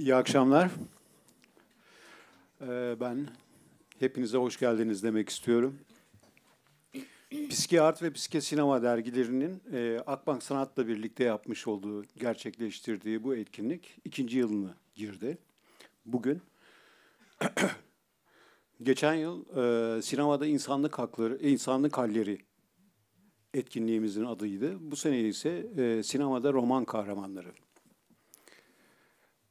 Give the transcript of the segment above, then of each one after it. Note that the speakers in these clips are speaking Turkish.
İyi akşamlar. Ee, ben hepinize hoş geldiniz demek istiyorum. Psiki Art ve Psiki Sinema dergilerinin e, Akbank Sanat'la birlikte yapmış olduğu, gerçekleştirdiği bu etkinlik ikinci yılını girdi. Bugün geçen yıl e, sinemada insanlık hakları, insanlık halleri etkinliğimizin adıydı. Bu sene ise e, sinemada roman kahramanları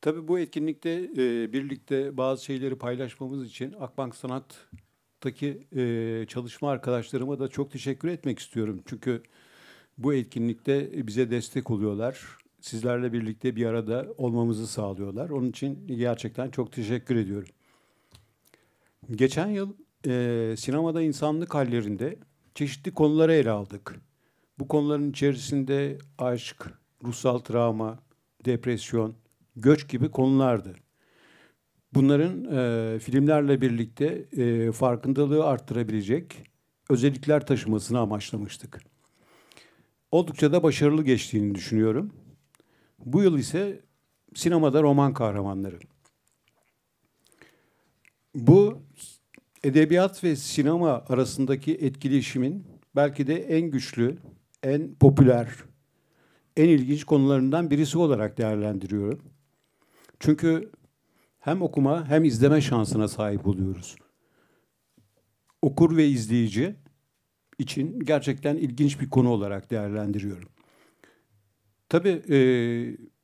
Tabii bu etkinlikte e, birlikte bazı şeyleri paylaşmamız için Akbank Sanat'taki e, çalışma arkadaşlarıma da çok teşekkür etmek istiyorum. Çünkü bu etkinlikte bize destek oluyorlar. Sizlerle birlikte bir arada olmamızı sağlıyorlar. Onun için gerçekten çok teşekkür ediyorum. Geçen yıl e, sinemada insanlık hallerinde çeşitli konuları ele aldık. Bu konuların içerisinde aşk, ruhsal travma, depresyon, göç gibi konulardı. Bunların e, filmlerle birlikte e, farkındalığı arttırabilecek özellikler taşımasını amaçlamıştık. Oldukça da başarılı geçtiğini düşünüyorum. Bu yıl ise sinemada roman kahramanları. Bu edebiyat ve sinema arasındaki etkileşimin belki de en güçlü, en popüler, en ilginç konularından birisi olarak değerlendiriyorum. Çünkü hem okuma hem izleme şansına sahip oluyoruz. Okur ve izleyici için gerçekten ilginç bir konu olarak değerlendiriyorum. Tabii e,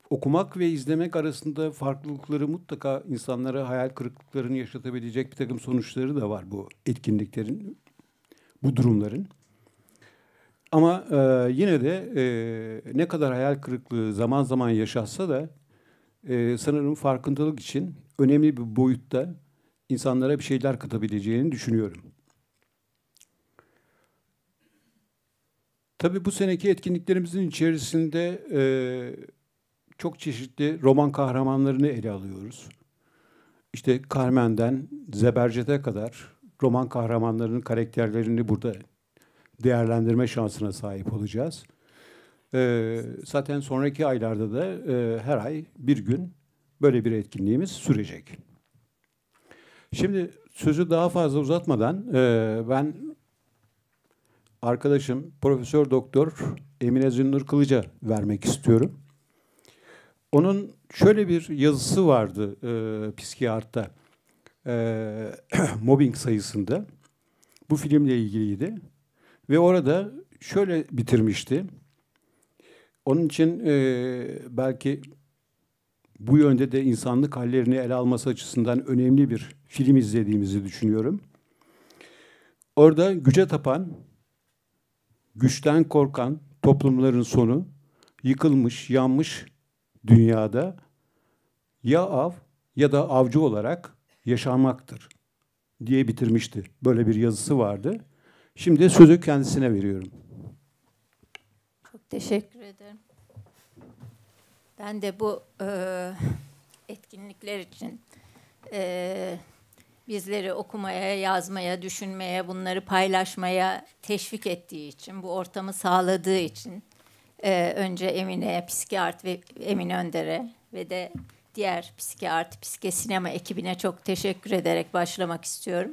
okumak ve izlemek arasında farklılıkları mutlaka insanlara hayal kırıklıklarını yaşatabilecek bir takım sonuçları da var bu etkinliklerin, bu durumların. Ama e, yine de e, ne kadar hayal kırıklığı zaman zaman yaşatsa da e, sanırım farkındalık için önemli bir boyutta insanlara bir şeyler katabileceğini düşünüyorum. Tabii bu seneki etkinliklerimizin içerisinde e, çok çeşitli roman kahramanlarını ele alıyoruz. İşte Carmen'den Zebercet'e kadar roman kahramanlarının karakterlerini burada değerlendirme şansına sahip olacağız. E, zaten sonraki aylarda da e, her ay bir gün böyle bir etkinliğimiz sürecek. Şimdi sözü daha fazla uzatmadan e, ben arkadaşım Profesör Doktor Emine Zünnur Kılıç'a vermek istiyorum. Onun şöyle bir yazısı vardı e, psikiyatta e, mobbing sayısında. Bu filmle ilgiliydi ve orada şöyle bitirmişti. Onun için e, belki bu yönde de insanlık hallerini ele alması açısından önemli bir film izlediğimizi düşünüyorum. Orada güce tapan, güçten korkan toplumların sonu yıkılmış, yanmış dünyada ya av ya da avcı olarak yaşamaktır diye bitirmişti. Böyle bir yazısı vardı. Şimdi sözü kendisine veriyorum. Teşekkür ederim. Ben de bu e, etkinlikler için e, bizleri okumaya, yazmaya, düşünmeye, bunları paylaşmaya teşvik ettiği için, bu ortamı sağladığı için e, önce Emine, psikiyart ve Emin Önder'e ve de diğer psikiyart, psike sinema ekibine çok teşekkür ederek başlamak istiyorum.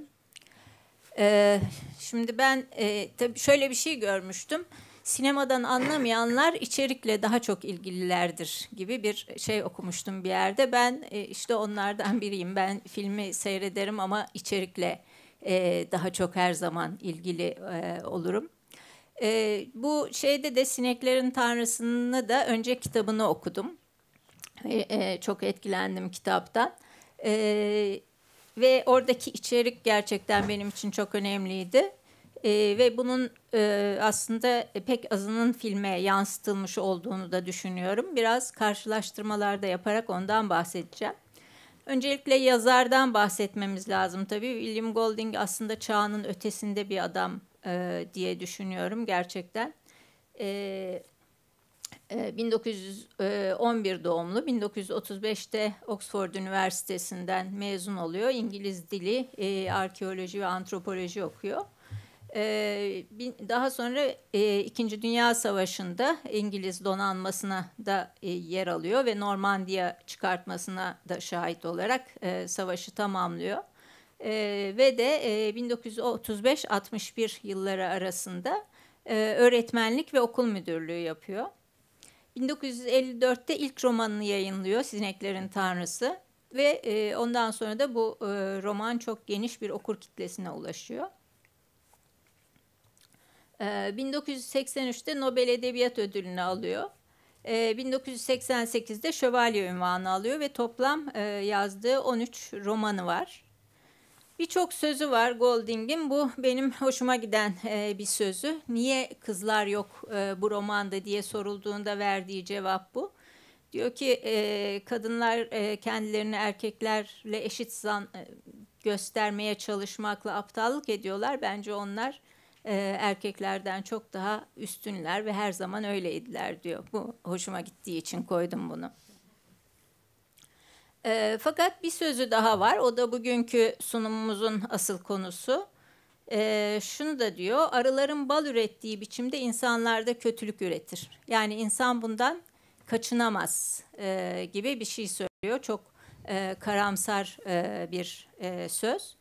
E, şimdi ben e, tabii şöyle bir şey görmüştüm sinemadan anlamayanlar içerikle daha çok ilgililerdir gibi bir şey okumuştum bir yerde. Ben e, işte onlardan biriyim. Ben filmi seyrederim ama içerikle e, daha çok her zaman ilgili e, olurum. Bu şeyde de Sineklerin Tanrısı'nı da önce kitabını okudum. Çok etkilendim kitaptan. Ve oradaki içerik gerçekten benim için çok önemliydi. E, ve bunun e, aslında pek azının filme yansıtılmış olduğunu da düşünüyorum. Biraz karşılaştırmalar da yaparak ondan bahsedeceğim. Öncelikle yazardan bahsetmemiz lazım tabii. William Golding aslında çağının ötesinde bir adam e, diye düşünüyorum gerçekten. E, 1911 e, e, doğumlu, 1935'te Oxford Üniversitesi'nden mezun oluyor. İngiliz dili, e, arkeoloji ve antropoloji okuyor. Ee, daha sonra e, İkinci Dünya Savaşı'nda İngiliz donanmasına da e, yer alıyor ve Normandiya çıkartmasına da şahit olarak e, savaşı tamamlıyor. Ee, ve de 1935-61 yılları arasında öğretmenlik ve okul müdürlüğü yapıyor. 1954'te ilk romanını yayınlıyor Sineklerin Tanrısı ve ondan sonra da bu roman çok geniş bir okur kitlesine ulaşıyor. 1983'te ee, Nobel Edebiyat Ödülünü alıyor. 1988'de ee, Şövalye ünvanı alıyor ve toplam e, yazdığı 13 romanı var. Birçok sözü var Golding'in. Bu benim hoşuma giden e, bir sözü. Niye kızlar yok e, bu romanda diye sorulduğunda verdiği cevap bu. Diyor ki kadınlar kendilerini erkeklerle eşit zan, göstermeye çalışmakla aptallık ediyorlar. Bence onlar e, erkeklerden çok daha üstünler ve her zaman öyleydiler diyor. Bu hoşuma gittiği için koydum bunu. E, fakat bir sözü daha var. O da bugünkü sunumumuzun asıl konusu. E, şunu da diyor. Arıların bal ürettiği biçimde insanlarda kötülük üretir. Yani insan bundan kaçınamaz e, gibi bir şey söylüyor. Çok e, karamsar e, bir e, söz.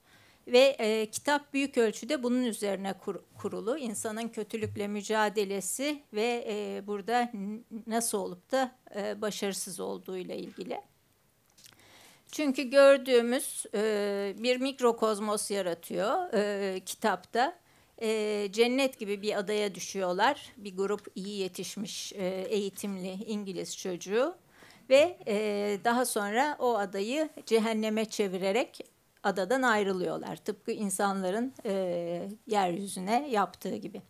Ve e, kitap büyük ölçüde bunun üzerine kur, kurulu. İnsanın kötülükle mücadelesi ve e, burada nasıl olup da e, başarısız olduğuyla ilgili. Çünkü gördüğümüz e, bir mikrokozmos yaratıyor e, kitapta. E, cennet gibi bir adaya düşüyorlar. Bir grup iyi yetişmiş e, eğitimli İngiliz çocuğu ve e, daha sonra o adayı cehenneme çevirerek adadan ayrılıyorlar. Tıpkı insanların e, yeryüzüne yaptığı gibi.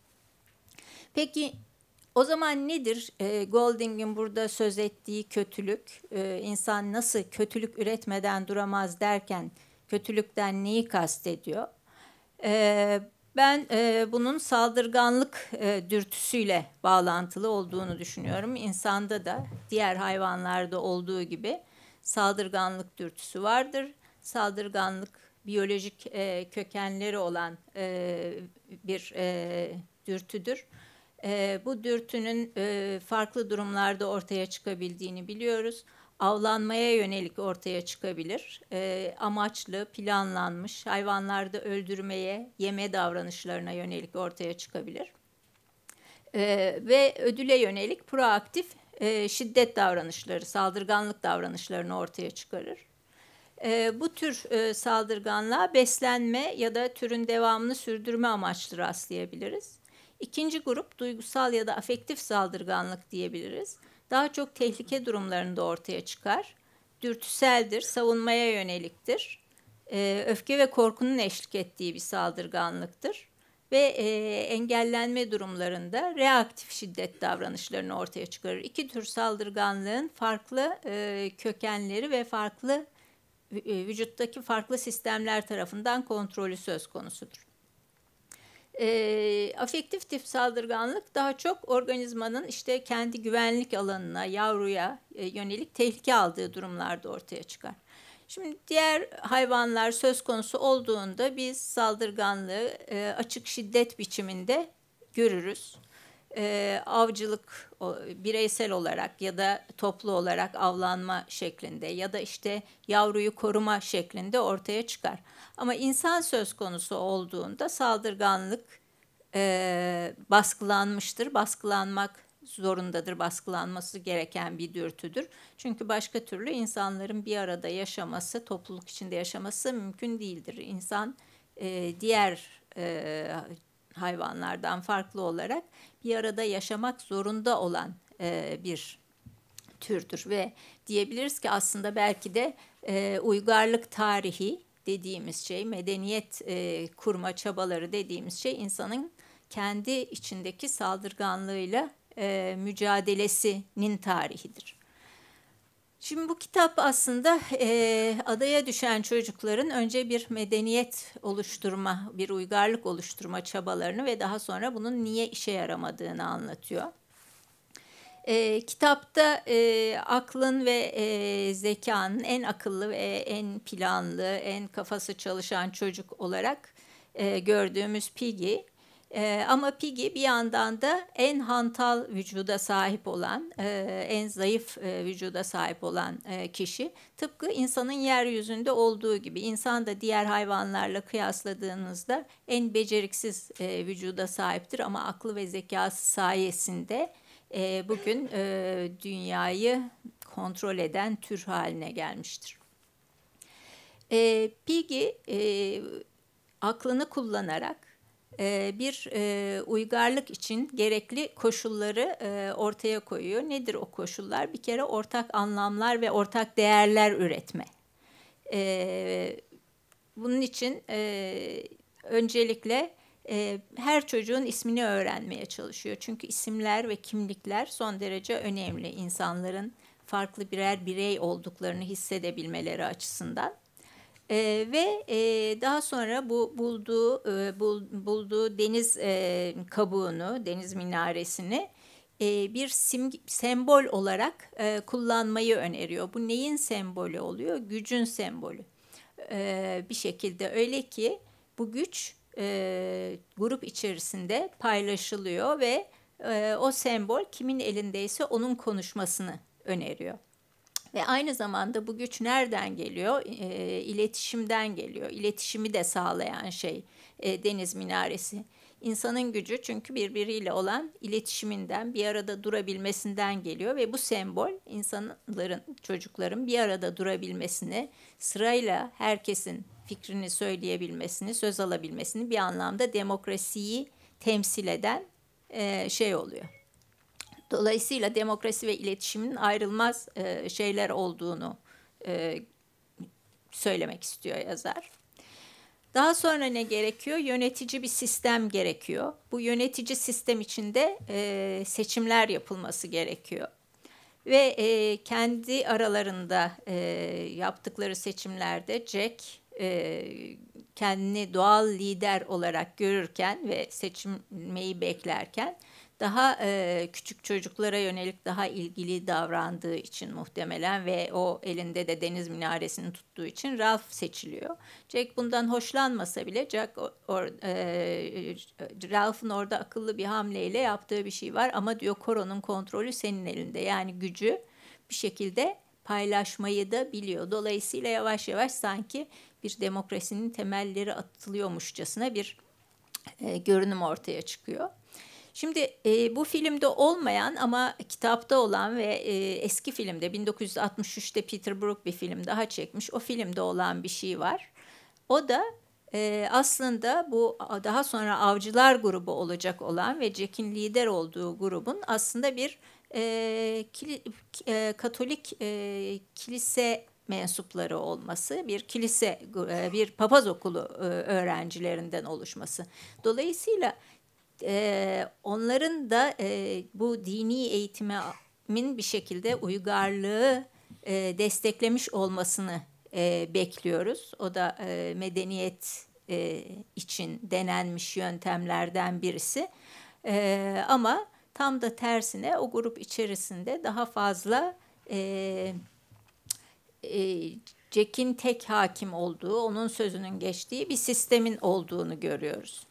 Peki o zaman nedir e, Golding'in burada söz ettiği kötülük? E, insan nasıl kötülük üretmeden duramaz derken kötülükten neyi kastediyor? E, ben e, bunun saldırganlık e, dürtüsüyle bağlantılı olduğunu düşünüyorum. İnsanda da diğer hayvanlarda olduğu gibi saldırganlık dürtüsü vardır saldırganlık, biyolojik e, kökenleri olan e, bir e, dürtüdür. E, bu dürtünün e, farklı durumlarda ortaya çıkabildiğini biliyoruz. Avlanmaya yönelik ortaya çıkabilir. E, amaçlı, planlanmış, hayvanlarda öldürmeye, yeme davranışlarına yönelik ortaya çıkabilir. E, ve ödüle yönelik proaktif e, şiddet davranışları, saldırganlık davranışlarını ortaya çıkarır e, bu tür e, saldırganlığa beslenme ya da türün devamını sürdürme amaçlı rastlayabiliriz. İkinci grup duygusal ya da afektif saldırganlık diyebiliriz. Daha çok tehlike durumlarında ortaya çıkar. Dürtüseldir, savunmaya yöneliktir. E, öfke ve korkunun eşlik ettiği bir saldırganlıktır. Ve e, engellenme durumlarında reaktif şiddet davranışlarını ortaya çıkarır. İki tür saldırganlığın farklı e, kökenleri ve farklı e, vücuttaki farklı sistemler tarafından kontrolü söz konusudur. E, afektif tip saldırganlık daha çok organizmanın işte kendi güvenlik alanına, yavruya e, yönelik tehlike aldığı durumlarda ortaya çıkar. Şimdi diğer hayvanlar söz konusu olduğunda biz saldırganlığı e, açık şiddet biçiminde görürüz e, avcılık o, bireysel olarak ya da toplu olarak avlanma şeklinde ya da işte yavruyu koruma şeklinde ortaya çıkar. Ama insan söz konusu olduğunda saldırganlık e, baskılanmıştır, baskılanmak zorundadır, baskılanması gereken bir dürtüdür. Çünkü başka türlü insanların bir arada yaşaması, topluluk içinde yaşaması mümkün değildir. İnsan e, diğer e, hayvanlardan farklı olarak bir arada yaşamak zorunda olan e, bir türdür ve diyebiliriz ki aslında belki de e, uygarlık tarihi dediğimiz şey medeniyet e, kurma çabaları dediğimiz şey insanın kendi içindeki saldırganlığıyla e, mücadelesinin tarihidir. Şimdi bu kitap aslında e, adaya düşen çocukların önce bir medeniyet oluşturma, bir uygarlık oluşturma çabalarını ve daha sonra bunun niye işe yaramadığını anlatıyor. E, kitapta e, aklın ve e, zekanın en akıllı ve en planlı, en kafası çalışan çocuk olarak e, gördüğümüz Piggy e, ama Piggy bir yandan da en hantal vücuda sahip olan, e, en zayıf e, vücuda sahip olan e, kişi. Tıpkı insanın yeryüzünde olduğu gibi insan da diğer hayvanlarla kıyasladığınızda en beceriksiz e, vücuda sahiptir ama aklı ve zekası sayesinde e, bugün e, dünyayı kontrol eden tür haline gelmiştir. E, Piggy e, aklını kullanarak e, bir e, uygarlık için gerekli koşulları e, ortaya koyuyor. Nedir o koşullar? Bir kere ortak anlamlar ve ortak değerler üretme. Bunun için öncelikle her çocuğun ismini öğrenmeye çalışıyor. Çünkü isimler ve kimlikler son derece önemli insanların farklı birer birey olduklarını hissedebilmeleri açısından. E, ve e, daha sonra bu bulduğu e, bul, bulduğu deniz e, kabuğunu, deniz minaresini e, bir sim, sembol olarak e, kullanmayı öneriyor. Bu neyin sembolü oluyor? Gücün sembolü. E, bir şekilde öyle ki bu güç e, grup içerisinde paylaşılıyor ve e, o sembol kimin elindeyse onun konuşmasını öneriyor. Ve aynı zamanda bu güç nereden geliyor? E, iletişimden geliyor. İletişimi de sağlayan şey e, deniz minaresi. İnsanın gücü çünkü birbiriyle olan iletişiminden, bir arada durabilmesinden geliyor ve bu sembol insanların, çocukların bir arada durabilmesini, sırayla herkesin fikrini söyleyebilmesini, söz alabilmesini bir anlamda demokrasiyi temsil eden e, şey oluyor. Dolayısıyla demokrasi ve iletişimin ayrılmaz e, şeyler olduğunu e, söylemek istiyor yazar. Daha sonra ne gerekiyor? Yönetici bir sistem gerekiyor. Bu yönetici sistem içinde e, seçimler yapılması gerekiyor. Ve e, kendi aralarında e, yaptıkları seçimlerde Jack e, kendini doğal lider olarak görürken ve seçilmeyi beklerken daha e, küçük çocuklara yönelik daha ilgili davrandığı için muhtemelen ve o elinde de deniz minaresini tuttuğu için Ralph seçiliyor. Jack bundan hoşlanmasa bile Jack or, e, Ralph'ın orada akıllı bir hamleyle yaptığı bir şey var ama diyor Koro'nun kontrolü senin elinde. Yani gücü bir şekilde paylaşmayı da biliyor. Dolayısıyla yavaş yavaş sanki bir demokrasinin temelleri atılıyormuşçasına bir e, görünüm ortaya çıkıyor. Şimdi e, bu filmde olmayan ama kitapta olan ve e, eski filmde 1963'te Peter Brook bir film daha çekmiş. O filmde olan bir şey var. O da e, aslında bu daha sonra avcılar grubu olacak olan ve Jack'in lider olduğu grubun aslında bir e, kili, e, Katolik e, kilise mensupları olması, bir kilise, e, bir papaz okulu e, öğrencilerinden oluşması. Dolayısıyla e, onların da e, bu dini eğitimin bir şekilde uygarlığı e, desteklemiş olmasını e, bekliyoruz. O da e, medeniyet e, için denenmiş yöntemlerden birisi. E, ama tam da tersine o grup içerisinde daha fazla e, e, Jack'in tek hakim olduğu, onun sözünün geçtiği bir sistemin olduğunu görüyoruz.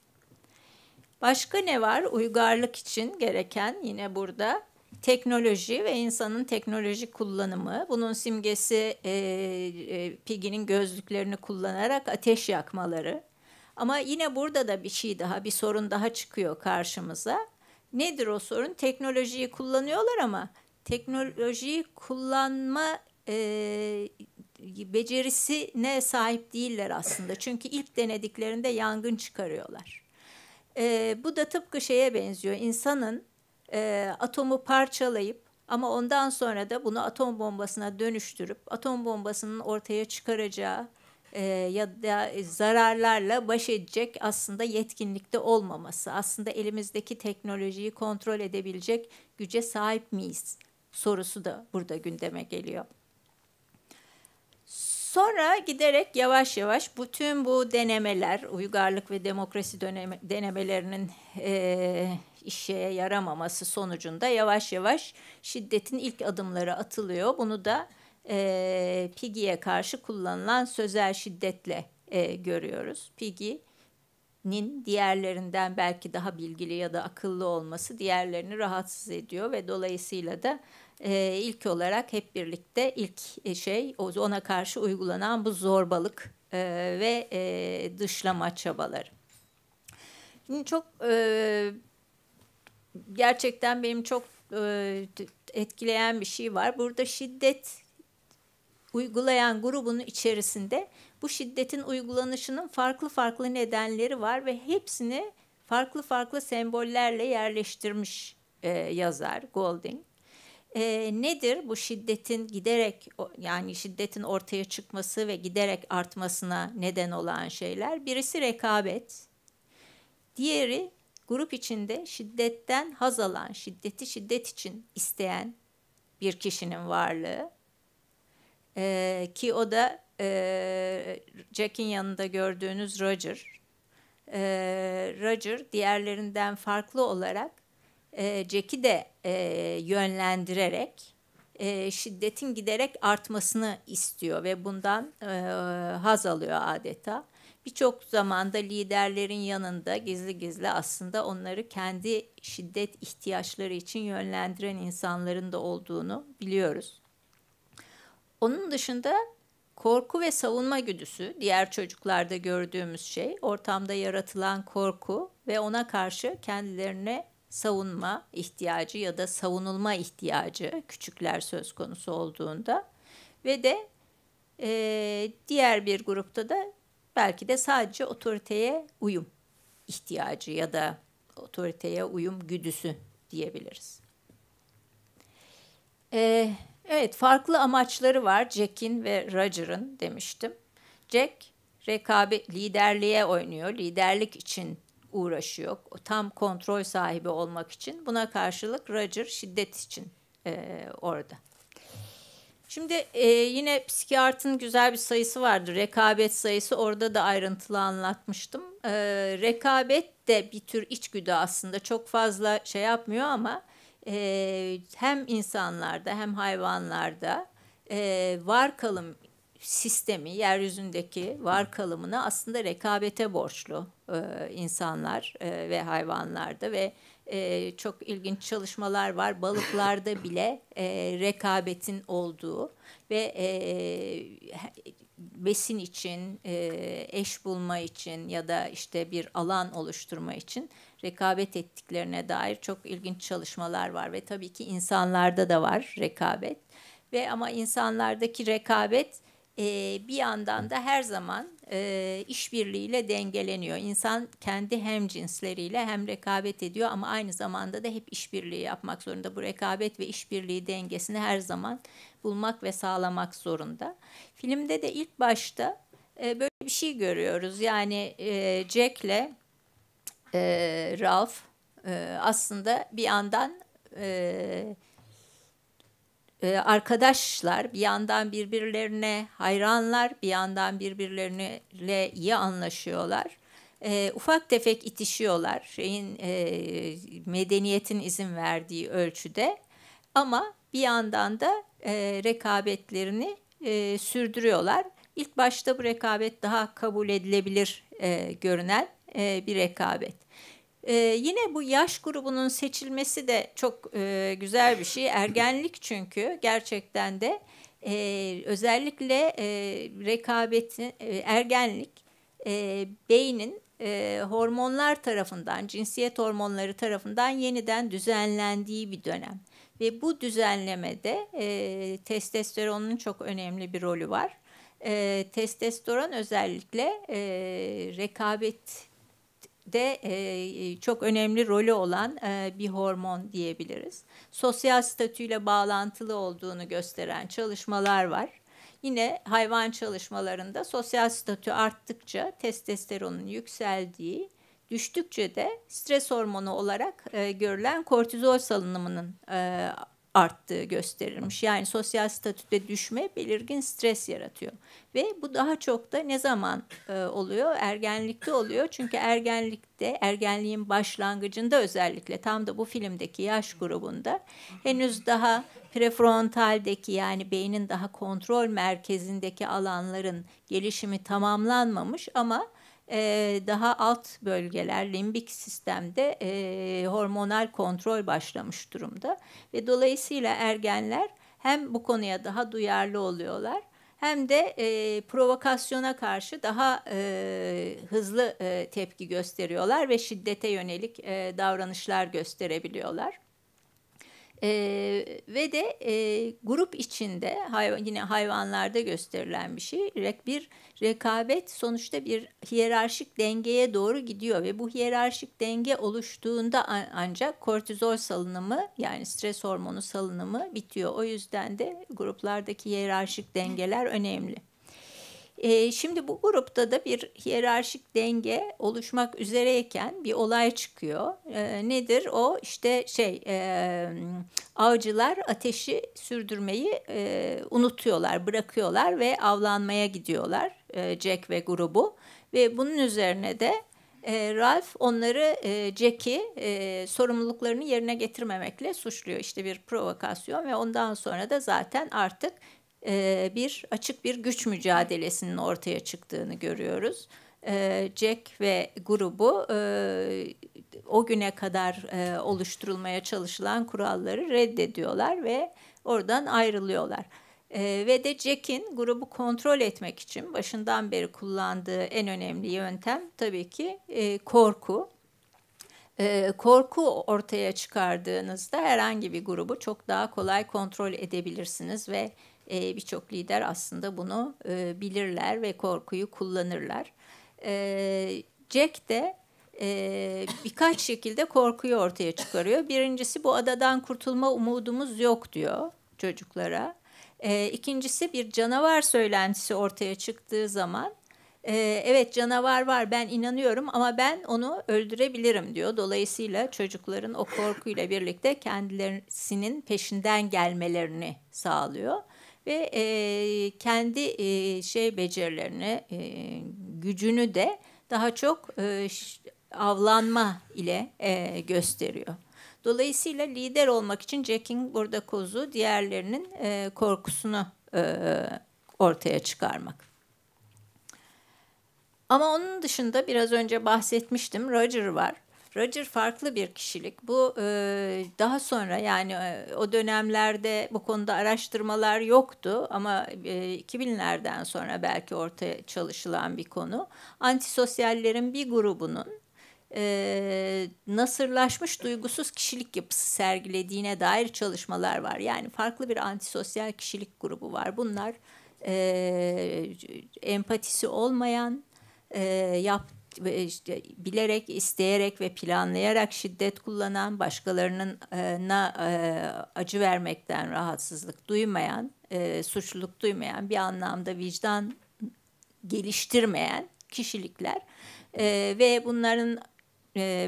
Başka ne var uygarlık için gereken yine burada teknoloji ve insanın teknoloji kullanımı. Bunun simgesi e, e, Piggy'nin gözlüklerini kullanarak ateş yakmaları. Ama yine burada da bir şey daha, bir sorun daha çıkıyor karşımıza. Nedir o sorun? Teknolojiyi kullanıyorlar ama teknolojiyi kullanma e, becerisine sahip değiller aslında. Çünkü ilk denediklerinde yangın çıkarıyorlar. E, bu da tıpkı şeye benziyor. İnsanın e, atomu parçalayıp ama ondan sonra da bunu atom bombasına dönüştürüp atom bombasının ortaya çıkaracağı e, ya da zararlarla baş edecek aslında yetkinlikte olmaması. Aslında elimizdeki teknolojiyi kontrol edebilecek güce sahip miyiz sorusu da burada gündeme geliyor. Sonra giderek yavaş yavaş bütün bu denemeler, uygarlık ve demokrasi döneme, denemelerinin e, işe yaramaması sonucunda yavaş yavaş şiddetin ilk adımları atılıyor. Bunu da e, Piggy'e karşı kullanılan sözel şiddetle e, görüyoruz. Piggy'nin diğerlerinden belki daha bilgili ya da akıllı olması diğerlerini rahatsız ediyor ve dolayısıyla da e, ilk olarak hep birlikte ilk e, şey ona karşı uygulanan bu zorbalık e, ve e, dışlama çabaları. Şimdi çok e, gerçekten benim çok e, etkileyen bir şey var. Burada şiddet uygulayan grubun içerisinde bu şiddetin uygulanışının farklı farklı nedenleri var ve hepsini farklı farklı sembollerle yerleştirmiş e, yazar Golding e, nedir bu şiddetin giderek yani şiddetin ortaya çıkması ve giderek artmasına neden olan şeyler? Birisi rekabet, diğeri grup içinde şiddetten haz alan, şiddeti şiddet için isteyen bir kişinin varlığı. E, ki o da e, Jack'in yanında gördüğünüz Roger. E, Roger diğerlerinden farklı olarak e, Jack'i de e, yönlendirerek e, şiddetin giderek artmasını istiyor ve bundan e, haz alıyor adeta. Birçok zamanda liderlerin yanında gizli gizli aslında onları kendi şiddet ihtiyaçları için yönlendiren insanların da olduğunu biliyoruz. Onun dışında korku ve savunma güdüsü diğer çocuklarda gördüğümüz şey ortamda yaratılan korku ve ona karşı kendilerine savunma ihtiyacı ya da savunulma ihtiyacı küçükler söz konusu olduğunda ve de e, diğer bir grupta da belki de sadece otoriteye uyum ihtiyacı ya da otoriteye uyum güdüsü diyebiliriz. E, evet farklı amaçları var Jack'in ve Roger'ın demiştim. Jack rekabet liderliğe oynuyor, liderlik için uğraşıyor. Tam kontrol sahibi olmak için. Buna karşılık Roger şiddet için e, orada. Şimdi e, yine psikiyatrın güzel bir sayısı vardır. Rekabet sayısı orada da ayrıntılı anlatmıştım. E, rekabet de bir tür içgüdü aslında. Çok fazla şey yapmıyor ama e, hem insanlarda hem hayvanlarda e, var kalım sistemi, yeryüzündeki var kalımına aslında rekabete borçlu e, insanlar e, ve hayvanlarda ve e, çok ilginç çalışmalar var. Balıklarda bile rekabetin olduğu ve besin için, eş bulma için ya da işte bir alan oluşturma için rekabet ettiklerine dair çok ilginç çalışmalar var ve tabii ki insanlarda da var rekabet ve ama insanlardaki rekabet e, bir yandan da her zaman e, işbirliğiyle dengeleniyor. İnsan kendi hem cinsleriyle hem rekabet ediyor ama aynı zamanda da hep işbirliği yapmak zorunda. Bu rekabet ve işbirliği dengesini her zaman bulmak ve sağlamak zorunda. Filmde de ilk başta e, böyle bir şey görüyoruz. Yani e, Jack'le e, Ralph e, aslında bir yandan e, e, arkadaşlar, bir yandan birbirlerine hayranlar, bir yandan birbirlerine iyi anlaşıyorlar. E, ufak tefek itişiyorlar şeyin e, medeniyetin izin verdiği ölçüde ama bir yandan da e, rekabetlerini e, sürdürüyorlar. İlk başta bu rekabet daha kabul edilebilir e, görünen e, bir rekabet. Ee, yine bu yaş grubunun seçilmesi de çok e, güzel bir şey. Ergenlik çünkü gerçekten de e, özellikle e, rekabetin, e, ergenlik e, beynin e, hormonlar tarafından, cinsiyet hormonları tarafından yeniden düzenlendiği bir dönem. Ve bu düzenlemede e, testosteronun çok önemli bir rolü var. E, testosteron özellikle e, rekabet de e, çok önemli rolü olan e, bir hormon diyebiliriz. Sosyal statüyle bağlantılı olduğunu gösteren çalışmalar var. Yine hayvan çalışmalarında sosyal statü arttıkça testosteronun yükseldiği, düştükçe de stres hormonu olarak e, görülen kortizol salınımının e, arttığı gösterilmiş. Yani sosyal statüde düşme belirgin stres yaratıyor. Ve bu daha çok da ne zaman e, oluyor? Ergenlikte oluyor. Çünkü ergenlikte, ergenliğin başlangıcında özellikle tam da bu filmdeki yaş grubunda henüz daha prefrontaldeki yani beynin daha kontrol merkezindeki alanların gelişimi tamamlanmamış ama e, daha alt bölgeler limbik sistemde e, hormonal kontrol başlamış durumda ve dolayısıyla ergenler hem bu konuya daha duyarlı oluyorlar hem de e, provokasyona karşı daha e, hızlı e, tepki gösteriyorlar ve şiddete yönelik e, davranışlar gösterebiliyorlar. E, ve de e, grup içinde hayvan, yine hayvanlarda gösterilen bir şey bir rekabet sonuçta bir hiyerarşik dengeye doğru gidiyor ve bu hiyerarşik denge oluştuğunda ancak kortizol salınımı yani stres hormonu salınımı bitiyor. O yüzden de gruplardaki hiyerarşik dengeler önemli. E, şimdi bu grupta da bir hiyerarşik denge oluşmak üzereyken bir olay çıkıyor. E, nedir o? İşte şey e, avcılar ateşi sürdürmeyi e, unutuyorlar, bırakıyorlar ve avlanmaya gidiyorlar e, Jack ve grubu. Ve bunun üzerine de e, Ralph onları e, Jack'i e, sorumluluklarını yerine getirmemekle suçluyor. İşte bir provokasyon ve ondan sonra da zaten artık bir açık bir güç mücadelesinin ortaya çıktığını görüyoruz. Jack ve grubu o güne kadar oluşturulmaya çalışılan kuralları reddediyorlar ve oradan ayrılıyorlar. ve de Jack'in grubu kontrol etmek için başından beri kullandığı en önemli yöntem tabii ki korku. korku ortaya çıkardığınızda herhangi bir grubu çok daha kolay kontrol edebilirsiniz ve e, birçok lider aslında bunu e, bilirler ve korkuyu kullanırlar. E, Jack de e, birkaç şekilde korkuyu ortaya çıkarıyor. Birincisi bu adadan kurtulma umudumuz yok diyor çocuklara. E, ikincisi bir canavar söylentisi ortaya çıktığı zaman evet canavar var ben inanıyorum ama ben onu öldürebilirim diyor. Dolayısıyla çocukların o korkuyla birlikte kendilerinin peşinden gelmelerini sağlıyor ve e, kendi e, şey becerilerini, e, gücünü de daha çok e, avlanma ile e, gösteriyor. Dolayısıyla lider olmak için Jack'in burada kozu diğerlerinin e, korkusunu e, ortaya çıkarmak. Ama onun dışında biraz önce bahsetmiştim Roger var. Roger farklı bir kişilik. Bu e, daha sonra yani e, o dönemlerde bu konuda araştırmalar yoktu ama e, 2000'lerden sonra belki ortaya çalışılan bir konu. Antisosyallerin bir grubunun e, nasırlaşmış duygusuz kişilik yapısı sergilediğine dair çalışmalar var. Yani farklı bir antisosyal kişilik grubu var. Bunlar e, empatisi olmayan, e, yaptığı bilerek, isteyerek ve planlayarak şiddet kullanan, başkalarına e, acı vermekten rahatsızlık duymayan, e, suçluluk duymayan, bir anlamda vicdan geliştirmeyen kişilikler e, ve bunların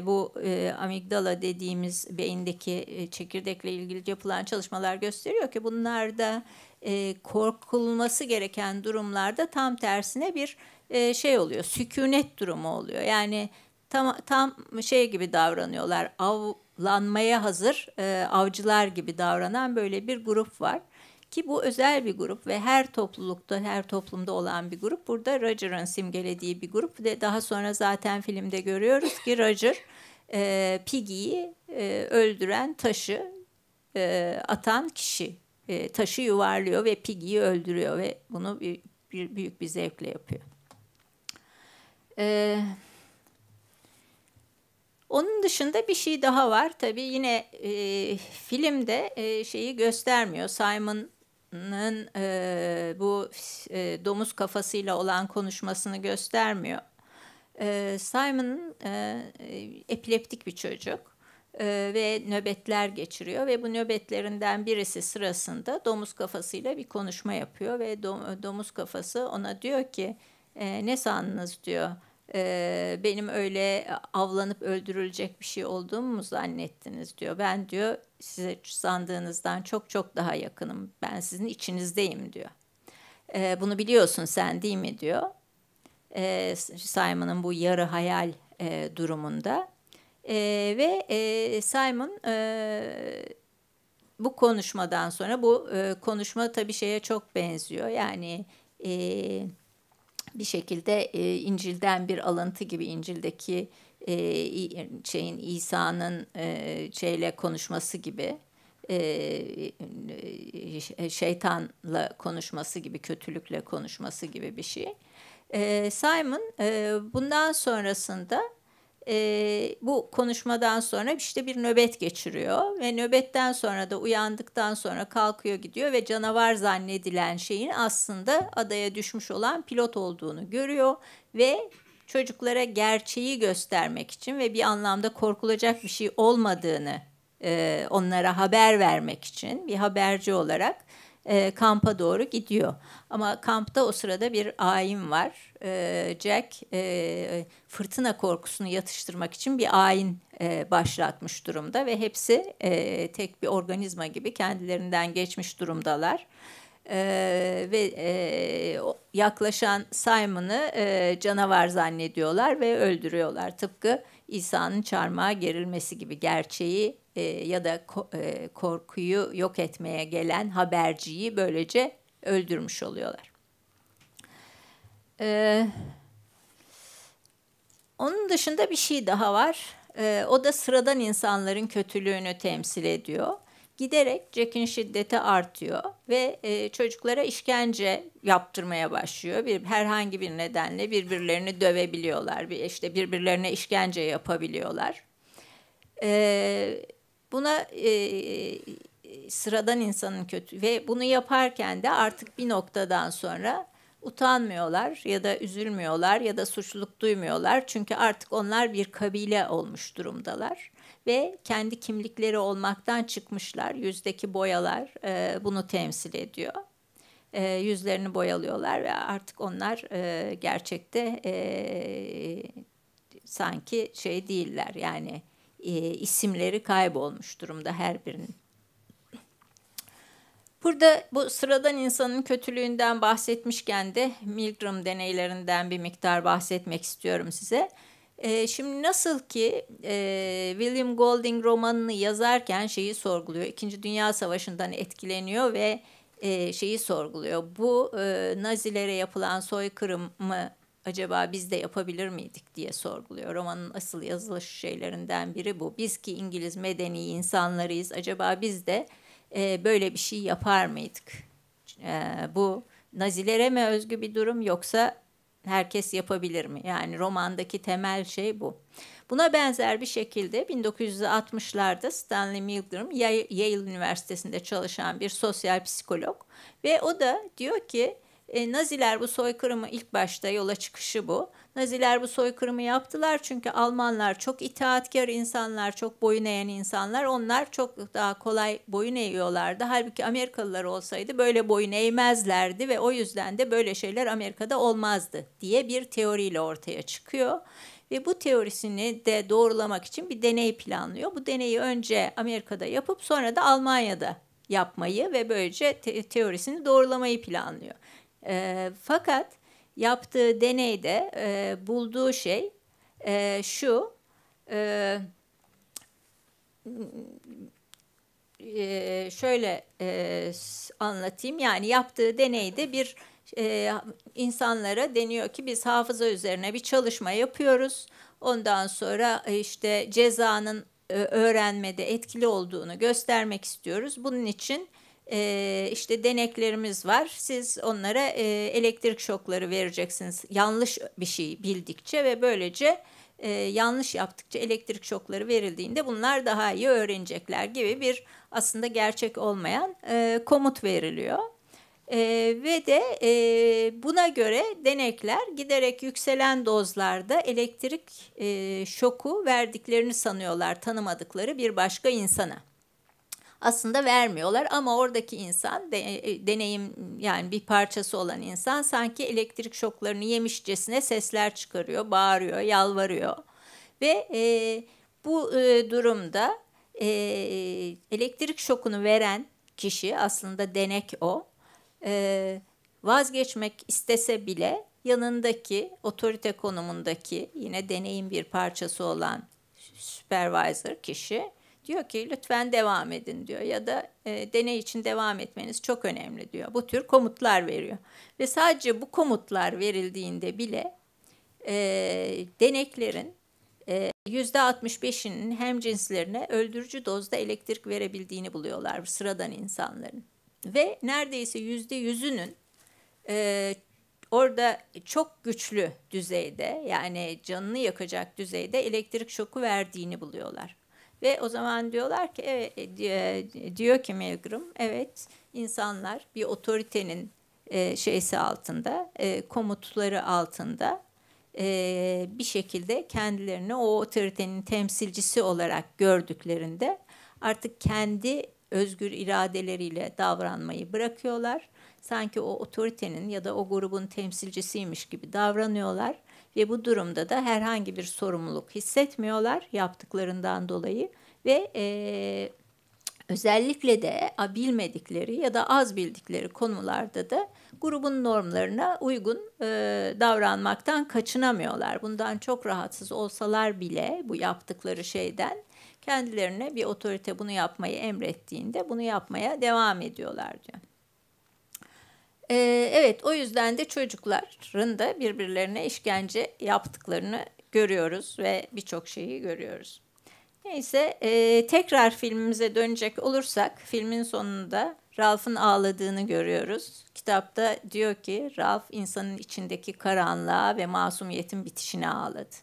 bu amigdala dediğimiz beyindeki çekirdekle ilgili yapılan çalışmalar gösteriyor ki bunlarda e, korkulması gereken durumlarda tam tersine bir e, şey oluyor, sükunet durumu oluyor. Yani tam tam şey gibi davranıyorlar. Avlanmaya hazır e, avcılar gibi davranan böyle bir grup var ki bu özel bir grup ve her toplulukta, her toplumda olan bir grup. Burada Roger'ın simgelediği bir grup ve daha sonra zaten filmde görüyoruz ki Roger e, Piggy'yi e, öldüren taşı e, atan kişi. E, taşı yuvarlıyor ve Piggy'yi öldürüyor ve bunu bir, bir, büyük bir zevkle yapıyor. Ee, onun dışında bir şey daha var. Tabii yine e, filmde e, şeyi göstermiyor. Simon'ın e, bu e, domuz kafasıyla olan konuşmasını göstermiyor. E, Simon e, epileptik bir çocuk e, ve nöbetler geçiriyor ve bu nöbetlerinden birisi sırasında domuz kafasıyla bir konuşma yapıyor ve dom, domuz kafası ona diyor ki e, ne sandınız diyor. E, benim öyle avlanıp öldürülecek bir şey olduğumu mu zannettiniz diyor. Ben diyor size sandığınızdan çok çok daha yakınım. Ben sizin içinizdeyim diyor. E, bunu biliyorsun sen değil mi diyor. E, Simon'ın bu yarı hayal e, durumunda. E, ve e, Simon e, bu konuşmadan sonra bu e, konuşma tabii şeye çok benziyor. Yani e, bir şekilde e, İncil'den bir alıntı gibi İncil'deki e, şeyin İsa'nın e, şeyle konuşması gibi e, e, şeytanla konuşması gibi kötülükle konuşması gibi bir şey. E, Simon e, bundan sonrasında e, bu konuşmadan sonra işte bir nöbet geçiriyor ve nöbetten sonra da uyandıktan sonra kalkıyor gidiyor ve canavar zannedilen şeyin aslında adaya düşmüş olan pilot olduğunu görüyor ve çocuklara gerçeği göstermek için ve bir anlamda korkulacak bir şey olmadığını e, onlara haber vermek için bir haberci olarak e, kampa doğru gidiyor. Ama kampta o sırada bir ayin var. E, Jack e, fırtına korkusunu yatıştırmak için bir ayin e, başlatmış durumda ve hepsi e, tek bir organizma gibi kendilerinden geçmiş durumdalar. Ee, ve e, yaklaşan Simon'ı e, canavar zannediyorlar ve öldürüyorlar. Tıpkı İsa'nın çarmıha gerilmesi gibi gerçeği e, ya da ko, e, korkuyu yok etmeye gelen haberciyi böylece öldürmüş oluyorlar. E, onun dışında bir şey daha var. E, o da sıradan insanların kötülüğünü temsil ediyor. Giderek Jack'in şiddeti artıyor ve e, çocuklara işkence yaptırmaya başlıyor. Bir herhangi bir nedenle birbirlerini dövebiliyorlar, bir işte birbirlerine işkence yapabiliyorlar. E, buna e, sıradan insanın kötü ve bunu yaparken de artık bir noktadan sonra utanmıyorlar ya da üzülmüyorlar ya da suçluluk duymuyorlar. Çünkü artık onlar bir kabile olmuş durumdalar ve kendi kimlikleri olmaktan çıkmışlar. Yüzdeki boyalar e, bunu temsil ediyor. E, yüzlerini boyalıyorlar ve artık onlar e, gerçekte e, sanki şey değiller yani e, isimleri kaybolmuş durumda her birinin. Burada bu sıradan insanın kötülüğünden bahsetmişken de Milgram deneylerinden bir miktar bahsetmek istiyorum size. Ee, şimdi nasıl ki e, William Golding romanını yazarken şeyi sorguluyor. İkinci Dünya Savaşı'ndan etkileniyor ve e, şeyi sorguluyor. Bu e, Nazilere yapılan soykırım mı acaba biz de yapabilir miydik diye sorguluyor. Romanın asıl yazılış şeylerinden biri bu. Biz ki İngiliz medeni insanlarıyız acaba biz de böyle bir şey yapar mıydık? bu Nazilere mi özgü bir durum yoksa herkes yapabilir mi? Yani romandaki temel şey bu. Buna benzer bir şekilde 1960'larda Stanley Milgram Yale Üniversitesi'nde çalışan bir sosyal psikolog ve o da diyor ki e, Naziler bu soykırımı ilk başta yola çıkışı bu Naziler bu soykırımı yaptılar çünkü Almanlar çok itaatkar insanlar, çok boyun eğen insanlar. Onlar çok daha kolay boyun eğiyorlardı. Halbuki Amerikalılar olsaydı böyle boyun eğmezlerdi ve o yüzden de böyle şeyler Amerika'da olmazdı diye bir teoriyle ortaya çıkıyor ve bu teorisini de doğrulamak için bir deney planlıyor. Bu deneyi önce Amerika'da yapıp sonra da Almanya'da yapmayı ve böylece te teorisini doğrulamayı planlıyor. E, fakat yaptığı deneyde e, bulduğu şey e, şu e, e şöyle e, anlatayım yani yaptığı deneyde bir e, insanlara deniyor ki biz hafıza üzerine bir çalışma yapıyoruz ondan sonra e, işte cezanın e, öğrenmede etkili olduğunu göstermek istiyoruz bunun için e, işte deneklerimiz var. Siz onlara e, elektrik şokları vereceksiniz yanlış bir şey bildikçe ve böylece e, yanlış yaptıkça elektrik şokları verildiğinde bunlar daha iyi öğrenecekler gibi bir aslında gerçek olmayan e, komut veriliyor. E, ve de e, buna göre denekler giderek yükselen dozlarda elektrik e, şoku verdiklerini sanıyorlar tanımadıkları bir başka insana aslında vermiyorlar ama oradaki insan de, e, deneyim yani bir parçası olan insan sanki elektrik şoklarını yemişçesine sesler çıkarıyor, bağırıyor, yalvarıyor ve e, bu e, durumda e, elektrik şokunu veren kişi aslında denek o e, vazgeçmek istese bile yanındaki otorite konumundaki yine deneyim bir parçası olan supervisor kişi diyor ki lütfen devam edin diyor ya da e, deney için devam etmeniz çok önemli diyor. Bu tür komutlar veriyor ve sadece bu komutlar verildiğinde bile e, deneklerin e, %65'inin cinslerine öldürücü dozda elektrik verebildiğini buluyorlar sıradan insanların. Ve neredeyse %100'ünün e, orada çok güçlü düzeyde yani canını yakacak düzeyde elektrik şoku verdiğini buluyorlar. Ve o zaman diyorlar ki evet, e, e, diyor ki Milgram evet insanlar bir otoritenin e, şeysi altında e, komutları altında e, bir şekilde kendilerini o otoritenin temsilcisi olarak gördüklerinde artık kendi özgür iradeleriyle davranmayı bırakıyorlar. Sanki o otoritenin ya da o grubun temsilcisiymiş gibi davranıyorlar ve bu durumda da herhangi bir sorumluluk hissetmiyorlar yaptıklarından dolayı ve e, özellikle de bilmedikleri ya da az bildikleri konularda da grubun normlarına uygun e, davranmaktan kaçınamıyorlar. Bundan çok rahatsız olsalar bile bu yaptıkları şeyden kendilerine bir otorite bunu yapmayı emrettiğinde bunu yapmaya devam ediyorlar diyor. Ee, evet o yüzden de çocukların da birbirlerine işkence yaptıklarını görüyoruz ve birçok şeyi görüyoruz. Neyse e, tekrar filmimize dönecek olursak filmin sonunda Ralph'ın ağladığını görüyoruz. Kitapta diyor ki Ralph insanın içindeki karanlığa ve masumiyetin bitişine ağladı.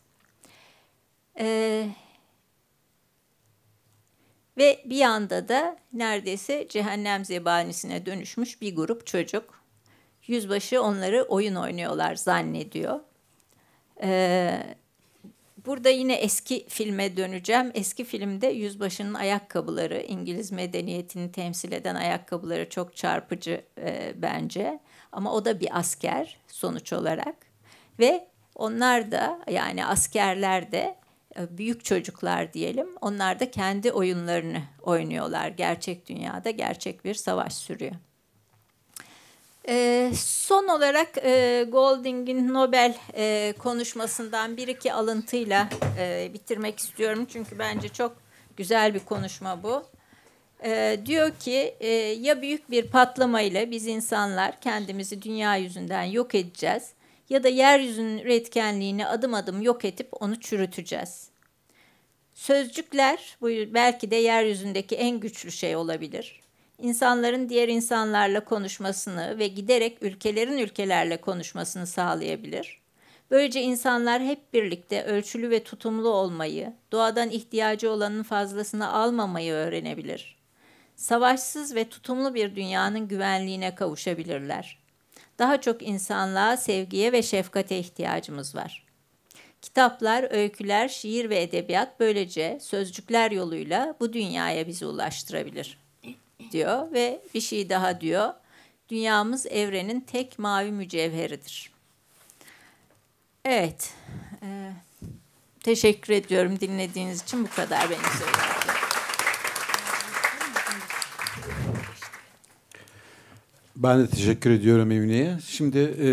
Ee, ve bir anda da neredeyse cehennem zebanisine dönüşmüş bir grup çocuk Yüzbaşı onları oyun oynuyorlar zannediyor. Ee, burada yine eski filme döneceğim. Eski filmde yüzbaşının ayakkabıları, İngiliz medeniyetini temsil eden ayakkabıları çok çarpıcı e, bence. Ama o da bir asker sonuç olarak. Ve onlar da yani askerler de e, büyük çocuklar diyelim. Onlar da kendi oyunlarını oynuyorlar. Gerçek dünyada gerçek bir savaş sürüyor. Ee, son olarak e, Golding'in Nobel e, konuşmasından bir iki alıntıyla e, bitirmek istiyorum. Çünkü bence çok güzel bir konuşma bu. E, diyor ki e, ya büyük bir patlamayla biz insanlar kendimizi dünya yüzünden yok edeceğiz ya da yeryüzünün üretkenliğini adım adım yok edip onu çürüteceğiz. Sözcükler bu belki de yeryüzündeki en güçlü şey olabilir insanların diğer insanlarla konuşmasını ve giderek ülkelerin ülkelerle konuşmasını sağlayabilir. Böylece insanlar hep birlikte ölçülü ve tutumlu olmayı, doğadan ihtiyacı olanın fazlasını almamayı öğrenebilir. Savaşsız ve tutumlu bir dünyanın güvenliğine kavuşabilirler. Daha çok insanlığa, sevgiye ve şefkate ihtiyacımız var. Kitaplar, öyküler, şiir ve edebiyat böylece sözcükler yoluyla bu dünyaya bizi ulaştırabilir diyor ve bir şey daha diyor. Dünyamız evrenin tek mavi mücevheridir. Evet. Ee, teşekkür ediyorum dinlediğiniz için. Bu kadar benim söyleyeceğim. Ben de teşekkür ediyorum Emine'ye. Şimdi e,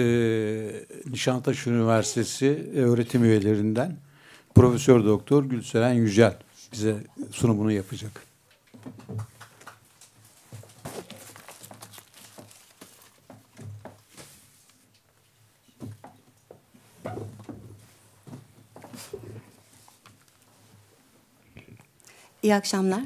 Nişantaşı Üniversitesi öğretim üyelerinden Profesör Doktor Gülseren Yücel bize sunumunu yapacak. İyi akşamlar.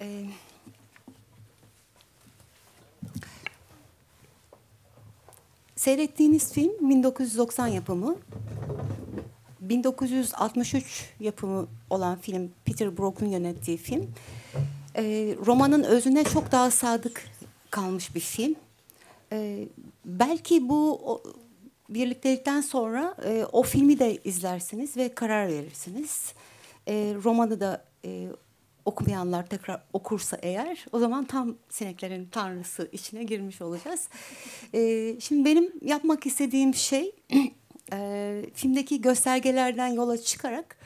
Ee, seyrettiğiniz film 1990 yapımı 1963 yapımı olan film, Peter Brook'un yönettiği film. E, romanın özüne çok daha sadık kalmış bir film. E, belki bu o, birliktelikten sonra e, o filmi de izlersiniz ve karar verirsiniz. E, romanı da e, okumayanlar tekrar okursa eğer o zaman tam sineklerin tanrısı içine girmiş olacağız. E, şimdi benim yapmak istediğim şey e, filmdeki göstergelerden yola çıkarak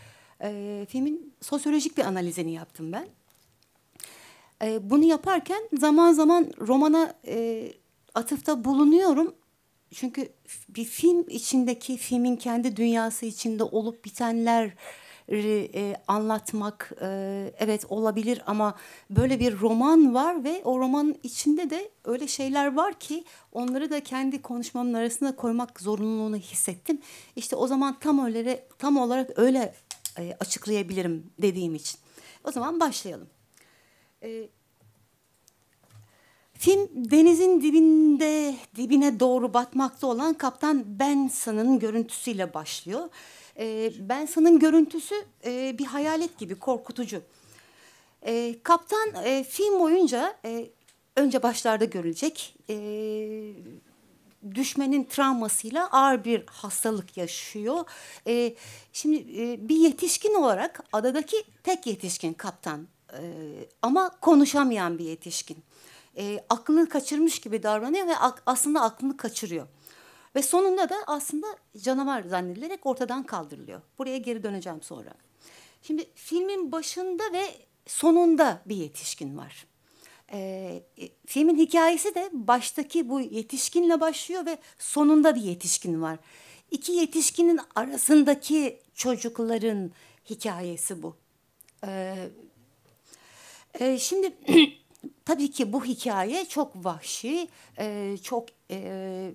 e, filmin sosyolojik bir analizini yaptım ben. E, bunu yaparken zaman zaman romana e, atıfta bulunuyorum. Çünkü bir film içindeki filmin kendi dünyası içinde olup bitenler e, anlatmak e, evet olabilir ama böyle bir roman var ve o romanın içinde de öyle şeyler var ki onları da kendi konuşmamın arasında koymak zorunluluğunu hissettim. İşte o zaman tam öyle tam olarak öyle e, açıklayabilirim dediğim için. O zaman başlayalım. E, film denizin dibinde dibine doğru batmakta olan kaptan Benson'ın görüntüsüyle başlıyor. E, ee, Benson'ın görüntüsü e, bir hayalet gibi korkutucu. E, kaptan e, film boyunca e, önce başlarda görülecek e, düşmenin travmasıyla ağır bir hastalık yaşıyor. E, şimdi e, bir yetişkin olarak adadaki tek yetişkin kaptan e, ama konuşamayan bir yetişkin. E, aklını kaçırmış gibi davranıyor ve ak aslında aklını kaçırıyor. Ve sonunda da aslında canavar zannedilerek ortadan kaldırılıyor. Buraya geri döneceğim sonra. Şimdi filmin başında ve sonunda bir yetişkin var. Ee, filmin hikayesi de baştaki bu yetişkinle başlıyor ve sonunda bir yetişkin var. İki yetişkinin arasındaki çocukların hikayesi bu. Ee, e, şimdi tabii ki bu hikaye çok vahşi, e, çok e,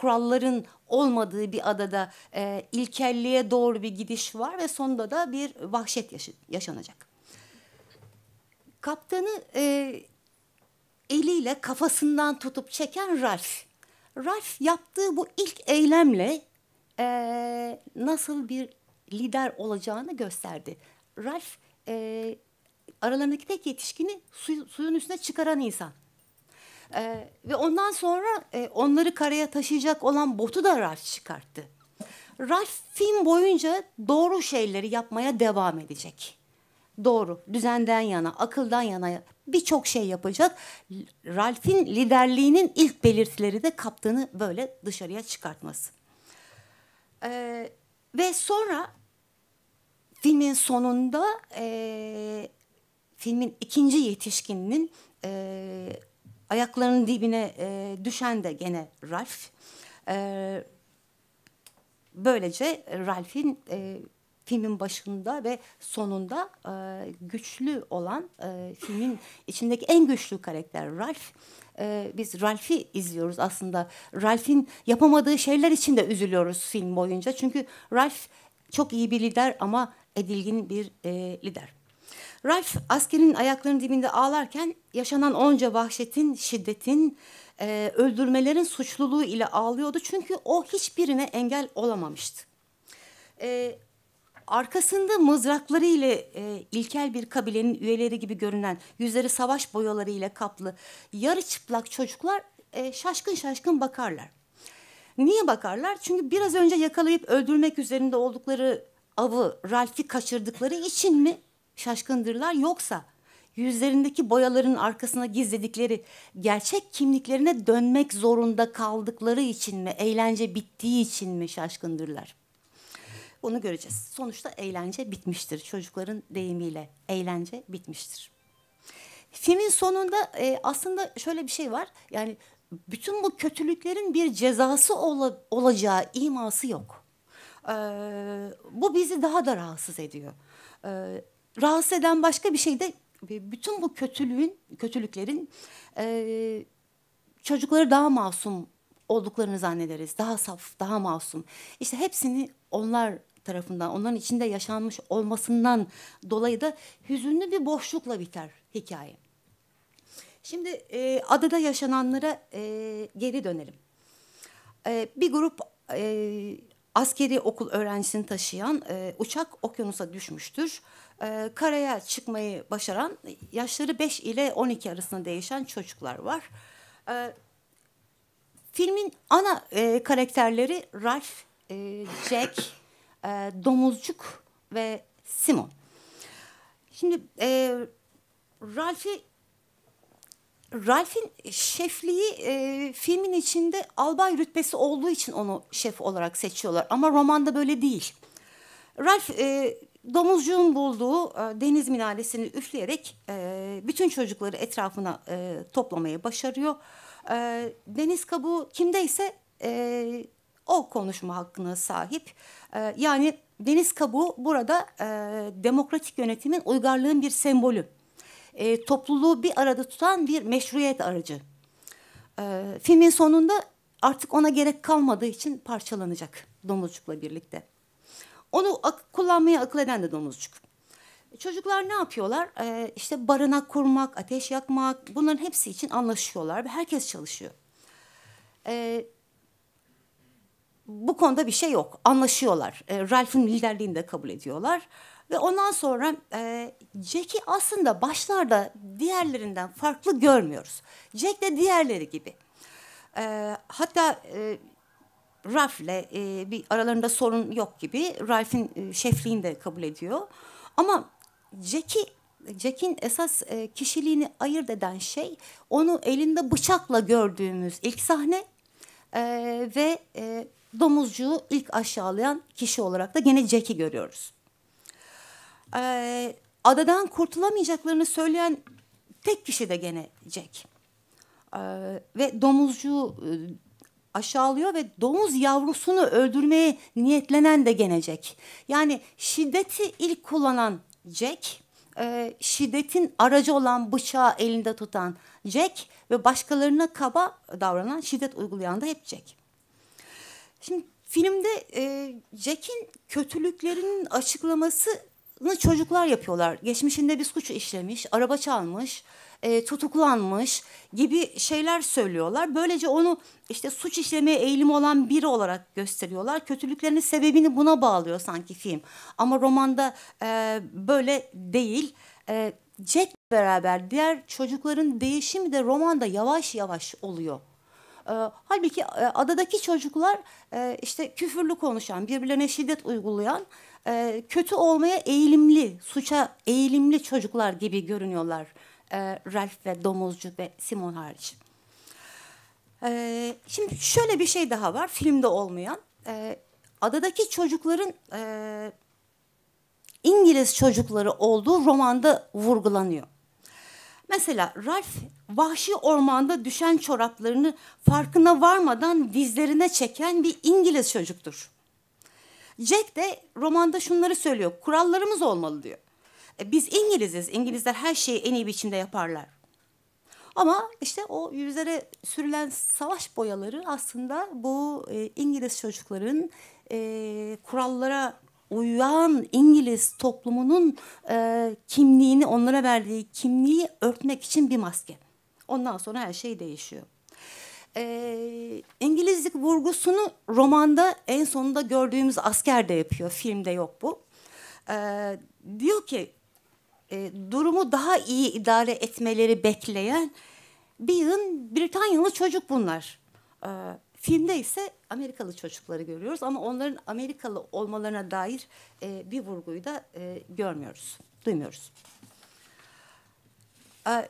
kuralların olmadığı bir adada e, ilkelliğe doğru bir gidiş var ve sonunda da bir vahşet yaş yaşanacak. Kaptanı e, eliyle kafasından tutup çeken Ralph. Ralph yaptığı bu ilk eylemle e, nasıl bir lider olacağını gösterdi. Ralph e, aralarındaki tek yetişkini su, suyun üstüne çıkaran insan. E, ve ondan sonra e, onları karaya taşıyacak olan botu da Ralph çıkarttı. Ralph film boyunca doğru şeyleri yapmaya devam edecek. Doğru, düzenden yana, akıldan yana birçok şey yapacak. Ralph'in liderliğinin ilk belirtileri de kaptanı böyle dışarıya çıkartması. Ee, ve sonra filmin sonunda e, filmin ikinci yetişkininin e, Ayaklarının dibine e, düşen de gene Ralph. E, böylece Ralph'in e, filmin başında ve sonunda e, güçlü olan e, filmin içindeki en güçlü karakter Ralph. E, biz Ralph'i izliyoruz aslında. Ralph'in yapamadığı şeyler için de üzülüyoruz film boyunca. Çünkü Ralph çok iyi bir lider ama edilgin bir e, lider. Ralph askerin ayaklarının dibinde ağlarken yaşanan onca vahşetin, şiddetin, e, öldürmelerin suçluluğu ile ağlıyordu. Çünkü o hiçbirine engel olamamıştı. E, arkasında mızrakları ile e, ilkel bir kabilenin üyeleri gibi görünen, yüzleri savaş boyaları ile kaplı, yarı çıplak çocuklar e, şaşkın şaşkın bakarlar. Niye bakarlar? Çünkü biraz önce yakalayıp öldürmek üzerinde oldukları avı Ralph'i kaçırdıkları için mi şaşkındırlar yoksa yüzlerindeki boyaların arkasına gizledikleri gerçek kimliklerine dönmek zorunda kaldıkları için mi, eğlence bittiği için mi şaşkındırlar? Onu göreceğiz. Sonuçta eğlence bitmiştir. Çocukların deyimiyle eğlence bitmiştir. Filmin sonunda e, aslında şöyle bir şey var. Yani bütün bu kötülüklerin bir cezası ola, olacağı iması yok. Ee, bu bizi daha da rahatsız ediyor. Ee, rahatsız eden başka bir şey de e, bütün bu kötülüğün, kötülüklerin e, çocukları daha masum olduklarını zannederiz. Daha saf, daha masum. İşte hepsini onlar tarafından, onların içinde yaşanmış olmasından dolayı da hüzünlü bir boşlukla biter hikaye. Şimdi e, adada yaşananlara e, geri dönelim. E, bir grup e, askeri okul öğrencisini taşıyan e, uçak okyanusa düşmüştür. E, e, karaya çıkmayı başaran yaşları 5 ile 12 arasında değişen çocuklar var. E, filmin ana e, karakterleri Ralph, e, Jack, e, Domuzcuk ve Simon. Şimdi e, Ralph'i Ralph'in şefliği e, filmin içinde albay rütbesi olduğu için onu şef olarak seçiyorlar. Ama romanda böyle değil. Ralph e, domuzcuğun bulduğu e, deniz minalesini üfleyerek e, bütün çocukları etrafına e, toplamaya başarıyor. E, deniz kabuğu kimdeyse e, o konuşma hakkına sahip. E, yani deniz kabuğu burada e, demokratik yönetimin uygarlığın bir sembolü. E, topluluğu bir arada tutan bir meşruiyet aracı. E, filmin sonunda artık ona gerek kalmadığı için parçalanacak domuzcukla birlikte. Onu ak kullanmaya akıl eden de domuzcuk. E, çocuklar ne yapıyorlar? Ee, işte barınak kurmak, ateş yakmak bunların hepsi için anlaşıyorlar ve herkes çalışıyor. Ee, bu konuda bir şey yok. Anlaşıyorlar. Ee, Ralph'ın liderliğini de kabul ediyorlar. Ve ondan sonra e, Jack'i aslında başlarda diğerlerinden farklı görmüyoruz. Jack de diğerleri gibi. E, hatta e, Ralph'le e, bir aralarında sorun yok gibi Ralph'in e, şefliğini de kabul ediyor. Ama Jack'i Jack'in esas e, kişiliğini ayırt eden şey onu elinde bıçakla gördüğümüz ilk sahne e, ve e, domuzcuğu ilk aşağılayan kişi olarak da gene Jack'i görüyoruz. E, adadan kurtulamayacaklarını söyleyen tek kişi de gene Jack. E, ve domuzcuğu e, aşağılıyor ve domuz yavrusunu öldürmeye niyetlenen de genecek. Yani şiddeti ilk kullanan Jack, e, şiddetin aracı olan bıçağı elinde tutan Jack ve başkalarına kaba davranan, şiddet uygulayan da hep Jack. Şimdi filmde e, Jack'in kötülüklerinin açıklamasını çocuklar yapıyorlar. Geçmişinde bir suç işlemiş, araba çalmış, e, tutuklanmış gibi şeyler söylüyorlar. Böylece onu işte suç işlemeye eğilimi olan biri olarak gösteriyorlar. Kötülüklerinin sebebini buna bağlıyor sanki film. Ama romanda e, böyle değil. E, Jack beraber diğer çocukların değişimi de romanda yavaş yavaş oluyor. E, halbuki e, adadaki çocuklar e, işte küfürlü konuşan, birbirlerine şiddet uygulayan, kötü olmaya eğilimli, suça eğilimli çocuklar gibi görünüyorlar e, Ralph ve Domuzcu ve Simon hariç. E, şimdi şöyle bir şey daha var filmde olmayan. E, adadaki çocukların e, İngiliz çocukları olduğu romanda vurgulanıyor. Mesela Ralph vahşi ormanda düşen çoraplarını farkına varmadan dizlerine çeken bir İngiliz çocuktur. Jack de romanda şunları söylüyor. Kurallarımız olmalı diyor. E, biz İngiliziz. İngilizler her şeyi en iyi biçimde yaparlar. Ama işte o yüzlere sürülen savaş boyaları aslında bu e, İngiliz çocukların e, kurallara uyan İngiliz toplumunun e, kimliğini onlara verdiği kimliği örtmek için bir maske. Ondan sonra her şey değişiyor. E, İngilizlik vurgusunu romanda en sonunda gördüğümüz asker de yapıyor. Filmde yok bu. E, diyor ki e, durumu daha iyi idare etmeleri bekleyen bir yığın Britanyalı çocuk bunlar. E, filmde ise Amerikalı çocukları görüyoruz ama onların Amerikalı olmalarına dair e, bir vurguyu da e, görmüyoruz, duymuyoruz. E,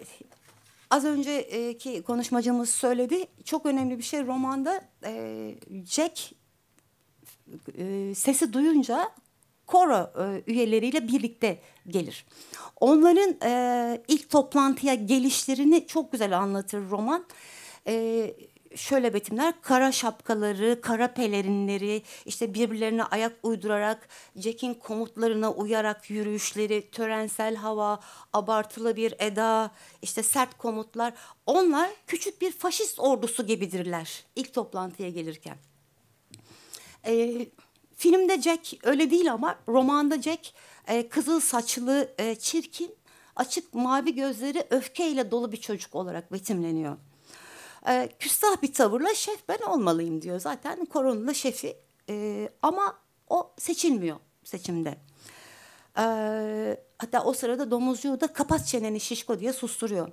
az önceki konuşmacımız söyledi. Çok önemli bir şey romanda e, Jack e, sesi duyunca koro e, üyeleriyle birlikte gelir. Onların e, ilk toplantıya gelişlerini çok güzel anlatır roman. E, şöyle betimler kara şapkaları, kara pelerinleri, işte birbirlerine ayak uydurarak, Jack'in komutlarına uyarak yürüyüşleri, törensel hava, abartılı bir eda, işte sert komutlar. Onlar küçük bir faşist ordusu gibidirler ilk toplantıya gelirken. Ee, Filmde Jack öyle değil ama romanda Jack e, kızıl saçlı, e, çirkin, açık mavi gözleri öfkeyle dolu bir çocuk olarak betimleniyor. E, küstah bir tavırla şef ben olmalıyım diyor zaten koronlu şefi e, ama o seçilmiyor seçimde. E, hatta o sırada domuzcuğu da kapat çeneni şişko diye susturuyor.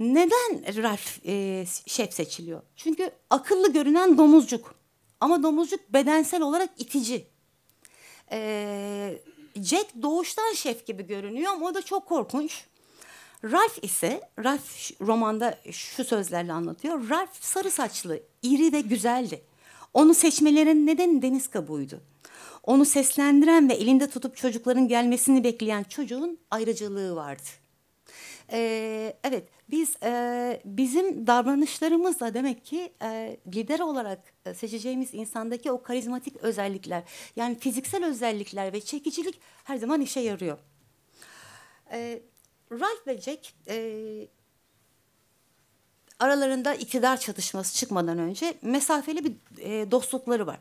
Neden Ralph e, şef seçiliyor? Çünkü akıllı görünen domuzcuk ama domuzcuk bedensel olarak itici. Ee, Jack doğuştan şef gibi görünüyor ama o da çok korkunç. Ralph ise, Ralph romanda şu sözlerle anlatıyor. Ralph sarı saçlı, iri ve güzeldi. Onu seçmelerin nedeni deniz kabuğuydu. Onu seslendiren ve elinde tutup çocukların gelmesini bekleyen çocuğun ayrıcalığı vardı. Ee, evet, biz e, bizim davranışlarımızla demek ki e, lider olarak e, seçeceğimiz insandaki o karizmatik özellikler yani fiziksel özellikler ve çekicilik her zaman işe yarıyor. E, Ralph ve Jack e, aralarında iktidar çatışması çıkmadan önce mesafeli bir e, dostlukları var.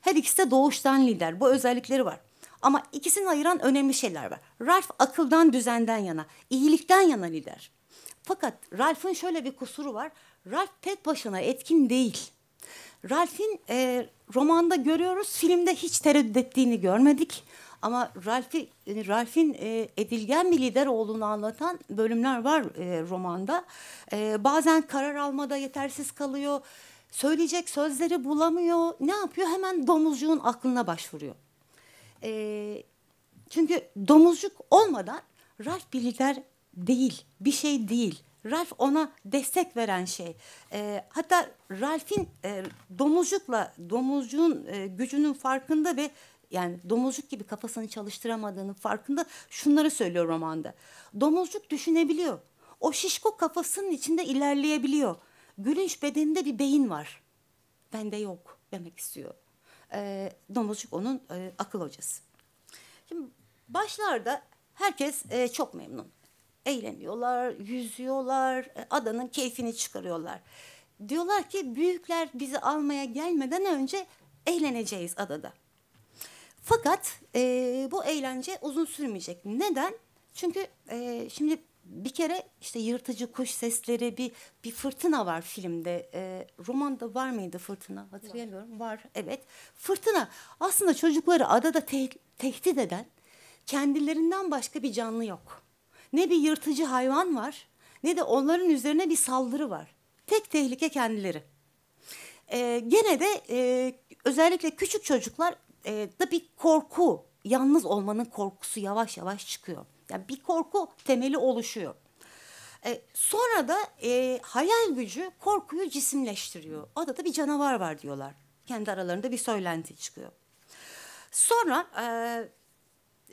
Her ikisi de doğuştan lider. Bu özellikleri var. Ama ikisini ayıran önemli şeyler var. Ralph akıldan, düzenden yana, iyilikten yana lider. Fakat Ralph'ın şöyle bir kusuru var. Ralph tek başına etkin değil. Ralph'in e, romanda görüyoruz, filmde hiç tereddüt ettiğini görmedik. Ama Ralph'i, e, Ralph'in e, edilgen bir lider olduğunu anlatan bölümler var e, romanda. E, bazen karar almada yetersiz kalıyor, söyleyecek sözleri bulamıyor. Ne yapıyor? Hemen domuzcuğun aklına başvuruyor. E, çünkü domuzcuk olmadan Ralph bir lider değil, bir şey değil. Ralph ona destek veren şey. E, hatta Ralph'in e, domuzcukla domuzcuğun e, gücünün farkında ve yani domuzcuk gibi kafasını çalıştıramadığının farkında şunları söylüyor romanda. Domuzcuk düşünebiliyor. O şişko kafasının içinde ilerleyebiliyor. Gülünç bedeninde bir beyin var. Bende yok demek istiyor. E, domuzcuk onun e, akıl hocası. Şimdi başlarda herkes e, çok memnun eğleniyorlar, yüzüyorlar, e, adanın keyfini çıkarıyorlar. Diyorlar ki büyükler bizi almaya gelmeden önce eğleneceğiz adada. Fakat e, bu eğlence uzun sürmeyecek. Neden? Çünkü e, şimdi bir kere işte yırtıcı kuş sesleri bir bir fırtına var filmde. E, romanda var mıydı fırtına? Hatırlayamıyorum. Var. var evet. Fırtına aslında çocukları adada te tehdit eden kendilerinden başka bir canlı yok. Ne bir yırtıcı hayvan var ne de onların üzerine bir saldırı var. Tek tehlike kendileri. Ee, gene de e, özellikle küçük çocuklar e, da bir korku, yalnız olmanın korkusu yavaş yavaş çıkıyor. Yani bir korku temeli oluşuyor. E, sonra da e, hayal gücü korkuyu cisimleştiriyor. Adada bir canavar var diyorlar. Kendi aralarında bir söylenti çıkıyor. Sonra e,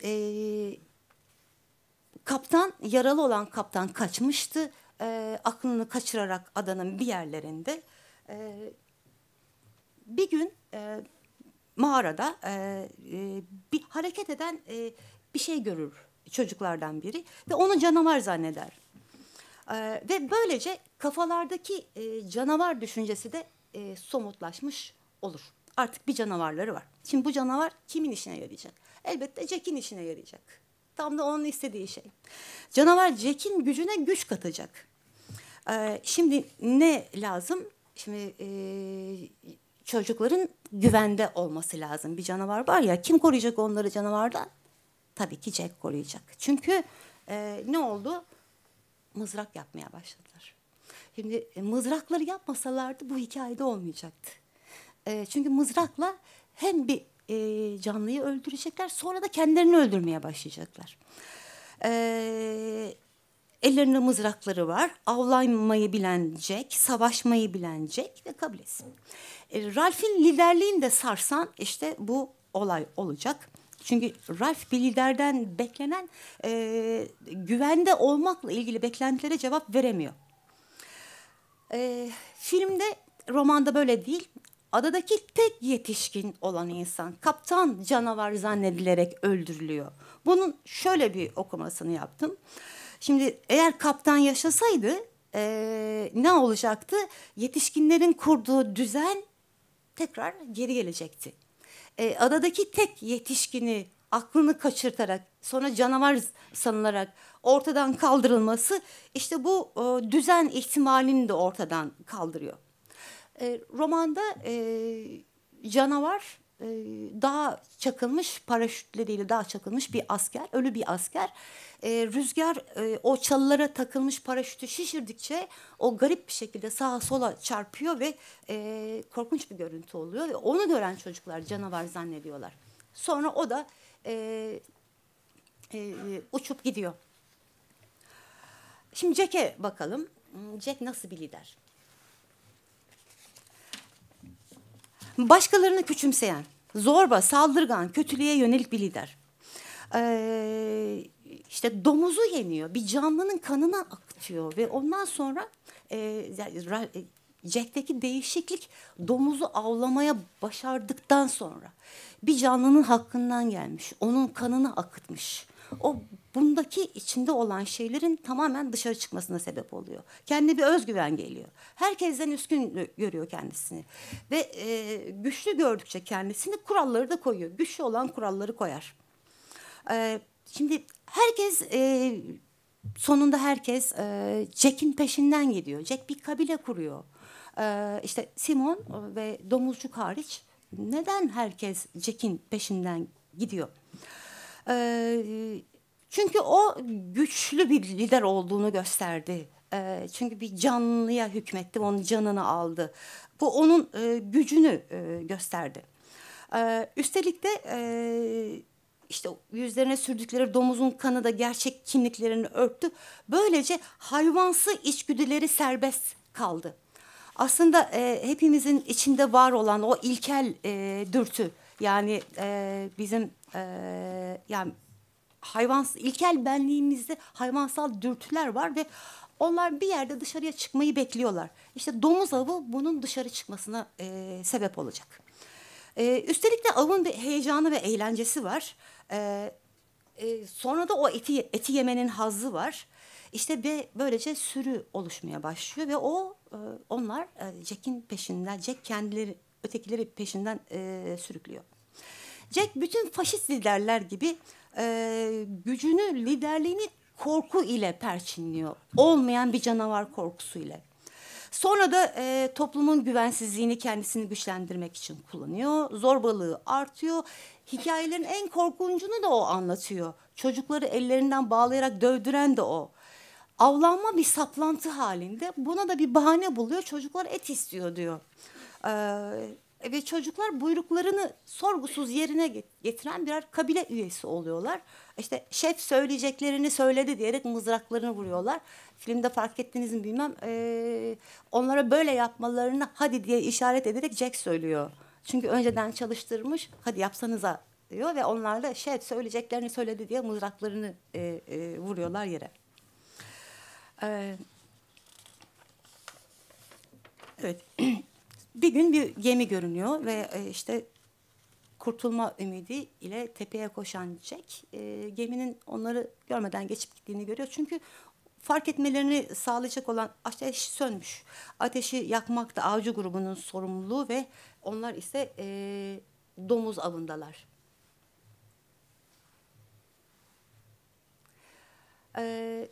e, Kaptan yaralı olan kaptan kaçmıştı. E, aklını kaçırarak adanın bir yerlerinde. E, bir gün e, mağarada e, e, bir hareket eden e, bir şey görür çocuklardan biri ve onu canavar zanneder. E, ve böylece kafalardaki e, canavar düşüncesi de e, somutlaşmış olur. Artık bir canavarları var. Şimdi bu canavar kimin işine yarayacak? Elbette Jack'in işine yarayacak. Tam da onun istediği şey. Canavar Jack'in gücüne güç katacak. Ee, şimdi ne lazım? Şimdi e, çocukların güvende olması lazım. Bir canavar var ya kim koruyacak onları canavardan? Tabii ki Jack koruyacak. Çünkü e, ne oldu? Mızrak yapmaya başladılar. Şimdi e, mızrakları yapmasalardı bu hikayede olmayacaktı. E, çünkü mızrakla hem bir e, canlıyı öldürecekler. Sonra da kendilerini öldürmeye başlayacaklar. Eee Ellerinde mızrakları var. Avlanmayı bilenecek, savaşmayı bilenecek ve kabilesi. E, Ralph'in liderliğini de sarsan işte bu olay olacak. Çünkü Ralph bir liderden beklenen e, güvende olmakla ilgili beklentilere cevap veremiyor. E, filmde romanda böyle değil adadaki tek yetişkin olan insan kaptan canavar zannedilerek öldürülüyor. Bunun şöyle bir okumasını yaptım. Şimdi eğer kaptan yaşasaydı e, ne olacaktı? Yetişkinlerin kurduğu düzen tekrar geri gelecekti. E, adadaki tek yetişkini aklını kaçırtarak sonra canavar sanılarak ortadan kaldırılması işte bu e, düzen ihtimalini de ortadan kaldırıyor. E, romanda e, canavar e, daha çakılmış paraşütleriyle daha çakılmış bir asker, ölü bir asker. E, rüzgar e, o çalılara takılmış paraşütü şişirdikçe o garip bir şekilde sağa sola çarpıyor ve e, korkunç bir görüntü oluyor. Ve onu gören çocuklar canavar zannediyorlar. Sonra o da e, e, uçup gidiyor. Şimdi Jack'e bakalım. Hmm, Jack nasıl bir lider? Başkalarını küçümseyen, zorba, saldırgan, kötülüğe yönelik bir lider. Ee, işte domuzu yeniyor, bir canlının kanına akıtıyor ve ondan sonra e, yani, Jack'teki e, değişiklik domuzu avlamaya başardıktan sonra bir canlının hakkından gelmiş, onun kanını akıtmış o bundaki içinde olan şeylerin tamamen dışarı çıkmasına sebep oluyor. Kendine bir özgüven geliyor. Herkesten üstün görüyor kendisini. Ve e, güçlü gördükçe kendisini kuralları da koyuyor. Güçlü olan kuralları koyar. E, şimdi herkes e, sonunda herkes e, Jack'in peşinden gidiyor. Jack bir kabile kuruyor. E, işte Simon ve domuzcuk hariç neden herkes Jack'in peşinden gidiyor? çünkü o güçlü bir lider olduğunu gösterdi. E, çünkü bir canlıya hükmetti, onun canını aldı. Bu onun e, gücünü e, gösterdi. E, üstelik de... E, işte yüzlerine sürdükleri domuzun kanı da gerçek kimliklerini örttü. Böylece hayvansı içgüdüleri serbest kaldı. Aslında e, hepimizin içinde var olan o ilkel e, dürtü, yani e, bizim e, yani hayvan ilkel benliğimizde hayvansal dürtüler var ve onlar bir yerde dışarıya çıkmayı bekliyorlar. İşte domuz avı bunun dışarı çıkmasına e, sebep olacak. E, üstelik de avın bir heyecanı ve eğlencesi var. E, e, sonra da o eti, eti yemenin hazzı var. İşte be, böylece sürü oluşmaya başlıyor ve o e, onlar e, Jack'in peşinden, Jack kendileri ötekileri peşinden e, sürüklüyor. Jack bütün faşist liderler gibi e, gücünü, liderliğini korku ile perçinliyor. Olmayan bir canavar korkusu ile. Sonra da e, toplumun güvensizliğini kendisini güçlendirmek için kullanıyor. Zorbalığı artıyor. Hikayelerin en korkuncunu da o anlatıyor. Çocukları ellerinden bağlayarak dövdüren de o. Avlanma bir saplantı halinde. Buna da bir bahane buluyor. Çocuklar et istiyor diyor ve çocuklar buyruklarını sorgusuz yerine getiren birer kabile üyesi oluyorlar. İşte şef söyleyeceklerini söyledi diyerek mızraklarını vuruyorlar. Filmde fark ettiniz mi bilmem. Ee, onlara böyle yapmalarını hadi diye işaret ederek Jack söylüyor. Çünkü önceden çalıştırmış hadi yapsanıza diyor ve onlar da şef söyleyeceklerini söyledi diye mızraklarını e, e, vuruyorlar yere. Ee, evet. bir gün bir gemi görünüyor ve e, işte kurtulma ümidi ile tepeye koşan Jack e, geminin onları görmeden geçip gittiğini görüyor. Çünkü fark etmelerini sağlayacak olan ateş sönmüş. Ateşi yakmak da avcı grubunun sorumluluğu ve onlar ise e, domuz avındalar. E,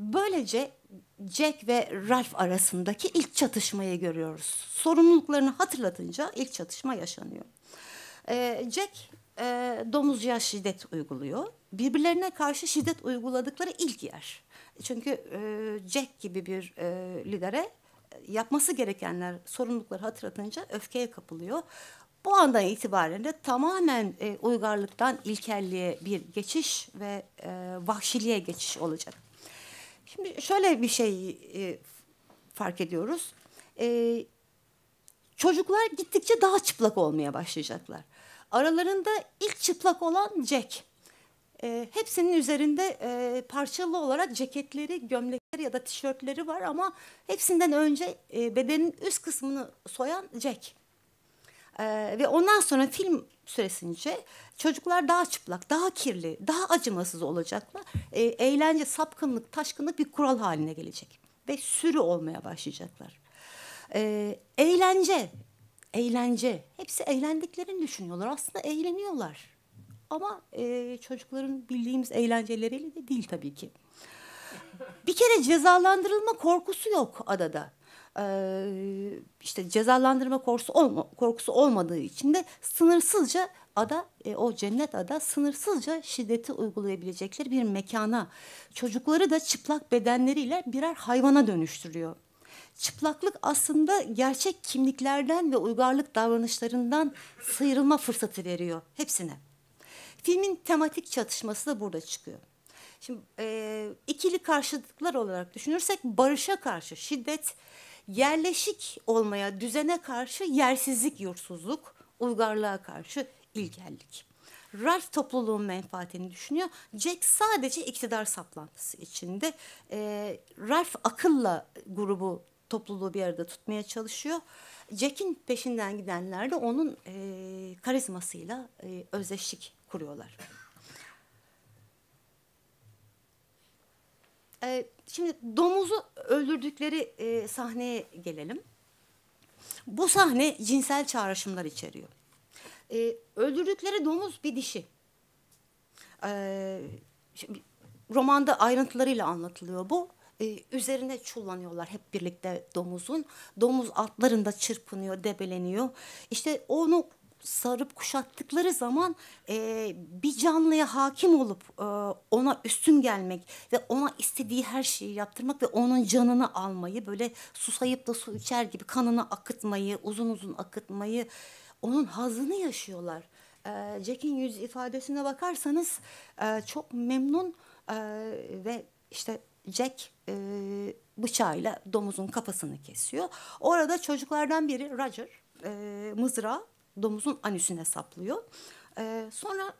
Böylece Jack ve Ralph arasındaki ilk çatışmayı görüyoruz. Sorumluluklarını hatırlatınca ilk çatışma yaşanıyor. Ee, Jack e, domuzcuya şiddet uyguluyor. Birbirlerine karşı şiddet uyguladıkları ilk yer. Çünkü e, Jack gibi bir e, lidere e, yapması gerekenler sorumlulukları hatırlatınca öfkeye kapılıyor. Bu andan itibaren de tamamen e, uygarlıktan ilkelliğe bir geçiş ve e, vahşiliğe geçiş olacak. Şimdi şöyle bir şey e, fark ediyoruz. E, çocuklar gittikçe daha çıplak olmaya başlayacaklar. Aralarında ilk çıplak olan Jack. E, hepsinin üzerinde e, parçalı olarak ceketleri, gömlekleri ya da tişörtleri var ama hepsinden önce e, bedenin üst kısmını soyan Jack. E, ve ondan sonra film süresince çocuklar daha çıplak, daha kirli, daha acımasız olacaklar. E, eğlence, sapkınlık, taşkınlık bir kural haline gelecek ve sürü olmaya başlayacaklar. E, eğlence, eğlence. Hepsi eğlendiklerini düşünüyorlar. Aslında eğleniyorlar. Ama e, çocukların bildiğimiz eğlenceleriyle de değil tabii ki. Bir kere cezalandırılma korkusu yok adada e, işte cezalandırma korkusu, olma, korkusu olmadığı için de sınırsızca ada e, o cennet ada sınırsızca şiddeti uygulayabilecekleri bir mekana çocukları da çıplak bedenleriyle birer hayvana dönüştürüyor. Çıplaklık aslında gerçek kimliklerden ve uygarlık davranışlarından sıyrılma fırsatı veriyor hepsine. Filmin tematik çatışması da burada çıkıyor. Şimdi e, ikili karşıtlıklar olarak düşünürsek barışa karşı şiddet yerleşik olmaya, düzene karşı yersizlik, yursuzluk, uygarlığa karşı ilgellik. Ralph topluluğun menfaatini düşünüyor. Jack sadece iktidar saplantısı içinde. E, Ralph akılla grubu, topluluğu bir arada tutmaya çalışıyor. Jack'in peşinden gidenler de onun e, karizmasıyla e, özdeşlik kuruyorlar. Ee, şimdi domuzu öldürdükleri e, sahneye gelelim. Bu sahne cinsel çağrışımlar içeriyor. E, öldürdükleri domuz bir dişi. E, şimdi, romanda ayrıntılarıyla anlatılıyor bu. Ee, üzerine çullanıyorlar hep birlikte domuzun. Domuz altlarında çırpınıyor, debeleniyor. İşte onu sarıp kuşattıkları zaman e, bir canlıya hakim olup e, ona üstün gelmek ve ona istediği her şeyi yaptırmak ve onun canını almayı böyle susayıp da su içer gibi kanını akıtmayı uzun uzun akıtmayı onun hazını yaşıyorlar. E, Jack'in yüz ifadesine bakarsanız e, çok memnun e, ve işte Jack e, bıçağıyla domuzun kafasını kesiyor. Orada çocuklardan biri Roger e, mızrağı domuzun anüsüne saplıyor. E, ee, sonra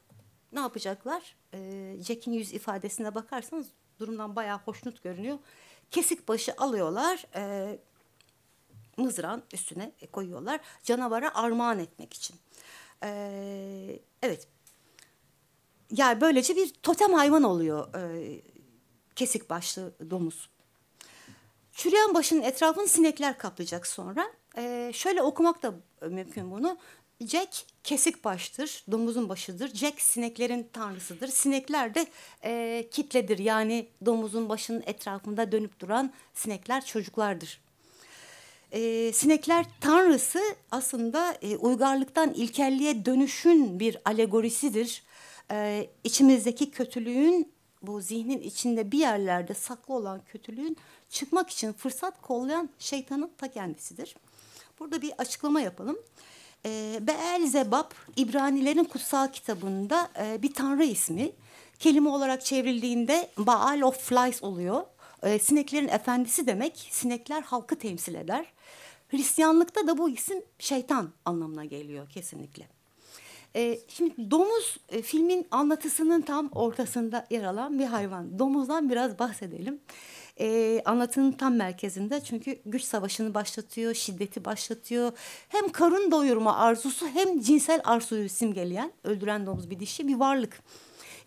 ne yapacaklar? E, Jack'in yüz ifadesine bakarsanız durumdan bayağı hoşnut görünüyor. Kesik başı alıyorlar, e, mızrağın üstüne koyuyorlar canavara armağan etmek için. E, evet, yani böylece bir totem hayvan oluyor e, kesik başlı domuz. Çürüyen başının etrafını sinekler kaplayacak sonra. E, şöyle okumak da mümkün bunu. Jack kesik baştır, domuzun başıdır. Jack sineklerin tanrısıdır. Sinekler de e, kitledir. Yani domuzun başının etrafında dönüp duran sinekler çocuklardır. E, sinekler tanrısı aslında e, uygarlıktan ilkelliğe dönüşün bir alegorisidir. E, içimizdeki kötülüğün, bu zihnin içinde bir yerlerde saklı olan kötülüğün çıkmak için fırsat kollayan şeytanın ta kendisidir. Burada bir açıklama yapalım. E, ee, Beelzebab İbranilerin kutsal kitabında e, bir tanrı ismi. Kelime olarak çevrildiğinde Baal of Flies oluyor. E, sineklerin efendisi demek. Sinekler halkı temsil eder. Hristiyanlıkta da bu isim şeytan anlamına geliyor kesinlikle. E, şimdi domuz e, filmin anlatısının tam ortasında yer alan bir hayvan. Domuzdan biraz bahsedelim e, anlatının tam merkezinde. Çünkü güç savaşını başlatıyor, şiddeti başlatıyor. Hem karın doyurma arzusu hem cinsel arzuyu simgeleyen öldüren domuz bir dişi bir varlık.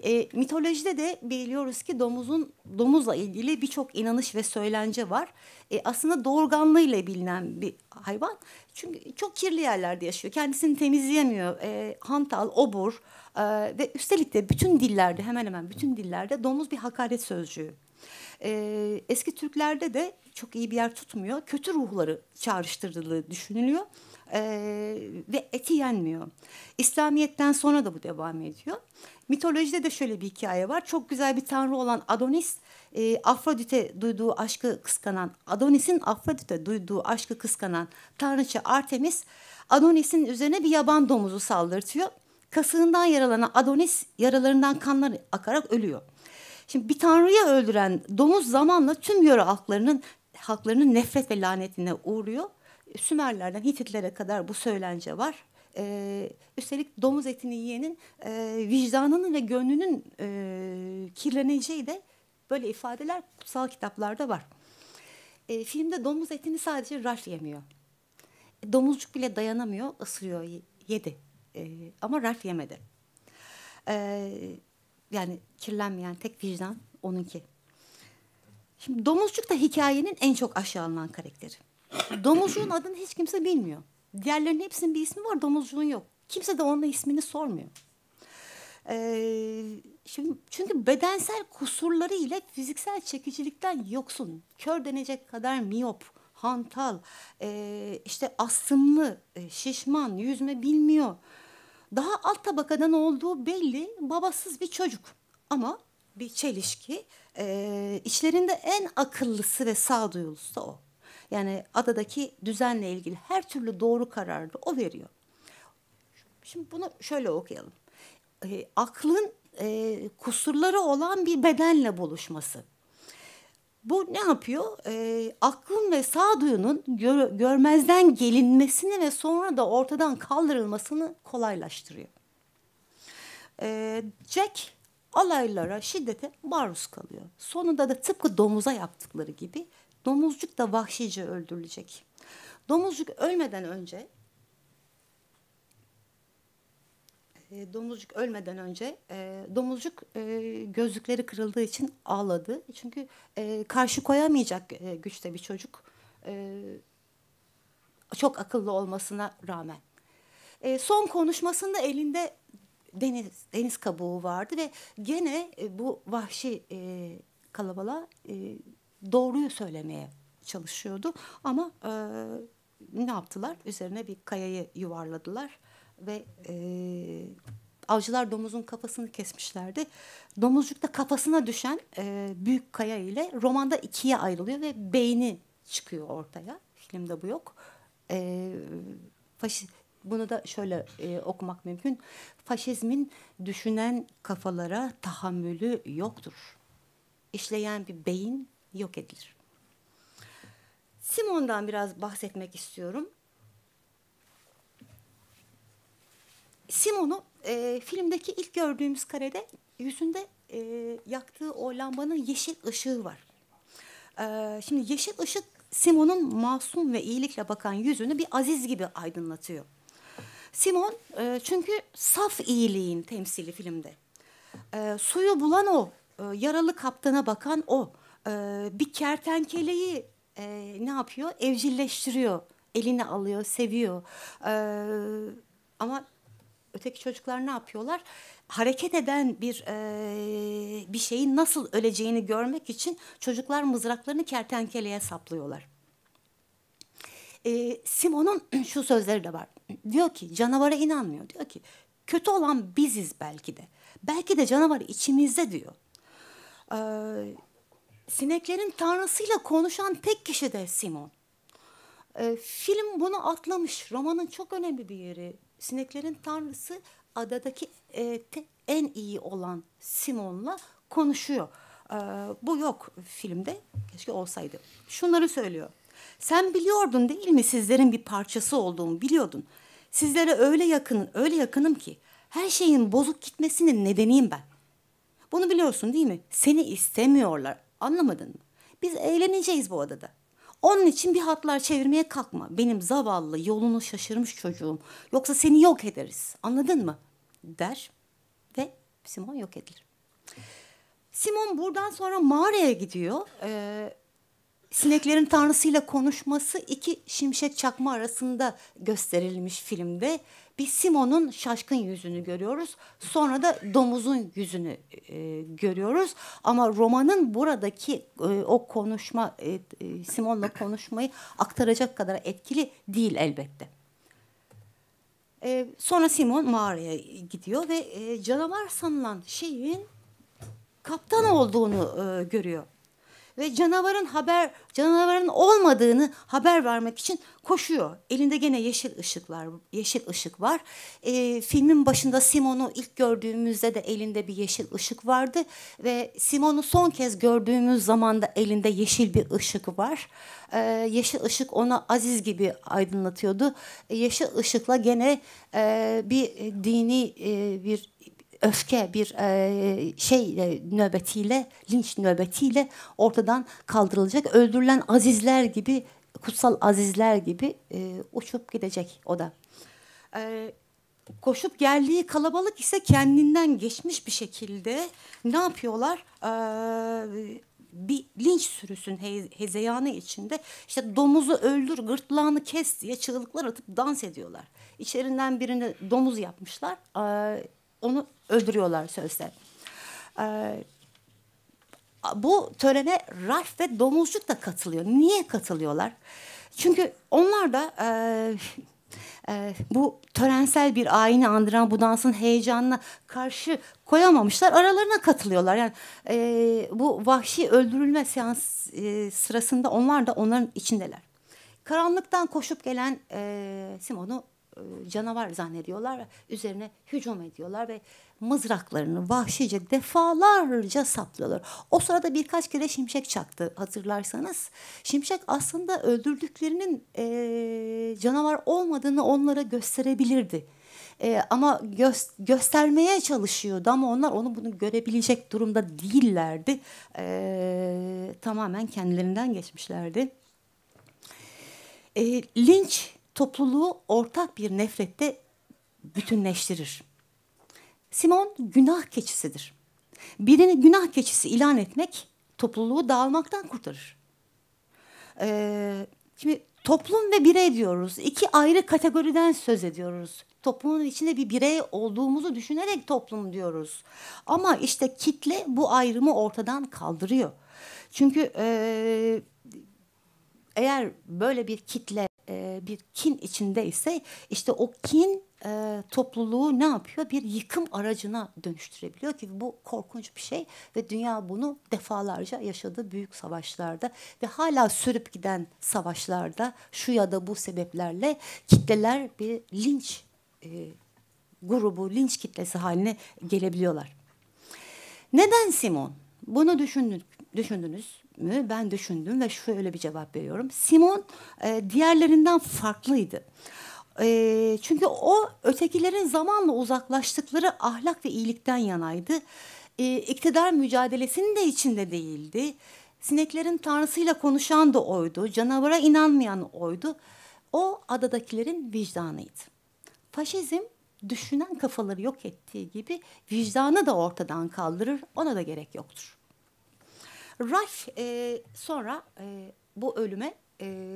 E, mitolojide de biliyoruz ki domuzun domuzla ilgili birçok inanış ve söylence var. E, aslında doğurganlığıyla bilinen bir hayvan. Çünkü çok kirli yerlerde yaşıyor. Kendisini temizleyemiyor. E, hantal, obur e, ve üstelik de bütün dillerde hemen hemen bütün dillerde domuz bir hakaret sözcüğü. E, eski Türklerde de çok iyi bir yer tutmuyor. Kötü ruhları çağrıştırdığı düşünülüyor e, ve eti yenmiyor. İslamiyet'ten sonra da bu devam ediyor. Mitolojide de şöyle bir hikaye var. Çok güzel bir tanrı olan Adonis, e, Afrodit'e duyduğu aşkı kıskanan, Adonis'in Afrodit'e duyduğu aşkı kıskanan tanrıça Artemis, Adonis'in üzerine bir yaban domuzu saldırtıyor. Kasığından yaralanan Adonis yaralarından kanlar akarak ölüyor. Şimdi bir tanrıyı öldüren domuz zamanla tüm yöre halklarının haklarının nefret ve lanetine uğruyor. Sümerlerden Hititlere kadar bu söylence var. Ee, üstelik domuz etini yiyenin e, vicdanının ve gönlünün e, kirleneceği de böyle ifadeler kutsal kitaplarda var. E, filmde domuz etini sadece Rush yemiyor. E, domuzcuk bile dayanamıyor, ısırıyor, yedi. E, ama raf yemedi. E, yani kirlenmeyen tek vicdan onunki. Şimdi domuzcuk da hikayenin en çok aşağılanan karakteri. Domuzcuğun adını hiç kimse bilmiyor. Diğerlerinin hepsinin bir ismi var domuzcuğun yok. Kimse de onun ismini sormuyor. Ee, şimdi çünkü bedensel kusurları ile fiziksel çekicilikten yoksun. Kör denecek kadar miyop, hantal, e, işte astımlı, e, şişman, yüzme bilmiyor. Daha alt tabakadan olduğu belli babasız bir çocuk ama bir çelişki. E, içlerinde en akıllısı ve sağduyulusu da o. Yani adadaki düzenle ilgili her türlü doğru kararı o veriyor. Şimdi bunu şöyle okuyalım. E, aklın e, kusurları olan bir bedenle buluşması. Bu ne yapıyor? E, aklın ve sağduyunun gör, görmezden gelinmesini ve sonra da ortadan kaldırılmasını kolaylaştırıyor. E, Jack alaylara, şiddete maruz kalıyor. Sonunda da tıpkı domuza yaptıkları gibi domuzcuk da vahşice öldürülecek. Domuzcuk ölmeden önce Ee, domuzcuk ölmeden önce e, domuzcuk e, gözlükleri kırıldığı için ağladı. Çünkü e, karşı koyamayacak e, güçte bir çocuk. E, çok akıllı olmasına rağmen. E, son konuşmasında elinde deniz deniz kabuğu vardı ve gene e, bu vahşi e, kalabala e, doğruyu söylemeye çalışıyordu ama e, ne yaptılar? Üzerine bir kayayı yuvarladılar ve e, avcılar domuzun kafasını kesmişlerdi. Domuzcuk da kafasına düşen e, büyük kaya ile romanda ikiye ayrılıyor ve beyni çıkıyor ortaya. Filmde bu yok. E, faşi, bunu da şöyle e, okumak mümkün. Faşizmin düşünen kafalara tahammülü yoktur. İşleyen bir beyin yok edilir. Simon'dan biraz bahsetmek istiyorum. Simon'u e, filmdeki ilk gördüğümüz karede yüzünde e, yaktığı o lambanın yeşil ışığı var. E, şimdi yeşil ışık Simon'un masum ve iyilikle bakan yüzünü bir aziz gibi aydınlatıyor. Simon e, çünkü saf iyiliğin temsili filmde. E, suyu bulan o, e, yaralı kaptana bakan o. E, bir kertenkeleyi e, ne yapıyor? Evcilleştiriyor, eline alıyor, seviyor. E, ama öteki çocuklar ne yapıyorlar? Hareket eden bir e, bir şeyin nasıl öleceğini görmek için çocuklar mızraklarını kertenkeleye saplıyorlar. E, Simon'un şu sözleri de var. Diyor ki canavara inanmıyor. Diyor ki kötü olan biziz belki de. Belki de canavar içimizde diyor. E, sineklerin tanrısıyla konuşan tek kişi de Simon. E, film bunu atlamış. Romanın çok önemli bir yeri sineklerin tanrısı adadaki e, te, en iyi olan Simon'la konuşuyor. E, bu yok filmde. Keşke olsaydı. Şunları söylüyor. Sen biliyordun değil mi sizlerin bir parçası olduğumu biliyordun. Sizlere öyle yakın, öyle yakınım ki her şeyin bozuk gitmesinin nedeniyim ben. Bunu biliyorsun değil mi? Seni istemiyorlar. Anlamadın mı? Biz eğleneceğiz bu adada. Onun için bir hatlar çevirmeye kalkma. Benim zavallı yolunu şaşırmış çocuğum. Yoksa seni yok ederiz. Anladın mı? Der ve Simon yok edilir. Simon buradan sonra mağaraya gidiyor. Ee, Sineklerin tanrısıyla konuşması iki şimşek çakma arasında gösterilmiş filmde. Bir Simon'un şaşkın yüzünü görüyoruz. Sonra da domuzun yüzünü e, görüyoruz. Ama romanın buradaki e, o konuşma, e, e, Simon'la konuşmayı aktaracak kadar etkili değil elbette. E, sonra Simon mağaraya gidiyor ve e, canavar sanılan şeyin kaptan olduğunu e, görüyor ve canavarın haber canavarın olmadığını haber vermek için koşuyor. Elinde gene yeşil ışıklar yeşil ışık var. E, filmin başında Simon'u ilk gördüğümüzde de elinde bir yeşil ışık vardı ve Simon'u son kez gördüğümüz zaman da elinde yeşil bir ışık var. E, yeşil ışık ona aziz gibi aydınlatıyordu. E, yeşil ışıkla gene e, bir dini e, bir öfke, bir e, şey e, nöbetiyle, linç nöbetiyle ortadan kaldırılacak. Öldürülen azizler gibi, kutsal azizler gibi e, uçup gidecek o da. E, koşup geldiği kalabalık ise kendinden geçmiş bir şekilde ne yapıyorlar? Ee, bir linç sürüsün he hezeyanı içinde işte domuzu öldür gırtlağını kes diye çığlıklar atıp dans ediyorlar. İçerinden birini domuz yapmışlar. Ee, onu öldürüyorlar sözde. Ee, bu törene Ralph ve Domuzcuk da katılıyor. Niye katılıyorlar? Çünkü onlar da e, e, bu törensel bir ayini andıran bu dansın heyecanına karşı koyamamışlar. Aralarına katılıyorlar. Yani e, bu vahşi öldürülme seans e, sırasında onlar da onların içindeler. Karanlıktan koşup gelen e, Simon'u e, canavar zannediyorlar. Üzerine hücum ediyorlar ve mızraklarını vahşice defalarca saplıyorlar. O sırada birkaç kere şimşek çaktı hatırlarsanız. Şimşek aslında öldürdüklerinin e, canavar olmadığını onlara gösterebilirdi. E, ama gö- göstermeye çalışıyordu ama onlar onu bunu görebilecek durumda değillerdi. E, tamamen kendilerinden geçmişlerdi. E, linç topluluğu ortak bir nefrette bütünleştirir. Simon günah keçisidir. Birini günah keçisi ilan etmek topluluğu dağılmaktan kurtarır. Ee, şimdi toplum ve birey diyoruz. İki ayrı kategoriden söz ediyoruz. Toplumun içinde bir birey olduğumuzu düşünerek toplum diyoruz. Ama işte kitle bu ayrımı ortadan kaldırıyor. Çünkü e, eğer böyle bir kitle e, bir kin içinde ise işte o kin e, topluluğu ne yapıyor? Bir yıkım aracına dönüştürebiliyor ki bu korkunç bir şey ve dünya bunu defalarca yaşadı büyük savaşlarda ve hala sürüp giden savaşlarda şu ya da bu sebeplerle kitleler bir linç e, grubu, linç kitlesi haline gelebiliyorlar. Neden Simon? Bunu düşündük, düşündünüz mü? Ben düşündüm ve şöyle bir cevap veriyorum. Simon e, diğerlerinden farklıydı. E, çünkü o ötekilerin zamanla uzaklaştıkları ahlak ve iyilikten yanaydı. E, iktidar mücadelesinin de içinde değildi. Sineklerin tanrısıyla konuşan da oydu. Canavara inanmayan oydu. O adadakilerin vicdanıydı. Faşizm düşünen kafaları yok ettiği gibi vicdanı da ortadan kaldırır. Ona da gerek yoktur. Raf e, sonra e, bu ölüme e,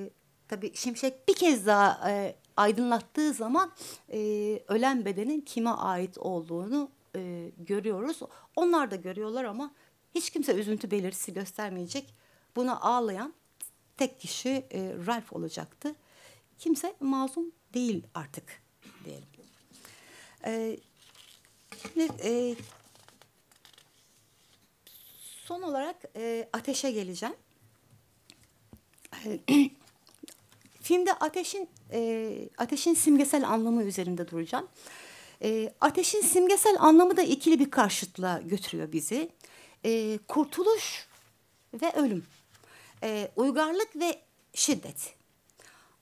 tabii Şimşek bir kez daha e, aydınlattığı zaman e, ölen bedenin kime ait olduğunu e, görüyoruz. Onlar da görüyorlar ama hiç kimse üzüntü belirtisi göstermeyecek. Buna ağlayan tek kişi e, Ralph olacaktı. Kimse mazum değil artık diyelim. E, şimdi e, Son olarak e, ateşe geleceğim. Filmde ateşin e, ateşin simgesel anlamı üzerinde duracağım. E, ateşin simgesel anlamı da ikili bir karşıtla götürüyor bizi. E, kurtuluş ve ölüm. E, uygarlık ve şiddet.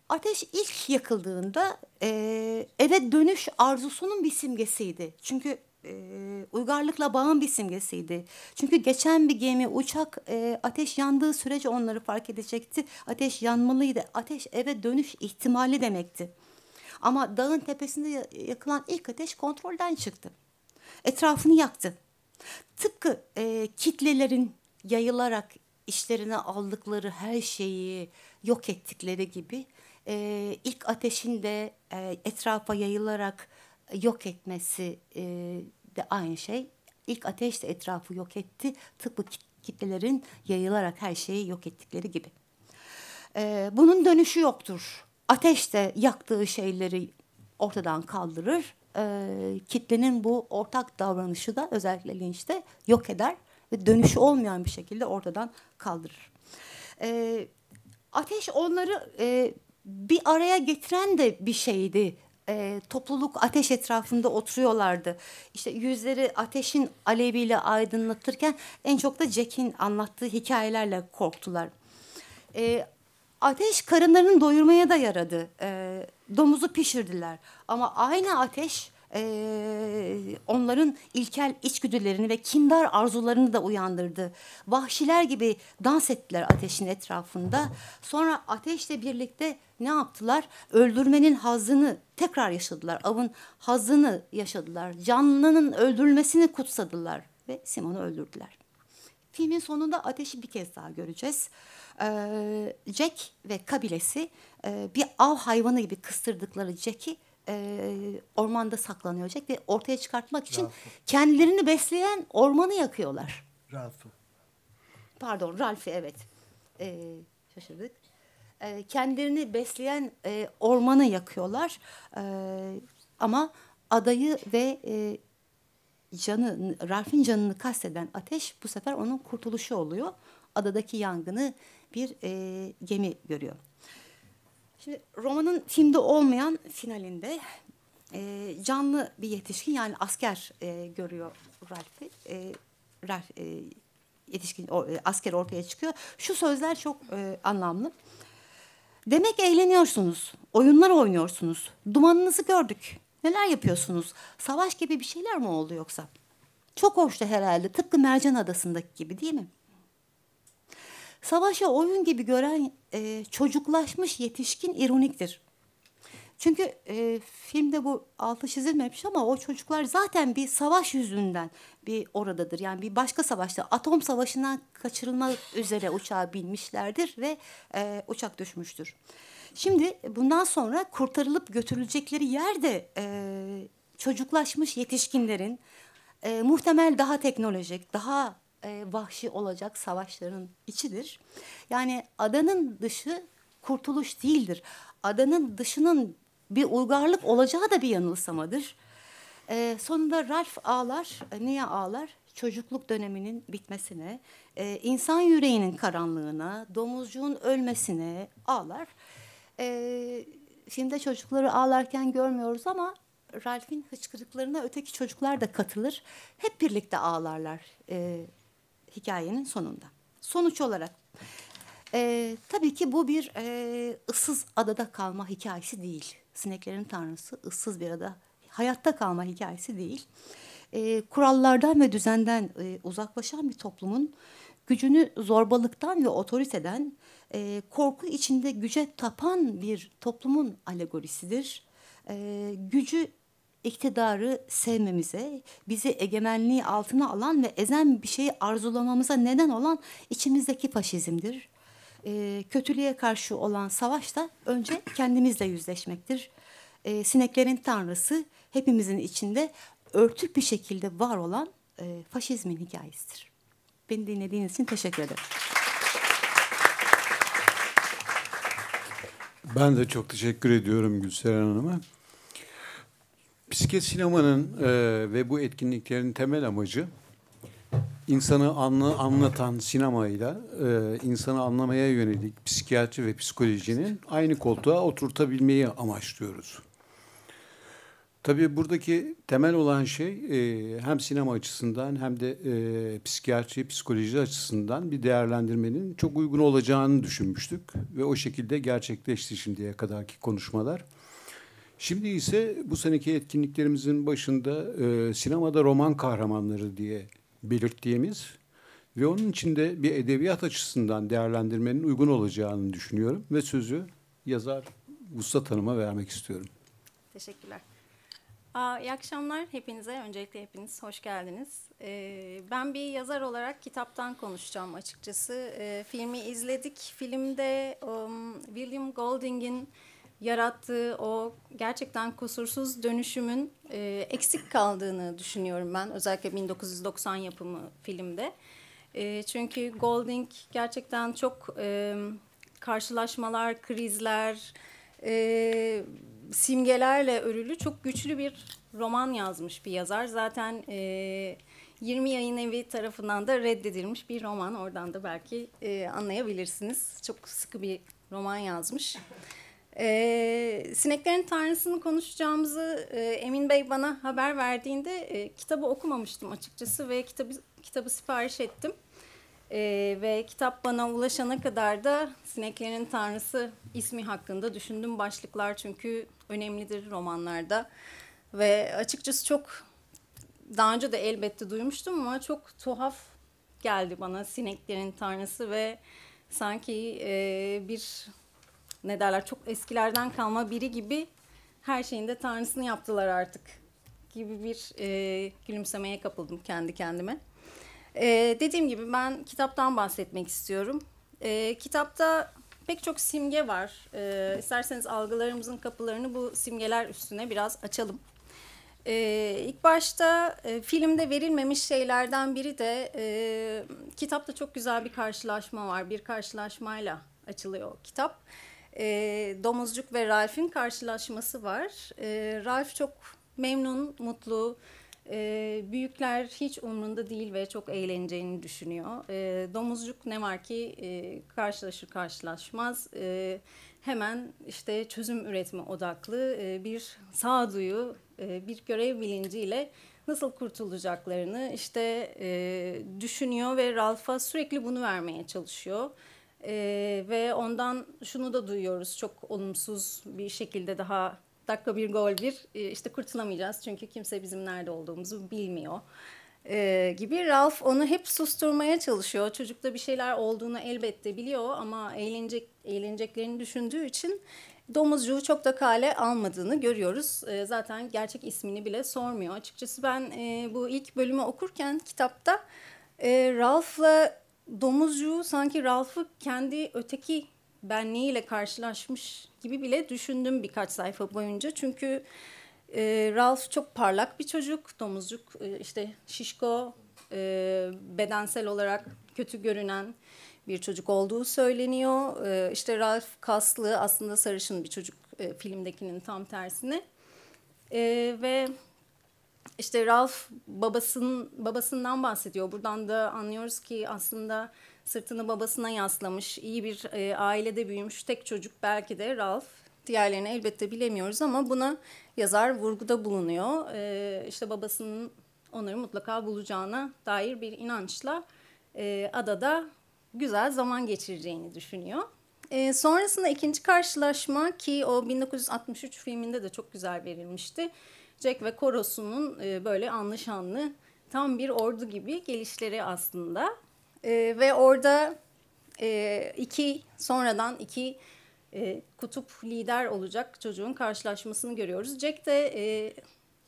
Ateş ilk yakıldığında e, eve dönüş arzusunun bir simgesiydi. Çünkü e, uygarlıkla bağın bir simgesiydi. Çünkü geçen bir gemi, uçak e, ateş yandığı sürece onları fark edecekti. Ateş yanmalıydı. Ateş eve dönüş ihtimali demekti. Ama dağın tepesinde yakılan ilk ateş kontrolden çıktı. Etrafını yaktı. Tıpkı e, kitlelerin yayılarak işlerine aldıkları her şeyi yok ettikleri gibi e, ilk ateşin de e, etrafa yayılarak yok etmesi e, de aynı şey. İlk ateş de etrafı yok etti. Tıpkı kitlelerin yayılarak her şeyi yok ettikleri gibi. Ee, bunun dönüşü yoktur. Ateş de yaktığı şeyleri ortadan kaldırır. Ee, kitlenin bu ortak davranışı da özellikle linçte yok eder ve dönüşü olmayan bir şekilde ortadan kaldırır. Ee, ateş onları e, bir araya getiren de bir şeydi e, topluluk ateş etrafında oturuyorlardı. İşte yüzleri ateşin aleviyle aydınlatırken en çok da Jack'in anlattığı hikayelerle korktular. E, ateş karınlarını doyurmaya da yaradı. E, domuzu pişirdiler ama aynı ateş e, onların ilkel içgüdülerini ve kindar arzularını da uyandırdı. Vahşiler gibi dans ettiler ateşin etrafında. Sonra ateşle birlikte ne yaptılar? Öldürmenin hazını tekrar yaşadılar. Avın hazını yaşadılar. Canlının öldürülmesini kutsadılar ve Simon'u öldürdüler. Filmin sonunda ateşi bir kez daha göreceğiz. Ee, Jack ve kabilesi e, bir av hayvanı gibi kıstırdıkları Jack'i e, ormanda saklanacak ve ortaya çıkartmak için Ralph'ı. kendilerini besleyen ormanı yakıyorlar. Ralph'ı. Pardon Ralph'ı evet. E, şaşırdık. E, kendilerini besleyen e, ormanı yakıyorlar. E, ama adayı ve e, canı Ralph'in canını kasteden ateş bu sefer onun kurtuluşu oluyor. Adadaki yangını bir e, gemi görüyor. Şimdi romanın filmde olmayan finalinde e, canlı bir yetişkin yani asker e, görüyor Ralph'i. E, Ralph e, yetişkin o, e, asker ortaya çıkıyor. Şu sözler çok e, anlamlı. Demek eğleniyorsunuz, oyunlar oynuyorsunuz, dumanınızı gördük. Neler yapıyorsunuz? Savaş gibi bir şeyler mi oldu yoksa? Çok hoştu herhalde tıpkı Mercan Adası'ndaki gibi değil mi? Savaşı oyun gibi gören e, çocuklaşmış yetişkin ironiktir. Çünkü e, filmde bu altı çizilmemiş ama o çocuklar zaten bir savaş yüzünden bir oradadır. Yani bir başka savaşta atom savaşından kaçırılma üzere uçağa binmişlerdir ve e, uçak düşmüştür. Şimdi bundan sonra kurtarılıp götürülecekleri yerde e, çocuklaşmış yetişkinlerin e, muhtemel daha teknolojik, daha e, vahşi olacak savaşların içidir. Yani adanın dışı kurtuluş değildir. Adanın dışının bir uygarlık olacağı da bir yanılsamadır. E, sonunda Ralph ağlar. E, niye ağlar? çocukluk döneminin bitmesine, e, insan yüreğinin karanlığına, domuzcuğun ölmesine ağlar. E, filmde çocukları ağlarken görmüyoruz ama Ralph'in hıçkırıklarına öteki çocuklar da katılır. Hep birlikte ağlarlar. E, hikayenin sonunda. Sonuç olarak e, tabii ki bu bir e, ıssız adada kalma hikayesi değil. Sineklerin tanrısı ıssız bir ada hayatta kalma hikayesi değil. E, kurallardan ve düzenden e, uzaklaşan bir toplumun gücünü zorbalıktan ve otoriteden e, korku içinde güce tapan bir toplumun alegorisidir. E, gücü iktidarı sevmemize, bizi egemenliği altına alan ve ezen bir şeyi arzulamamıza neden olan içimizdeki faşizmdir. E, kötülüğe karşı olan savaş da önce kendimizle yüzleşmektir. E, sineklerin tanrısı hepimizin içinde örtük bir şekilde var olan e, faşizmin hikayesidir. Beni dinlediğiniz için teşekkür ederim. Ben de çok teşekkür ediyorum Gülseren Hanım'a. Bisiklet sinemanın e, ve bu etkinliklerin temel amacı insanı anla, anlatan sinemayla e, insanı anlamaya yönelik psikiyatri ve psikolojinin aynı koltuğa oturtabilmeyi amaçlıyoruz. Tabii buradaki temel olan şey e, hem sinema açısından hem de e, psikiyatri, psikoloji açısından bir değerlendirmenin çok uygun olacağını düşünmüştük. Ve o şekilde gerçekleşti şimdiye kadarki konuşmalar. Şimdi ise bu seneki etkinliklerimizin başında e, sinemada roman kahramanları diye belirttiğimiz ve onun içinde bir edebiyat açısından değerlendirmenin uygun olacağını düşünüyorum ve sözü yazar Vuslat Hanım'a vermek istiyorum. Teşekkürler. Aa, iyi akşamlar hepinize. Öncelikle hepiniz hoş geldiniz. Ee, ben bir yazar olarak kitaptan konuşacağım açıkçası. Ee, filmi izledik. Filmde um, William Golding'in yarattığı o gerçekten kusursuz dönüşümün e, eksik kaldığını düşünüyorum ben. Özellikle 1990 yapımı filmde. E, çünkü Golding gerçekten çok e, karşılaşmalar, krizler, e, simgelerle örülü çok güçlü bir roman yazmış bir yazar. Zaten e, 20 yayın evi tarafından da reddedilmiş bir roman. Oradan da belki e, anlayabilirsiniz. Çok sıkı bir roman yazmış. E, Sineklerin Tanrısı'nı konuşacağımızı e, Emin Bey bana haber verdiğinde e, kitabı okumamıştım açıkçası ve kitabı, kitabı sipariş ettim. E, ve kitap bana ulaşana kadar da Sineklerin Tanrısı ismi hakkında düşündüm başlıklar çünkü önemlidir romanlarda. Ve açıkçası çok daha önce de elbette duymuştum ama çok tuhaf geldi bana Sineklerin Tanrısı ve sanki e, bir ne derler çok eskilerden kalma biri gibi her şeyin de tanrısını yaptılar artık gibi bir e, gülümsemeye kapıldım kendi kendime. E, dediğim gibi ben kitaptan bahsetmek istiyorum. E, kitapta pek çok simge var. E, isterseniz algılarımızın kapılarını bu simgeler üstüne biraz açalım. Ee, ilk başta e, filmde verilmemiş şeylerden biri de e, kitapta çok güzel bir karşılaşma var. Bir karşılaşmayla açılıyor kitap e, Domuzcuk ve Ralph'in karşılaşması var. E, Ralph çok memnun, mutlu. E, büyükler hiç umrunda değil ve çok eğleneceğini düşünüyor. E, domuzcuk ne var ki e, karşılaşır karşılaşmaz e, hemen işte çözüm üretme odaklı e, bir sağduyu, e, bir görev bilinciyle nasıl kurtulacaklarını işte e, düşünüyor ve Ralph'a sürekli bunu vermeye çalışıyor. Ee, ve ondan şunu da duyuyoruz çok olumsuz bir şekilde daha dakika bir gol bir ee, işte kurtulamayacağız çünkü kimse bizim nerede olduğumuzu bilmiyor ee, gibi Ralph onu hep susturmaya çalışıyor. Çocukta bir şeyler olduğunu elbette biliyor ama eğlenecek eğleneceklerini düşündüğü için domuzcuğu çok da kale almadığını görüyoruz. E, zaten gerçek ismini bile sormuyor. Açıkçası ben e, bu ilk bölümü okurken kitapta e, Ralph'la domuzcuğu sanki Ralph'ı kendi öteki benliğiyle karşılaşmış gibi bile düşündüm birkaç sayfa boyunca. Çünkü e, Ralph çok parlak bir çocuk. Domuzcuk e, işte şişko, e, bedensel olarak kötü görünen bir çocuk olduğu söyleniyor. E, işte Ralph kaslı aslında sarışın bir çocuk e, filmdekinin tam tersine. E, ve işte Ralph babasının babasından bahsediyor. Buradan da anlıyoruz ki aslında sırtını babasına yaslamış, iyi bir e, ailede büyümüş tek çocuk belki de Ralph. Diğerlerini elbette bilemiyoruz ama buna yazar vurguda bulunuyor. E, işte babasının onları mutlaka bulacağına dair bir inançla e, adada güzel zaman geçireceğini düşünüyor. E, sonrasında ikinci karşılaşma ki o 1963 filminde de çok güzel verilmişti Jack ve korosunun e, böyle anlı tam bir ordu gibi gelişleri aslında. E, ve orada e, iki sonradan iki e, kutup lider olacak çocuğun karşılaşmasını görüyoruz. Jack de e,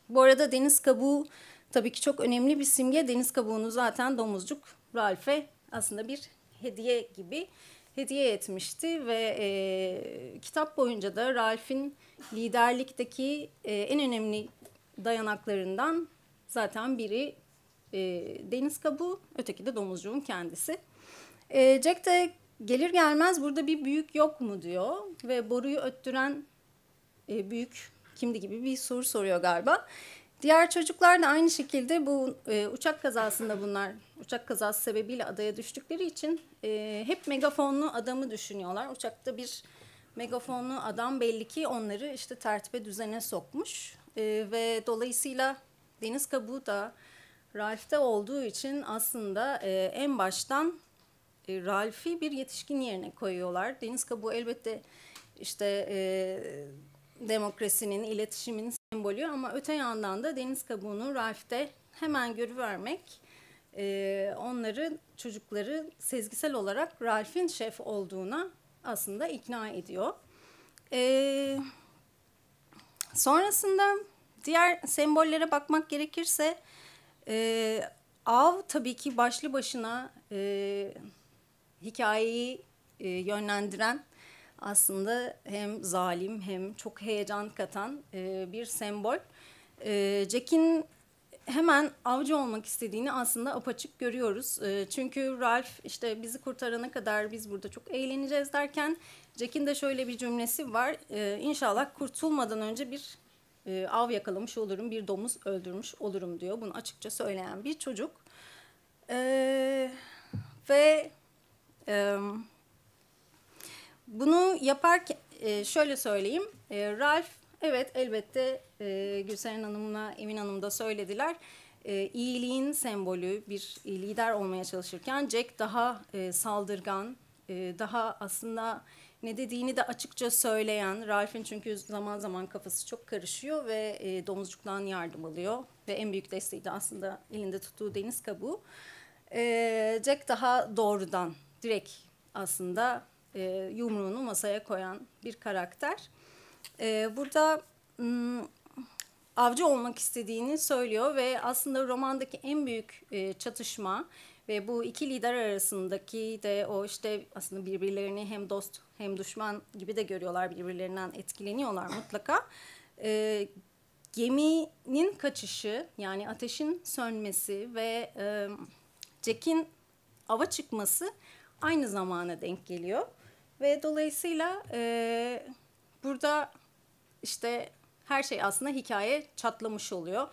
bu arada deniz kabuğu tabii ki çok önemli bir simge. Deniz kabuğunu zaten domuzcuk Ralph'e aslında bir hediye gibi hediye etmişti ve e, kitap boyunca da Ralph'in liderlikteki e, en önemli dayanaklarından zaten biri e, deniz kabuğu, öteki de domuzcuğun kendisi. E, Jack de gelir gelmez burada bir büyük yok mu diyor ve boruyu öttüren e, büyük kimdi gibi bir soru soruyor galiba. Diğer çocuklar da aynı şekilde bu e, uçak kazasında bunlar uçak kazası sebebiyle adaya düştükleri için e, hep megafonlu adamı düşünüyorlar. Uçakta bir megafonlu adam belli ki onları işte tertibe düzene sokmuş. Ee, ve dolayısıyla deniz kabuğu da Ralph'te olduğu için aslında e, en baştan e, Ralph'i bir yetişkin yerine koyuyorlar. Deniz kabuğu elbette işte e, demokrasinin, iletişimin sembolü ama öte yandan da deniz kabuğunu Ralph'te hemen görüvermek e, onları, çocukları sezgisel olarak Ralph'in şef olduğuna aslında ikna ediyor. Evet. Sonrasında diğer sembollere bakmak gerekirse e, av tabii ki başlı başına e, hikayeyi e, yönlendiren aslında hem zalim hem çok heyecan katan e, bir sembol. E, Jack'in hemen avcı olmak istediğini aslında apaçık görüyoruz. E, çünkü Ralph işte bizi kurtarana kadar biz burada çok eğleneceğiz derken Jack'in de şöyle bir cümlesi var. E, inşallah kurtulmadan önce bir e, av yakalamış olurum, bir domuz öldürmüş olurum diyor. Bunu açıkça söyleyen bir çocuk. E, ve e, bunu yaparken e, şöyle söyleyeyim. E, Ralph evet elbette e, Gülseren Hanım'la Emin Hanım da söylediler. E, iyiliğin sembolü bir lider olmaya çalışırken Jack daha e, saldırgan, e, daha aslında ne dediğini de açıkça söyleyen, Ralph'in çünkü zaman zaman kafası çok karışıyor ve e, domuzcuktan yardım alıyor. Ve en büyük desteği de aslında elinde tuttuğu deniz kabuğu. E, Jack daha doğrudan, direkt aslında e, yumruğunu masaya koyan bir karakter. E, burada hmm, avcı olmak istediğini söylüyor ve aslında romandaki en büyük e, çatışma ve bu iki lider arasındaki de o işte aslında birbirlerini hem dost hem düşman gibi de görüyorlar. Birbirlerinden etkileniyorlar mutlaka. E, geminin kaçışı yani ateşin sönmesi ve e, Jack'in ava çıkması aynı zamana denk geliyor. Ve dolayısıyla e, burada işte her şey aslında hikaye çatlamış oluyor.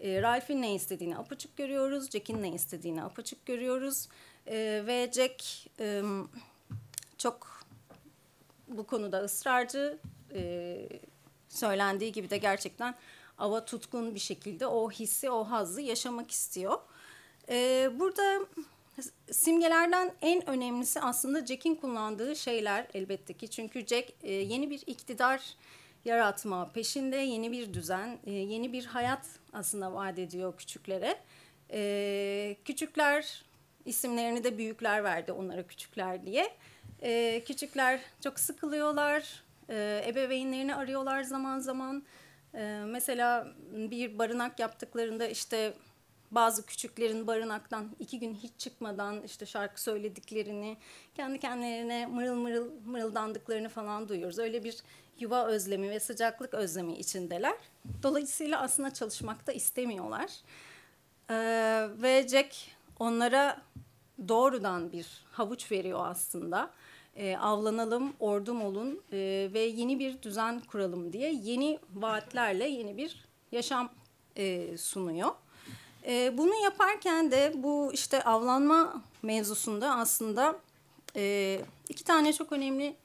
E, Ralph'in ne istediğini apaçık görüyoruz, Jack'in ne istediğini apaçık görüyoruz e, ve Jack e, çok bu konuda ısrarcı, e, söylendiği gibi de gerçekten ava tutkun bir şekilde o hissi, o hazzı yaşamak istiyor. E, burada simgelerden en önemlisi aslında Jack'in kullandığı şeyler elbette ki. Çünkü Jack e, yeni bir iktidar yaratma peşinde, yeni bir düzen, e, yeni bir hayat aslında vaat ediyor küçüklere. E, küçükler isimlerini de büyükler verdi onlara küçükler diye. E, küçükler çok sıkılıyorlar, e, ebeveynlerini arıyorlar zaman zaman. E, mesela bir barınak yaptıklarında işte bazı küçüklerin barınaktan iki gün hiç çıkmadan işte şarkı söylediklerini, kendi kendilerine mırıl mırıl mırıldandıklarını falan duyuyoruz. Öyle bir yuva özlemi ve sıcaklık özlemi içindeler. Dolayısıyla aslında çalışmak da istemiyorlar. Ee, ve Jack onlara doğrudan bir havuç veriyor aslında. Ee, avlanalım, ordum olun e, ve yeni bir düzen kuralım diye yeni vaatlerle yeni bir yaşam e, sunuyor. E, bunu yaparken de bu işte avlanma mevzusunda aslında e, iki tane çok önemli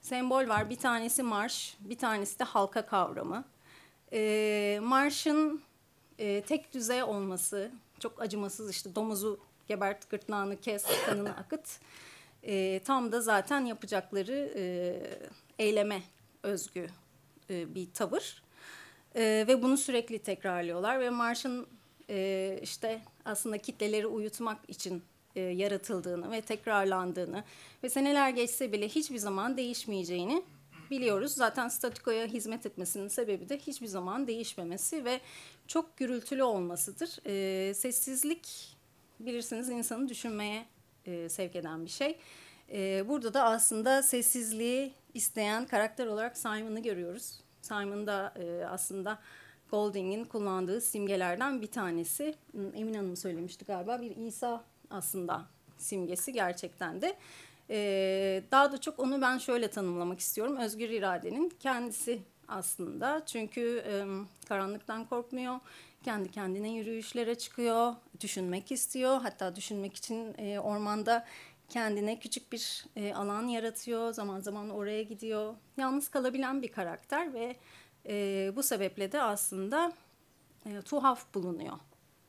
sembol var. Bir tanesi marş, bir tanesi de halka kavramı. E, marşın e, tek düzey olması, çok acımasız işte domuzu gebert, gırtlağını kes, kanını akıt. E, tam da zaten yapacakları e, eyleme özgü e, bir tavır. E, ve bunu sürekli tekrarlıyorlar ve marşın e, işte aslında kitleleri uyutmak için e, yaratıldığını ve tekrarlandığını ve seneler geçse bile hiçbir zaman değişmeyeceğini biliyoruz. Zaten statikoya hizmet etmesinin sebebi de hiçbir zaman değişmemesi ve çok gürültülü olmasıdır. E, sessizlik bilirsiniz insanı düşünmeye e, sevk eden bir şey. E, burada da aslında sessizliği isteyen karakter olarak Simon'ı görüyoruz. Simon da e, aslında Golding'in kullandığı simgelerden bir tanesi. Hmm, Emin Hanım söylemişti galiba bir İsa aslında simgesi gerçekten de. Ee, daha da çok onu ben şöyle tanımlamak istiyorum. Özgür iradenin kendisi aslında. Çünkü e, karanlıktan korkmuyor. Kendi kendine yürüyüşlere çıkıyor. Düşünmek istiyor. Hatta düşünmek için e, ormanda kendine küçük bir e, alan yaratıyor. Zaman zaman oraya gidiyor. Yalnız kalabilen bir karakter ve e, bu sebeple de aslında e, tuhaf bulunuyor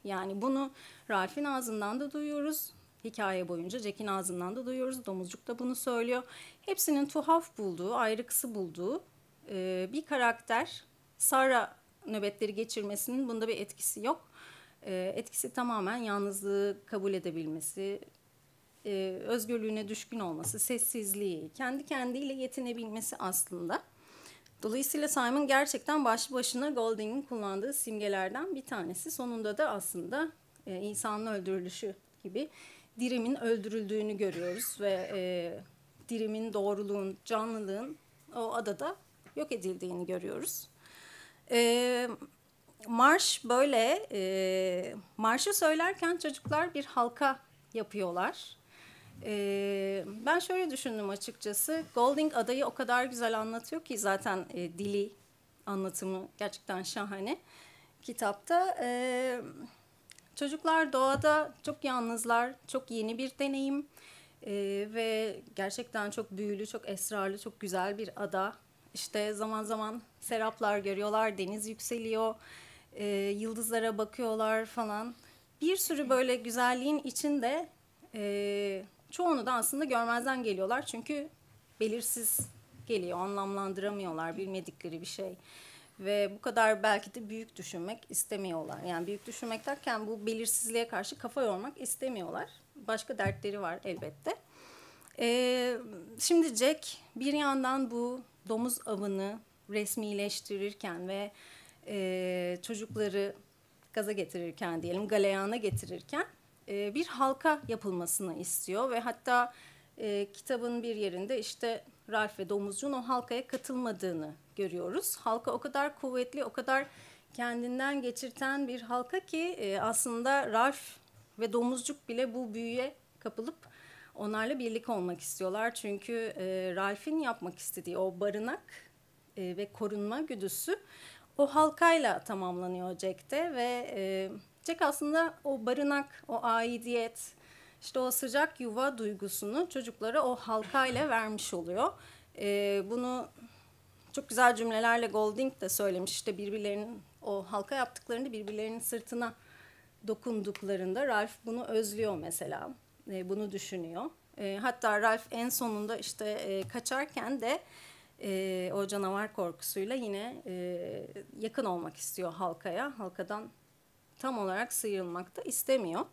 yani bunu Ralph'in ağzından da duyuyoruz. Hikaye boyunca Jack'in ağzından da duyuyoruz. Domuzcuk da bunu söylüyor. Hepsinin tuhaf bulduğu, ayrıksı bulduğu e, bir karakter. Sara nöbetleri geçirmesinin bunda bir etkisi yok. E, etkisi tamamen yalnızlığı kabul edebilmesi, e, özgürlüğüne düşkün olması, sessizliği, kendi kendiyle yetinebilmesi aslında. Dolayısıyla Simon gerçekten başlı başına Golding'in kullandığı simgelerden bir tanesi. Sonunda da aslında e, insanın öldürülüşü gibi dirimin öldürüldüğünü görüyoruz ve e, dirimin doğruluğun, canlılığın o adada yok edildiğini görüyoruz. E, marş böyle, e, marşı söylerken çocuklar bir halka yapıyorlar e, ben şöyle düşündüm açıkçası. Golding adayı o kadar güzel anlatıyor ki zaten e, dili anlatımı gerçekten şahane kitapta. E, çocuklar doğada çok yalnızlar, çok yeni bir deneyim e, ve gerçekten çok büyülü, çok esrarlı, çok güzel bir ada. İşte zaman zaman seraplar görüyorlar, deniz yükseliyor, e, yıldızlara bakıyorlar falan. Bir sürü böyle güzelliğin içinde e, çoğunu da aslında görmezden geliyorlar çünkü belirsiz geliyor, anlamlandıramıyorlar bilmedikleri bir şey. Ve bu kadar belki de büyük düşünmek istemiyorlar. Yani büyük düşünmek derken bu belirsizliğe karşı kafa yormak istemiyorlar. Başka dertleri var elbette. Ee, şimdi Jack bir yandan bu domuz avını resmileştirirken ve e, çocukları gaza getirirken diyelim galeyana getirirken e, bir halka yapılmasını istiyor ve hatta e, kitabın bir yerinde işte Ralph ve Domuzcuğun o halkaya katılmadığını görüyoruz. Halka o kadar kuvvetli, o kadar kendinden geçirten bir halka ki e, aslında Ralph ve Domuzcuk bile bu büyüye kapılıp onlarla birlik olmak istiyorlar. Çünkü e, Ralph'in yapmak istediği o barınak e, ve korunma güdüsü o halkayla tamamlanıyor Jack'te ve e, Jack aslında o barınak, o aidiyet, işte o sıcak yuva duygusunu çocuklara o halkayla vermiş oluyor. Ee, bunu çok güzel cümlelerle Golding de söylemiş. İşte birbirlerinin o halka yaptıklarını birbirlerinin sırtına dokunduklarında Ralph bunu özlüyor mesela. E, bunu düşünüyor. E, hatta Ralph en sonunda işte e, kaçarken de e, o canavar korkusuyla yine e, yakın olmak istiyor halkaya. Halkadan tam olarak sıyrılmak da istemiyor.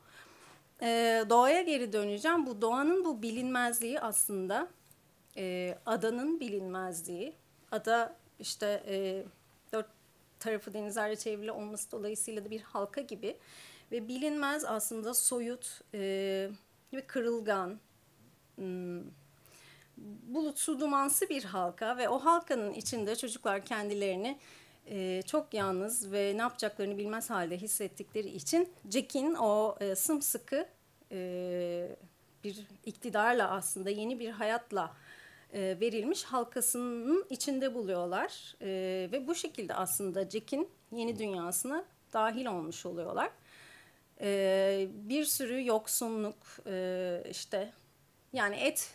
E, doğaya geri döneceğim. Bu doğanın bu bilinmezliği aslında e, adanın bilinmezliği. Ada işte e, dört tarafı denizlerle çevrili olması dolayısıyla da bir halka gibi ve bilinmez aslında soyut e, ve kırılgan hmm, bulutsu dumansı bir halka ve o halkanın içinde çocuklar kendilerini e, çok yalnız ve ne yapacaklarını bilmez halde hissettikleri için Jack'in o e, sımsıkı e, bir iktidarla aslında yeni bir hayatla e, verilmiş halkasının içinde buluyorlar e, ve bu şekilde aslında Jack'in yeni dünyasına dahil olmuş oluyorlar. E, bir sürü yoksunluk e, işte yani et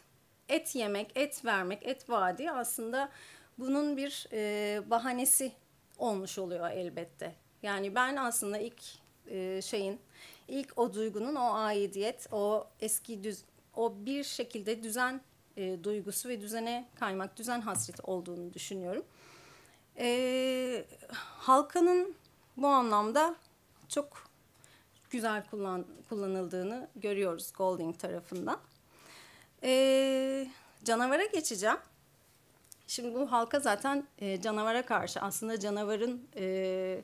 et yemek et vermek et vaadi aslında bunun bir e, bahanesi olmuş oluyor elbette. Yani ben aslında ilk e, şeyin, ilk o duygunun, o aidiyet, o eski düz, o bir şekilde düzen e, duygusu ve düzene kaymak, düzen hasreti olduğunu düşünüyorum. E, halkanın bu anlamda çok güzel kullan, kullanıldığını görüyoruz Golding tarafından. E, canavara geçeceğim. Şimdi bu halka zaten e, canavara karşı aslında canavarın e,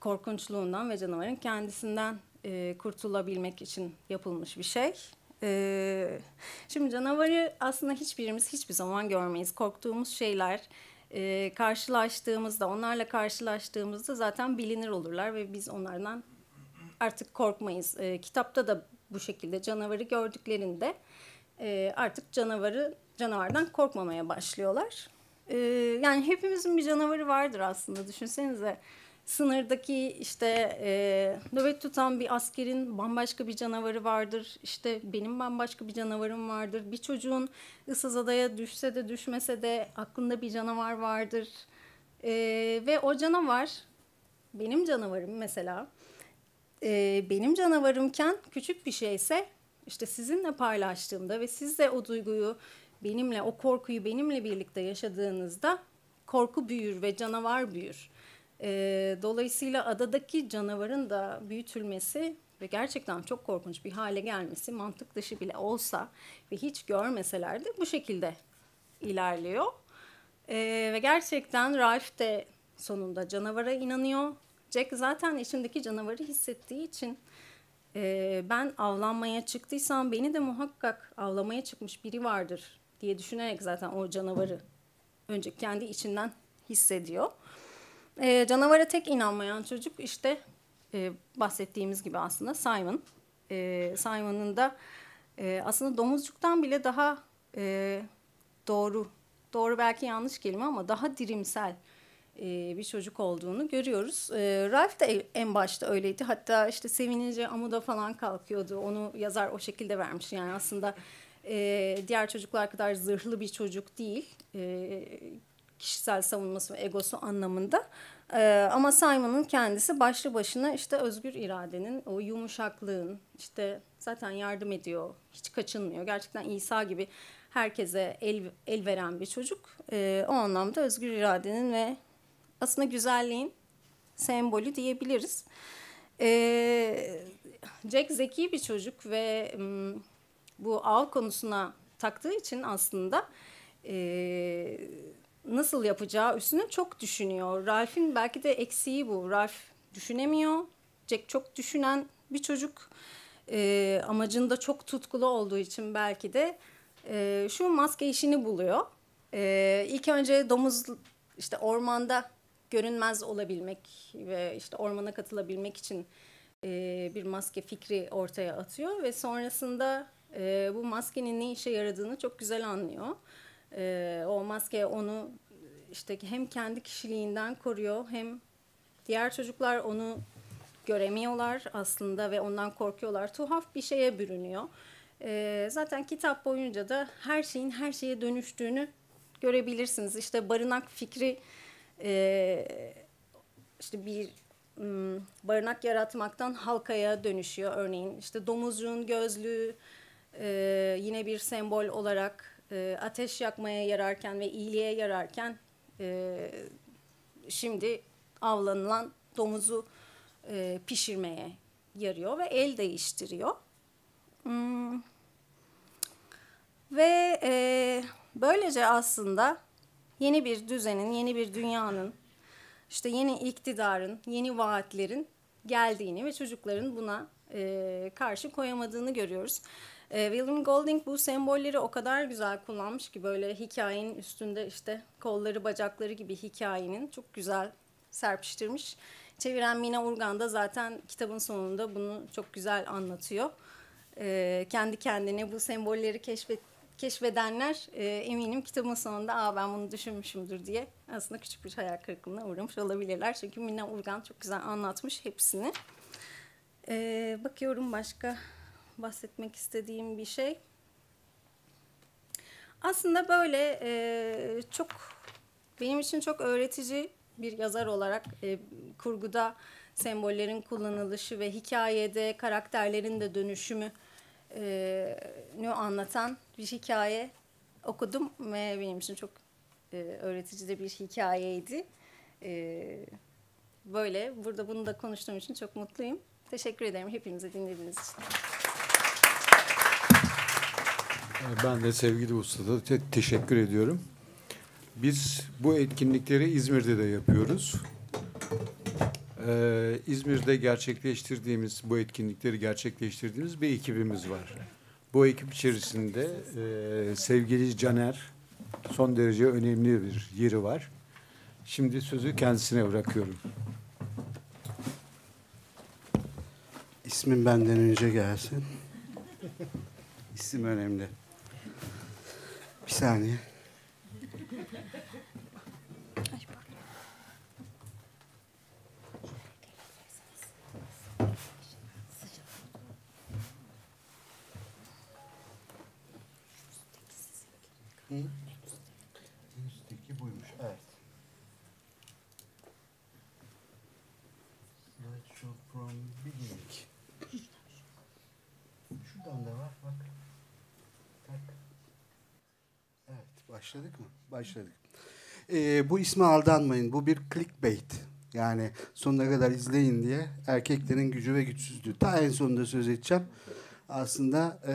korkunçluğundan ve canavarın kendisinden e, kurtulabilmek için yapılmış bir şey. E, şimdi canavarı aslında hiçbirimiz hiçbir zaman görmeyiz. Korktuğumuz şeyler e, karşılaştığımızda, onlarla karşılaştığımızda zaten bilinir olurlar ve biz onlardan artık korkmayız. E, kitapta da bu şekilde canavarı gördüklerinde e, artık canavarı canavardan korkmamaya başlıyorlar. Ee, yani hepimizin bir canavarı vardır aslında düşünsenize. Sınırdaki işte e, nöbet tutan bir askerin bambaşka bir canavarı vardır. İşte benim bambaşka bir canavarım vardır. Bir çocuğun ıssız adaya düşse de düşmese de aklında bir canavar vardır. E, ve o canavar benim canavarım mesela. E, benim canavarımken küçük bir şeyse işte sizinle paylaştığımda ve siz de o duyguyu benimle o korkuyu benimle birlikte yaşadığınızda korku büyür ve canavar büyür. E, dolayısıyla adadaki canavarın da büyütülmesi ve gerçekten çok korkunç bir hale gelmesi mantık dışı bile olsa ve hiç görmeseler de bu şekilde ilerliyor. E, ve gerçekten Ralph de sonunda canavara inanıyor. Jack zaten içindeki canavarı hissettiği için e, ben avlanmaya çıktıysam beni de muhakkak avlamaya çıkmış biri vardır diye düşünerek zaten o canavarı önce kendi içinden hissediyor. E, canavara tek inanmayan çocuk işte e, bahsettiğimiz gibi aslında Simon. E, Simon'ın da e, aslında domuzcuktan bile daha e, doğru, doğru belki yanlış kelime ama daha dirimsel e, bir çocuk olduğunu görüyoruz. E, Ralph de en başta öyleydi. Hatta işte sevinince amuda falan kalkıyordu. Onu yazar o şekilde vermiş. Yani aslında e, diğer çocuklar kadar zırhlı bir çocuk değil. E, kişisel savunması ve egosu anlamında. E, ama Simon'ın kendisi başlı başına işte özgür iradenin, o yumuşaklığın, işte zaten yardım ediyor, hiç kaçınmıyor. Gerçekten İsa gibi herkese el, el veren bir çocuk. E, o anlamda özgür iradenin ve aslında güzelliğin sembolü diyebiliriz. E, Jack zeki bir çocuk ve... M- bu av konusuna taktığı için aslında e, nasıl yapacağı üstüne çok düşünüyor. Ralph'in belki de eksiği bu. Ralph düşünemiyor. Jack çok düşünen bir çocuk e, amacında çok tutkulu olduğu için belki de e, şu maske işini buluyor. E, ilk önce domuz işte ormanda görünmez olabilmek ve işte ormana katılabilmek için e, bir maske fikri ortaya atıyor ve sonrasında e, bu maskenin ne işe yaradığını çok güzel anlıyor. E, o maske onu işte hem kendi kişiliğinden koruyor hem diğer çocuklar onu göremiyorlar aslında ve ondan korkuyorlar. Tuhaf bir şeye bürünüyor. E, zaten kitap boyunca da her şeyin her şeye dönüştüğünü görebilirsiniz. İşte barınak fikri e, işte bir hmm, barınak yaratmaktan halkaya dönüşüyor örneğin. işte domuzun gözlüğü, e, yine bir sembol olarak e, ateş yakmaya yararken ve iyiliğe yararken e, şimdi avlanılan domuzu e, pişirmeye yarıyor ve el değiştiriyor. Hmm. Ve e, böylece aslında yeni bir düzenin, yeni bir dünyanın, işte yeni iktidarın, yeni vaatlerin geldiğini ve çocukların buna e, karşı koyamadığını görüyoruz. E, William Golding bu sembolleri o kadar güzel kullanmış ki böyle hikayenin üstünde işte kolları bacakları gibi hikayenin çok güzel serpiştirmiş. Çeviren Mina Urgan da zaten kitabın sonunda bunu çok güzel anlatıyor. E, kendi kendine bu sembolleri keşfet, keşfedenler e, eminim kitabın sonunda Aa, ben bunu düşünmüşümdür diye aslında küçük bir hayal kırıklığına uğramış olabilirler. Çünkü Mina Urgan çok güzel anlatmış hepsini. E, bakıyorum başka bahsetmek istediğim bir şey. Aslında böyle e, çok benim için çok öğretici bir yazar olarak e, kurguda sembollerin kullanılışı ve hikayede karakterlerin de dönüşümü e, anlatan bir hikaye okudum ve benim için çok e, öğretici de bir hikayeydi. E, böyle burada bunu da konuştuğum için çok mutluyum. Teşekkür ederim hepinize dinlediğiniz için. Ben de sevgili ustada te teşekkür ediyorum. Biz bu etkinlikleri İzmir'de de yapıyoruz. Ee, İzmir'de gerçekleştirdiğimiz, bu etkinlikleri gerçekleştirdiğimiz bir ekibimiz var. Bu ekip içerisinde e, sevgili Caner son derece önemli bir yeri var. Şimdi sözü kendisine bırakıyorum. İsmin benden önce gelsin. İsim önemli. Bir saniye. Hı? Başladık mı? Başladık. Ee, bu isme aldanmayın. Bu bir clickbait. Yani sonuna kadar izleyin diye erkeklerin gücü ve güçsüzlüğü. Ta en sonunda söz edeceğim. Aslında e,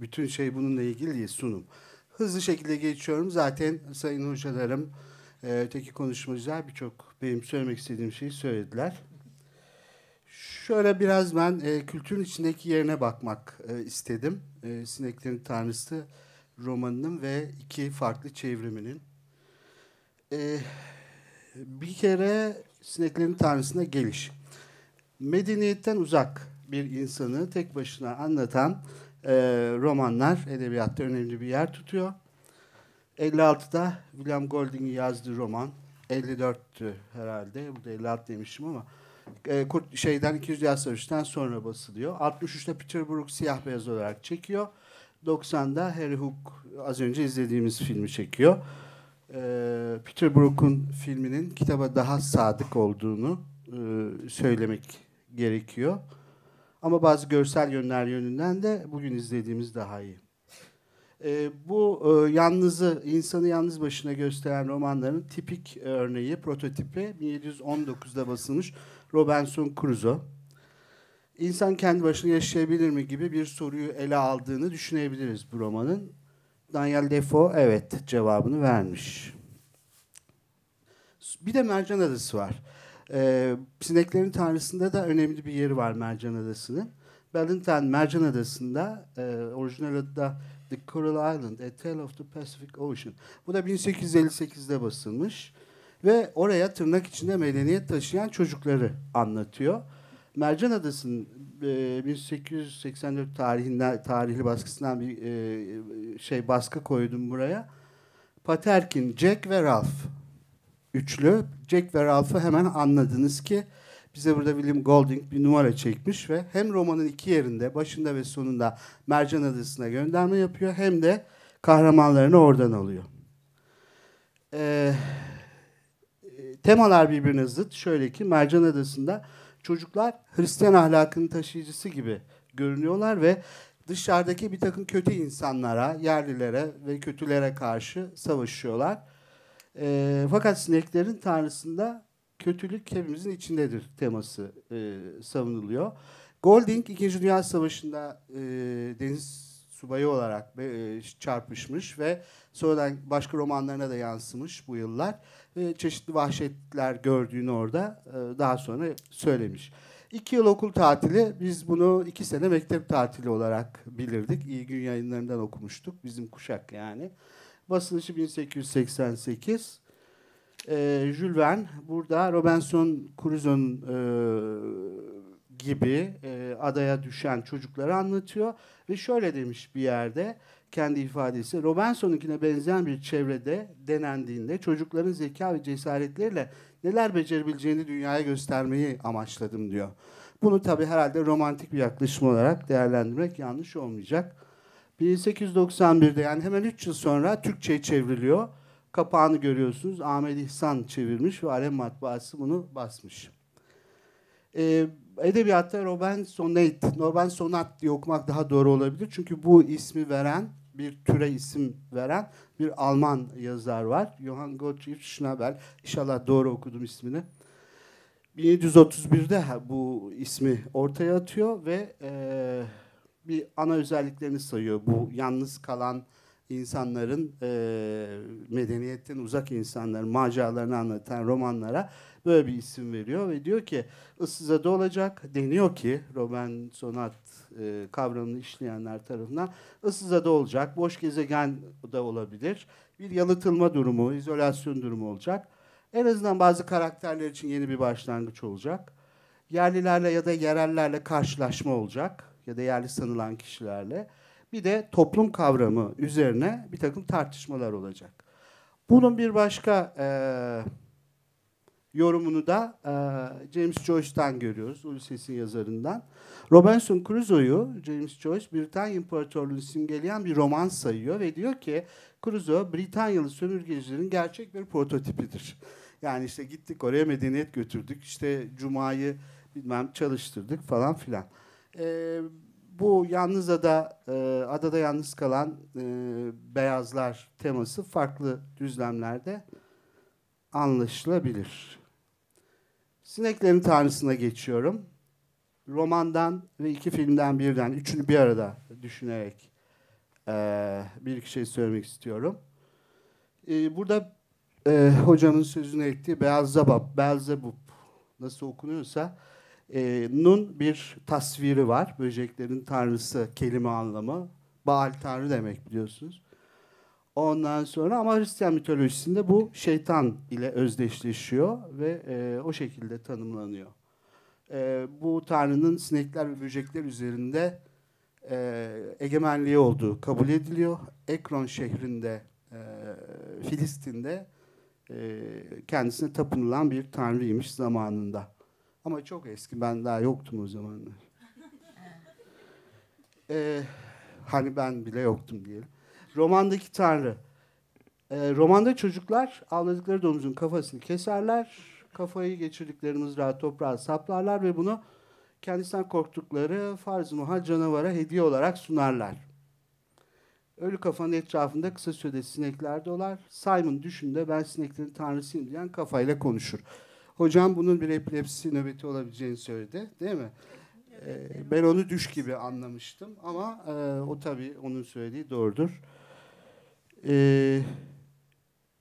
bütün şey bununla ilgili değil, sunum. Hızlı şekilde geçiyorum. Zaten sayın hocalarım, e, öteki konuşmacılar birçok benim söylemek istediğim şeyi söylediler. Şöyle biraz ben e, kültürün içindeki yerine bakmak e, istedim. E, sineklerin tanrısı romanının ve iki farklı çevriminin. Ee, bir kere Sineklerin Tanrısı'na geliş. Medeniyetten uzak bir insanı tek başına anlatan e, romanlar edebiyatta önemli bir yer tutuyor. 56'da William Golding'in yazdığı roman 54'tü herhalde. Burada 56 demişim ama e, Kurt şeyden 200 Dünya Savaşı'ndan sonra basılıyor. 63'te Peter Brook siyah beyaz olarak çekiyor. 90'da Harry Hook az önce izlediğimiz filmi çekiyor. Ee, Peter Brook'un filminin kitaba daha sadık olduğunu e, söylemek gerekiyor. Ama bazı görsel yönler yönünden de bugün izlediğimiz daha iyi. Ee, bu e, yalnızı, insanı yalnız başına gösteren romanların tipik örneği, prototipi 1719'da basılmış Robinson Crusoe insan kendi başına yaşayabilir mi gibi bir soruyu ele aldığını düşünebiliriz bu romanın. Daniel Defoe evet cevabını vermiş. Bir de Mercan Adası var. Ee, sineklerin Tanrısı'nda da önemli bir yeri var Mercan Adası'nın. Ballantyne Mercan Adası'nda, e, orijinal adı da The Coral Island, A Tale of the Pacific Ocean. Bu da 1858'de basılmış ve oraya tırnak içinde medeniyet taşıyan çocukları anlatıyor. Mercan Adası'nın e, 1884 tarihinden tarihli baskısından bir e, şey baskı koydum buraya. Paterkin, Jack ve Ralph üçlü. Jack ve Ralph'ı hemen anladınız ki bize burada William Golding bir numara çekmiş ve hem romanın iki yerinde başında ve sonunda Mercan Adası'na gönderme yapıyor hem de kahramanlarını oradan alıyor. Ee, temalar birbirine zıt. Şöyle ki Mercan Adası'nda çocuklar Hristiyan ahlakının taşıyıcısı gibi görünüyorlar ve dışarıdaki bir takım kötü insanlara, yerlilere ve kötülere karşı savaşıyorlar. E, fakat sineklerin tanrısında kötülük hepimizin içindedir teması e, savunuluyor. Golding 2. Dünya Savaşı'nda e, deniz subayı olarak e, çarpışmış ve sonradan başka romanlarına da yansımış bu yıllar e, çeşitli vahşetler gördüğünü orada e, daha sonra söylemiş. İki yıl okul tatili, biz bunu iki sene mektep tatili olarak bilirdik. İyi gün yayınlarından okumuştuk, bizim kuşak yani. Basılışı 1888. E, Jules Verne burada Robinson Crusoe'nun e, gibi e, adaya düşen çocukları anlatıyor. Ve şöyle demiş bir yerde, kendi ifadesi. Robinson'unkine benzeyen bir çevrede denendiğinde çocukların zeka ve cesaretleriyle neler becerebileceğini dünyaya göstermeyi amaçladım diyor. Bunu tabi herhalde romantik bir yaklaşım olarak değerlendirmek yanlış olmayacak. 1891'de yani hemen 3 yıl sonra Türkçe'ye çevriliyor. Kapağını görüyorsunuz. Ahmet İhsan çevirmiş ve Alem Matbaası bunu basmış. Ee, edebiyatta Robinson Nate, Robinson diye okumak daha doğru olabilir. Çünkü bu ismi veren bir türe isim veren bir Alman yazar var. Johann Gottfried Schnabel. İnşallah doğru okudum ismini. 1731'de bu ismi ortaya atıyor ve e, bir ana özelliklerini sayıyor. Bu yalnız kalan insanların e, medeniyetten uzak insanların maceralarını anlatan romanlara böyle bir isim veriyor ve diyor ki ıssız ada olacak. Deniyor ki Robinson e, kavramını işleyenler tarafından ıssız da olacak, boş gezegen da olabilir. Bir yalıtılma durumu, izolasyon durumu olacak. En azından bazı karakterler için yeni bir başlangıç olacak. Yerlilerle ya da yerellerle karşılaşma olacak ya da yerli sanılan kişilerle. Bir de toplum kavramı üzerine bir takım tartışmalar olacak. Bunun bir başka e, yorumunu da e, James Joyce'dan görüyoruz, Ulysses'in yazarından. Robinson Crusoe'yu James Joyce Britanya İmparatorluğu'nu simgeleyen bir roman sayıyor ve diyor ki Crusoe Britanyalı sömürgecilerin gerçek bir prototipidir. Yani işte gittik oraya medeniyet götürdük, işte Cuma'yı bilmem çalıştırdık falan filan. E, bu yalnız ada, e, adada yalnız kalan e, beyazlar teması farklı düzlemlerde anlaşılabilir. Sineklerin Tanrısı'na geçiyorum. Romandan ve iki filmden birden, üçünü bir arada düşünerek e, bir iki şey söylemek istiyorum. E, burada e, hocamın sözünü ettiği Beelzebub, Beelzebub nasıl okunuyorsa e, Nun bir tasviri var. Böceklerin tanrısı kelime anlamı. Baal tanrı demek biliyorsunuz. Ondan sonra ama Hristiyan mitolojisinde bu şeytan ile özdeşleşiyor ve e, o şekilde tanımlanıyor. E, bu tanrının sinekler ve böcekler üzerinde e, egemenliği olduğu kabul ediliyor. Ekron şehrinde, e, Filistin'de e, kendisine tapınılan bir tanrıymış zamanında. Ama çok eski, ben daha yoktum o zamanlar. e, hani ben bile yoktum diyelim romandaki tanrı. E, romanda çocuklar avladıkları domuzun kafasını keserler. Kafayı geçirdiklerimiz rahat toprağa saplarlar ve bunu kendisinden korktukları farz-ı muhal canavara hediye olarak sunarlar. Ölü kafanın etrafında kısa sürede sinekler dolar. Simon düşünde ben sineklerin tanrısıyım diyen kafayla konuşur. Hocam bunun bir epilepsi nöbeti olabileceğini söyledi değil mi? Evet, ee, ben onu düş gibi anlamıştım ama e, o tabii onun söylediği doğrudur. E,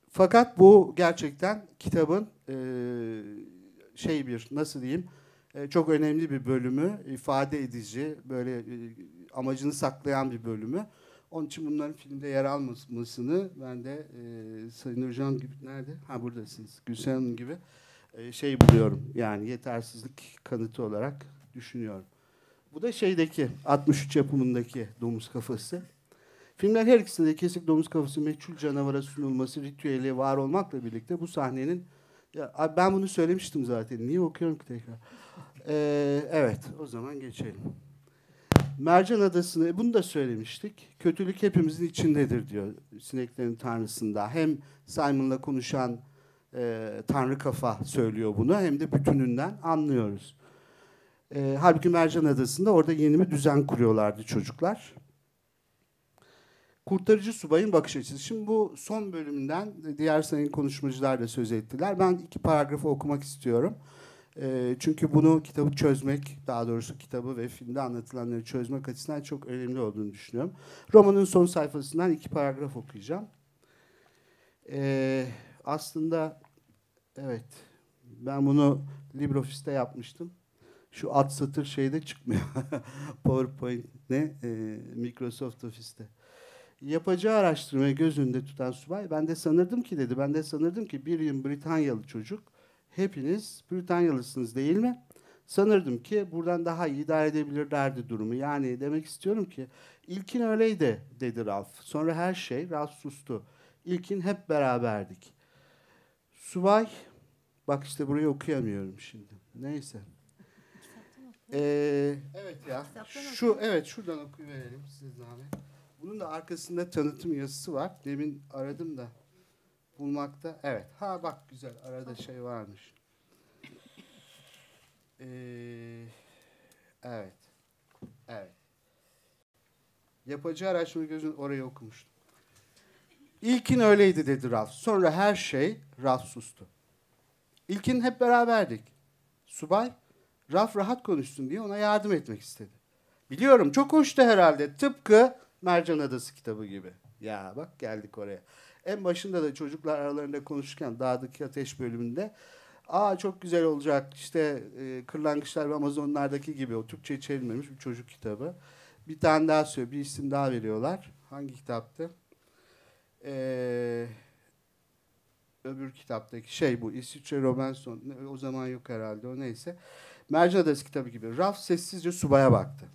fakat bu gerçekten kitabın e, şey bir nasıl diyeyim e, çok önemli bir bölümü ifade edici böyle e, amacını saklayan bir bölümü. Onun için bunların filmde yer almasını ben de e, Sayın Hocam gibi nerede? Ha buradasınız. Gülsen Hanım gibi e, şey buluyorum. Yani yetersizlik kanıtı olarak düşünüyorum. Bu da şeydeki 63 yapımındaki domuz kafası. Filmler her ikisinde kesik domuz kafası meçhul canavara sunulması ritüeli var olmakla birlikte bu sahnenin ya, ben bunu söylemiştim zaten. Niye okuyorum ki tekrar? Ee, evet, o zaman geçelim. Mercan Adası'nı, e, bunu da söylemiştik. Kötülük hepimizin içindedir diyor sineklerin tanrısında. Hem Simon'la konuşan e, tanrı kafa söylüyor bunu hem de bütününden anlıyoruz. E, halbuki Mercan Adası'nda orada yeni bir düzen kuruyorlardı çocuklar kurtarıcı subayın bakış açısı. Şimdi bu son bölümden diğer sayın konuşmacılar da söz ettiler. Ben iki paragrafı okumak istiyorum. E, çünkü bunu kitabı çözmek, daha doğrusu kitabı ve filmde anlatılanları çözmek açısından çok önemli olduğunu düşünüyorum. Romanın son sayfasından iki paragraf okuyacağım. E, aslında evet ben bunu LibreOffice'te yapmıştım. Şu at satır şeyde çıkmıyor. PowerPoint ne? E, Microsoft Office'te yapacağı araştırmayı göz önünde tutan subay ben de sanırdım ki dedi ben de sanırdım ki bir yıl Britanyalı çocuk hepiniz Britanyalısınız değil mi? Sanırdım ki buradan daha iyi idare edebilirlerdi durumu. Yani demek istiyorum ki ilkin öyleydi dedi Ralph. Sonra her şey Ralph sustu. İlkin hep beraberdik. Subay bak işte burayı okuyamıyorum şimdi. Neyse. Ee, evet ya. Şu evet şuradan okuyuverelim size zahmet. Bunun da arkasında tanıtım yazısı var. Demin aradım da bulmakta. Evet. Ha bak güzel. Arada şey varmış. Ee, evet. Evet. Yapıcı araştırma gözün orayı okumuştum. İlkin öyleydi dedi Raf. Sonra her şey Raf sustu. İlkin hep beraberdik. Subay Raf rahat konuşsun diye ona yardım etmek istedi. Biliyorum çok hoştu herhalde. Tıpkı Mercan Adası kitabı gibi. Ya bak geldik oraya. En başında da çocuklar aralarında konuşurken dağdaki ateş bölümünde aa çok güzel olacak işte e, Kırlangıçlar ve Amazonlardaki gibi o Türkçe çevrilmemiş bir çocuk kitabı. Bir tane daha söylüyor, bir isim daha veriyorlar. Hangi kitaptı? Ee, öbür kitaptaki şey bu. İsviçre Robinson. O zaman yok herhalde o neyse. Mercan Adası kitabı gibi. Raf sessizce subaya baktı.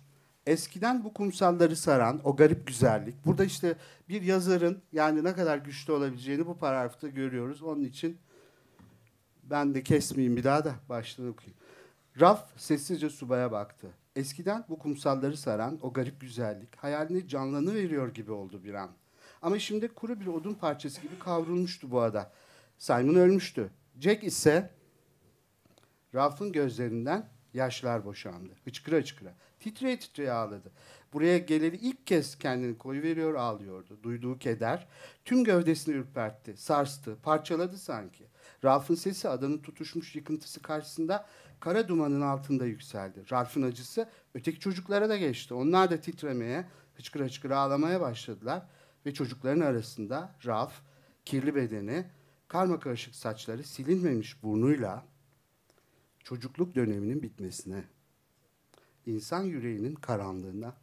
Eskiden bu kumsalları saran o garip güzellik. Burada işte bir yazarın yani ne kadar güçlü olabileceğini bu paragrafta görüyoruz. Onun için ben de kesmeyeyim bir daha da baştan okuyayım. Raf sessizce subaya baktı. Eskiden bu kumsalları saran o garip güzellik hayalini canlanı veriyor gibi oldu bir an. Ama şimdi kuru bir odun parçası gibi kavrulmuştu bu ada. Simon ölmüştü. Jack ise Ralph'ın gözlerinden yaşlar boşandı. Hıçkıra hıçkıra. Titreye titreye ağladı. Buraya geleli ilk kez kendini koyuveriyor ağlıyordu. Duyduğu keder tüm gövdesini ürpertti, sarstı, parçaladı sanki. Ralph'ın sesi adanın tutuşmuş yıkıntısı karşısında kara dumanın altında yükseldi. Ralph'ın acısı öteki çocuklara da geçti. Onlar da titremeye, hıçkır hıçkır ağlamaya başladılar. Ve çocukların arasında Ralph, kirli bedeni, karma karışık saçları silinmemiş burnuyla çocukluk döneminin bitmesine insan yüreğinin karanlığına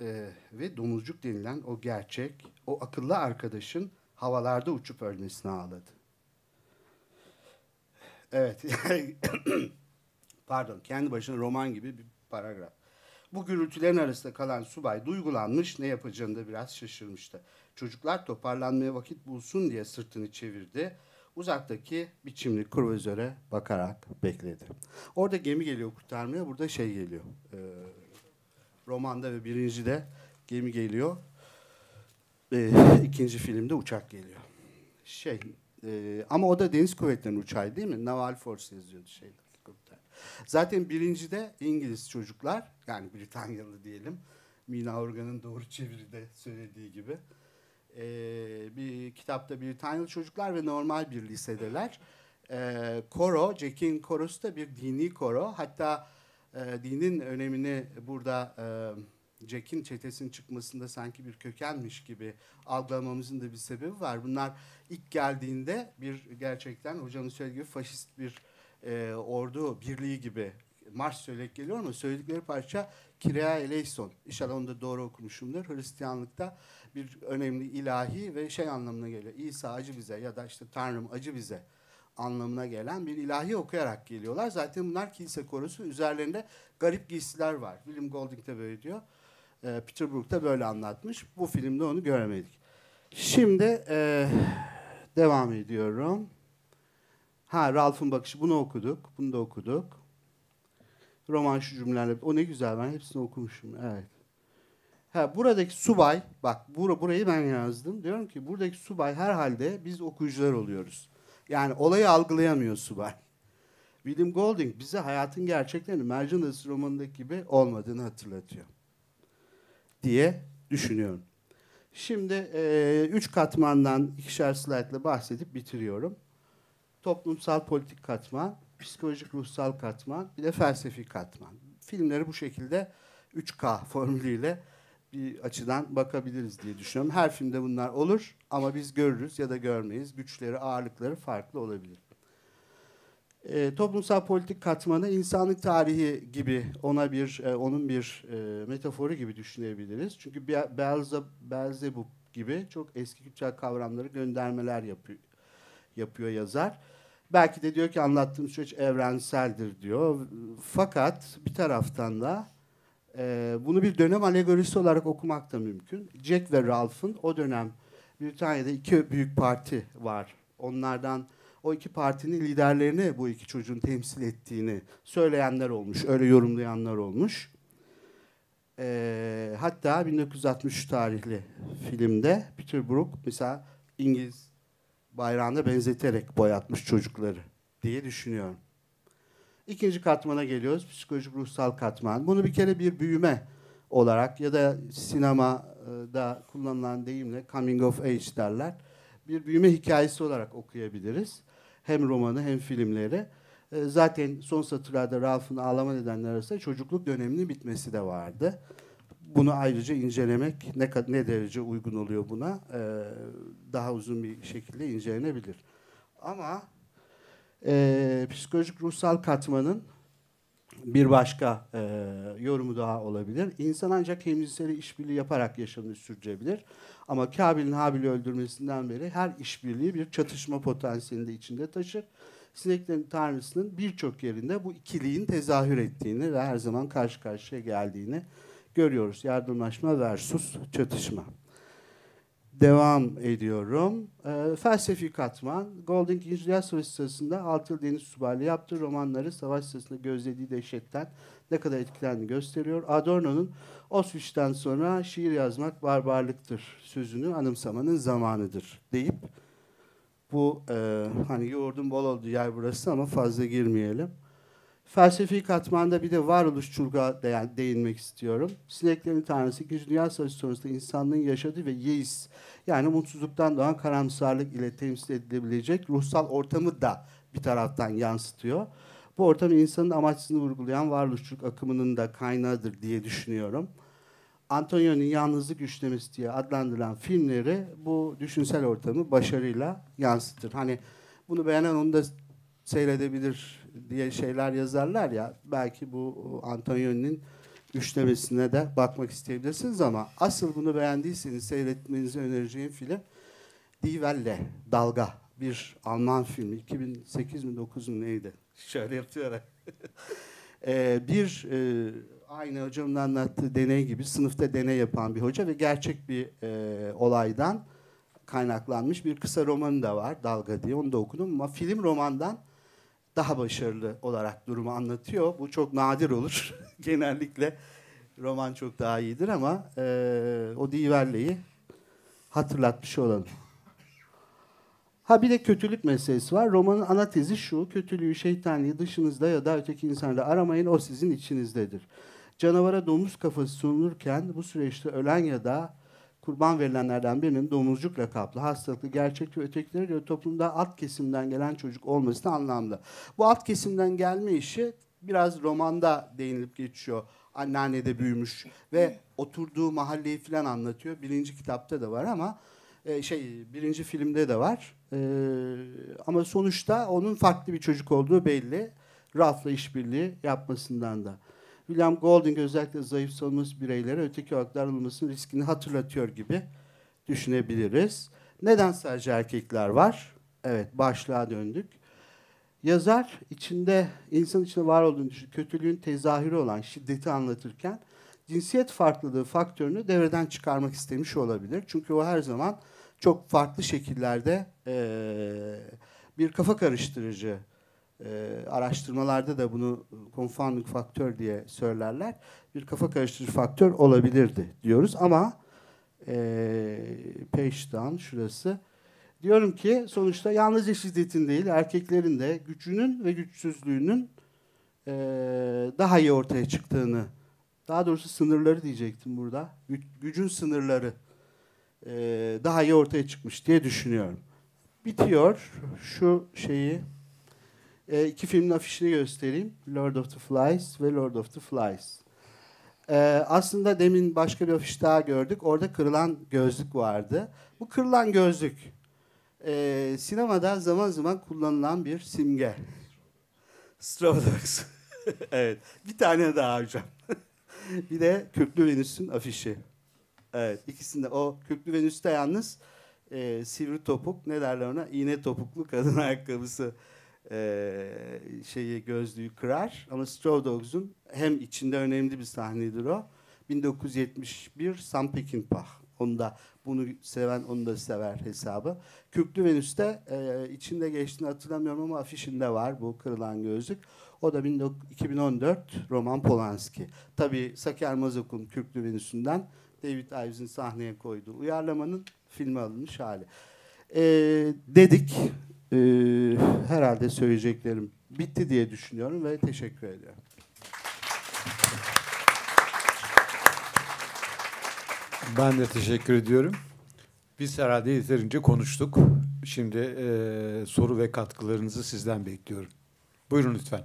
ee, ve domuzcuk denilen o gerçek, o akıllı arkadaşın havalarda uçup ölmesine ağladı. Evet, pardon, kendi başına roman gibi bir paragraf. Bu gürültülerin arasında kalan subay duygulanmış, ne yapacağını da biraz şaşırmıştı. Çocuklar toparlanmaya vakit bulsun diye sırtını çevirdi uzaktaki bir çimlik kruvizöre bakarak bekledi. Orada gemi geliyor kurtarmaya, burada şey geliyor. E, romanda ve birinci de gemi geliyor. E, ikinci filmde uçak geliyor. Şey, e, ama o da deniz kuvvetlerinin uçağı değil mi? Naval Force yazıyordu şeyde. Zaten birinci de İngiliz çocuklar, yani Britanyalı diyelim, Mina Organ'ın doğru çeviride söylediği gibi e, bir kitapta bir Britanyalı çocuklar ve normal bir lisedeler. E, koro, Jack'in korosu da bir dini koro. Hatta e, dinin önemini burada e, Jack'in çetesinin çıkmasında sanki bir kökenmiş gibi algılamamızın da bir sebebi var. Bunlar ilk geldiğinde bir gerçekten hocanın söylediği gibi faşist bir e, ordu birliği gibi marş söyleyerek geliyor ama söyledikleri parça Kirea Eleison. İnşallah onu da doğru okumuşumdur. Hristiyanlıkta bir önemli ilahi ve şey anlamına geliyor. İsa acı bize ya da işte Tanrım acı bize anlamına gelen bir ilahi okuyarak geliyorlar. Zaten bunlar kilise korosu. Üzerlerinde garip giysiler var. William Golding de böyle diyor. E, Peter Brook da böyle anlatmış. Bu filmde onu göremedik. Şimdi e, devam ediyorum. Ha Ralph'ın bakışı bunu okuduk. Bunu da okuduk. Roman şu cümlelerle. O ne güzel ben hepsini okumuşum. Evet. Ha, buradaki subay, bak bur burayı ben yazdım. Diyorum ki buradaki subay herhalde biz okuyucular oluyoruz. Yani olayı algılayamıyor subay. William Golding bize hayatın gerçeklerini Mercanız romanındaki gibi olmadığını hatırlatıyor. Diye düşünüyorum. Şimdi e, üç katmandan ikişer slide ile bahsedip bitiriyorum. Toplumsal politik katman, psikolojik ruhsal katman, bir de felsefi katman. Filmleri bu şekilde 3K formülüyle bir açıdan bakabiliriz diye düşünüyorum. Her filmde bunlar olur ama biz görürüz ya da görmeyiz. Güçleri, ağırlıkları farklı olabilir. E, toplumsal politik katmanı insanlık tarihi gibi ona bir e, onun bir e, metaforu gibi düşünebiliriz. Çünkü Belze, Belzebub gibi çok eski kültürel kavramları göndermeler yapıyor, yapıyor yazar. Belki de diyor ki anlattığım süreç evrenseldir diyor. Fakat bir taraftan da e, bunu bir dönem alegorisi olarak okumak da mümkün. Jack ve Ralph'ın o dönem Britanya'da iki büyük parti var. Onlardan o iki partinin liderlerini bu iki çocuğun temsil ettiğini söyleyenler olmuş, öyle yorumlayanlar olmuş. E, hatta 1963 tarihli filmde Peter Brook mesela İngiliz bayrağına benzeterek boyatmış çocukları diye düşünüyorum. İkinci katmana geliyoruz. Psikolojik ruhsal katman. Bunu bir kere bir büyüme olarak ya da sinemada e, kullanılan deyimle coming of age derler. Bir büyüme hikayesi olarak okuyabiliriz. Hem romanı hem filmleri. E, zaten son satırlarda Ralph'ın ağlama nedenleri arasında çocukluk döneminin bitmesi de vardı. Bunu ayrıca incelemek ne, ne derece uygun oluyor buna e, daha uzun bir şekilde incelenebilir. Ama e, psikolojik ruhsal katmanın bir başka e, yorumu daha olabilir. İnsan ancak hemcinsel işbirliği yaparak yaşamını sürdürebilir. Ama Kabil'in Habil'i öldürmesinden beri her işbirliği bir çatışma potansiyelini de içinde taşır. Sineklerin Tanrısı'nın birçok yerinde bu ikiliğin tezahür ettiğini ve her zaman karşı karşıya geldiğini görüyoruz. Yardımlaşma versus çatışma devam ediyorum. E, felsefi katman, Golding İnciliyat Savaşı sırasında Altıl Deniz Subaylı yaptığı romanları savaş sırasında gözlediği dehşetten ne kadar etkilendiğini gösteriyor. Adorno'nun Auschwitz'ten sonra şiir yazmak barbarlıktır sözünü anımsamanın zamanıdır deyip bu e, hani yoğurdun bol olduğu yer burası ama fazla girmeyelim. Felsefi katmanda bir de varoluşçuluğa değinmek istiyorum. Sineklerin Tanrısı 2. Dünya Savaşı sonrasında insanlığın yaşadığı ve yeis yani mutsuzluktan doğan karamsarlık ile temsil edilebilecek ruhsal ortamı da bir taraftan yansıtıyor. Bu ortam insanın amaçsını vurgulayan varoluşçuluk akımının da kaynağıdır diye düşünüyorum. Antonio'nun Yalnızlık Üçlemesi diye adlandırılan filmleri bu düşünsel ortamı başarıyla yansıtır. Hani bunu beğenen onu da seyredebilir diye şeyler yazarlar ya belki bu e, Antonioni'nin üçlemesine de bakmak isteyebilirsiniz ama asıl bunu beğendiyseniz seyretmenizi önereceğim film Die Welle, Dalga. Bir Alman filmi. 2008 mi 9 mu neydi? Şöyle yapıyorlar. ee, bir e, aynı hocamın anlattığı deney gibi sınıfta deney yapan bir hoca ve gerçek bir e, olaydan kaynaklanmış bir kısa romanı da var Dalga diye onu da okudum ama film romandan daha başarılı olarak durumu anlatıyor. Bu çok nadir olur. Genellikle roman çok daha iyidir ama e, o Diverle'yi hatırlatmış olalım. Ha bir de kötülük meselesi var. Romanın ana tezi şu. Kötülüğü, şeytanlığı dışınızda ya da öteki insanda aramayın. O sizin içinizdedir. Canavara domuz kafası sunulurken bu süreçte ölen ya da kurban verilenlerden birinin domuzcuk lakaplı hastalıklı gerçek ve ötekilere göre toplumda alt kesimden gelen çocuk olması da anlamlı. Bu alt kesimden gelme işi biraz romanda değinilip geçiyor. Anneannede büyümüş ve oturduğu mahalleyi falan anlatıyor. Birinci kitapta da var ama e, şey birinci filmde de var. E, ama sonuçta onun farklı bir çocuk olduğu belli. Raf'la işbirliği yapmasından da. William Golding özellikle zayıf savunması bireylere öteki aktarılmasının riskini hatırlatıyor gibi düşünebiliriz. Neden sadece erkekler var? Evet, başlığa döndük. Yazar içinde, insan içinde var olduğunu düşün, kötülüğün tezahürü olan şiddeti anlatırken cinsiyet farklılığı faktörünü devreden çıkarmak istemiş olabilir. Çünkü o her zaman çok farklı şekillerde e, bir kafa karıştırıcı e, araştırmalarda da bunu confounding faktör diye söylerler. Bir kafa karıştırıcı faktör olabilirdi diyoruz ama e, page şurası. Diyorum ki sonuçta yalnızca şiddetin değil erkeklerin de gücünün ve güçsüzlüğünün e, daha iyi ortaya çıktığını daha doğrusu sınırları diyecektim burada. Gü gücün sınırları e, daha iyi ortaya çıkmış diye düşünüyorum. Bitiyor şu şeyi. E, iki filmin afişini göstereyim. Lord of the Flies ve Lord of the Flies. E, aslında demin başka bir afiş daha gördük. Orada kırılan gözlük vardı. Bu kırılan gözlük e, sinemada zaman zaman kullanılan bir simge. Strobe Dogs. evet. Bir tane daha hocam. bir de Köklü Venüs'ün afişi. Evet. ikisinde o Köklü Venüs'te yalnız e, sivri topuk ne derler ona? İğne topuklu kadın ayakkabısı e, şeyi gözlüğü kırar. Ama Straw Dogs'un hem içinde önemli bir sahnedir o. 1971 Sam Peckinpah. Onu da bunu seven onu da sever hesabı. Kürklü Venüs'te e, içinde geçtiğini hatırlamıyorum ama afişinde var bu kırılan gözlük. O da 2014 Roman Polanski. tabi Saker Mazok'un Kürklü Venüs'ünden David Ives'in sahneye koyduğu uyarlamanın filme alınmış hali. E, dedik e, herhalde söyleyeceklerim bitti diye düşünüyorum ve teşekkür ediyorum. Ben de teşekkür ediyorum. Biz herhalde yeterince konuştuk. Şimdi e, soru ve katkılarınızı sizden bekliyorum. Buyurun lütfen.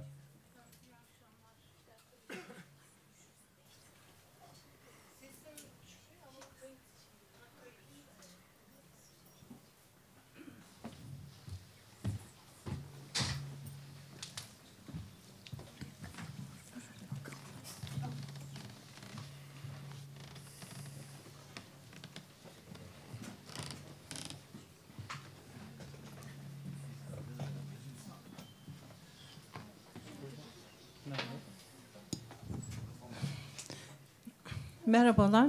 merhabalar.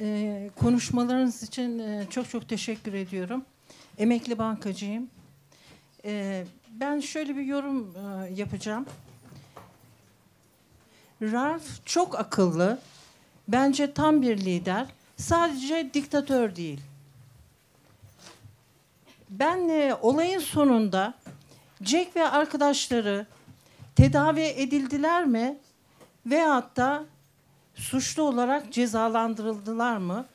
Ee, konuşmalarınız için e, çok çok teşekkür ediyorum. Emekli bankacıyım. Ee, ben şöyle bir yorum e, yapacağım. Ralph çok akıllı. Bence tam bir lider. Sadece diktatör değil. Ben e, olayın sonunda Jack ve arkadaşları tedavi edildiler mi? Veyahut da suçlu olarak cezalandırıldılar mı?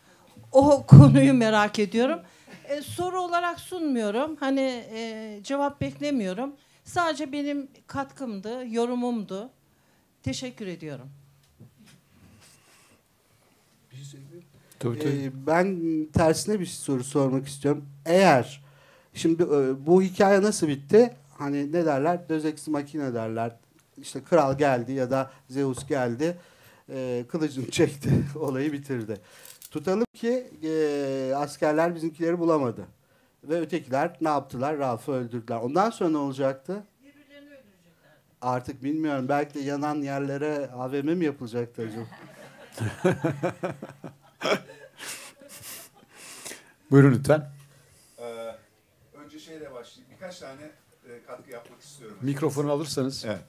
O konuyu merak ediyorum. E, soru olarak sunmuyorum. Hani e, cevap beklemiyorum. Sadece benim katkımdı, yorumumdu. Teşekkür ediyorum. Şey tabii, e, tabii. Ee, ben tersine bir soru sormak istiyorum. Eğer şimdi e, bu hikaye nasıl bitti? Hani ne derler? Döz makine derler. İşte kral geldi ya da Zeus geldi e, ee, kılıcını çekti, olayı bitirdi. Tutalım ki e, askerler bizimkileri bulamadı. Ve ötekiler ne yaptılar? Ralph'ı öldürdüler. Ondan sonra ne olacaktı? Birbirlerini öldürecekler. Artık bilmiyorum. Belki de yanan yerlere AVM mi yapılacaktı acaba? Buyurun lütfen. Ee, önce şeyle başlayayım. Birkaç tane e, katkı yapmak istiyorum. Mikrofonu alırsanız. Evet.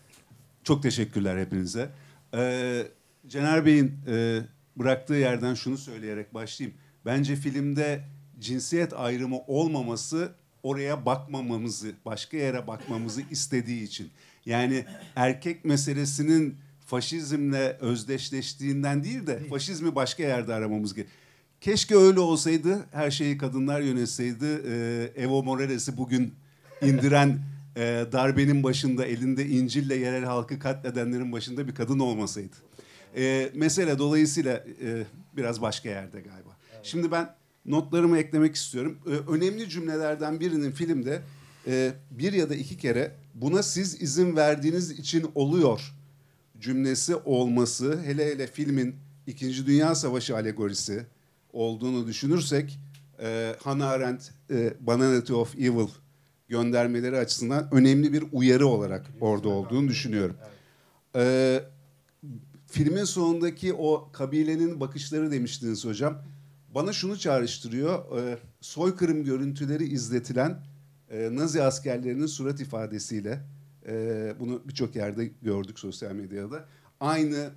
Çok teşekkürler hepinize. Ee, Cener Bey'in e, bıraktığı yerden şunu söyleyerek başlayayım. Bence filmde cinsiyet ayrımı olmaması oraya bakmamamızı, başka yere bakmamızı istediği için. Yani erkek meselesinin faşizmle özdeşleştiğinden değil de faşizmi başka yerde aramamız gerekiyor. Keşke öyle olsaydı, her şeyi kadınlar yönetseydi. Ee, Evo Morales'i bugün indiren e, darbenin başında elinde İncil'le yerel halkı katledenlerin başında bir kadın olmasaydı. E, mesele dolayısıyla e, biraz başka yerde galiba. Evet. Şimdi ben notlarımı eklemek istiyorum. E, önemli cümlelerden birinin filmde e, bir ya da iki kere buna siz izin verdiğiniz için oluyor cümlesi olması hele hele filmin İkinci Dünya Savaşı alegorisi olduğunu düşünürsek e, Hannah Arendt e, Banality of Evil göndermeleri açısından önemli bir uyarı olarak orada olduğunu düşünüyorum. Evet. E, filmin sonundaki o kabilenin bakışları demiştiniz hocam. Bana şunu çağrıştırıyor. E, soykırım görüntüleri izletilen e, Nazi askerlerinin surat ifadesiyle e, bunu birçok yerde gördük sosyal medyada. Aynı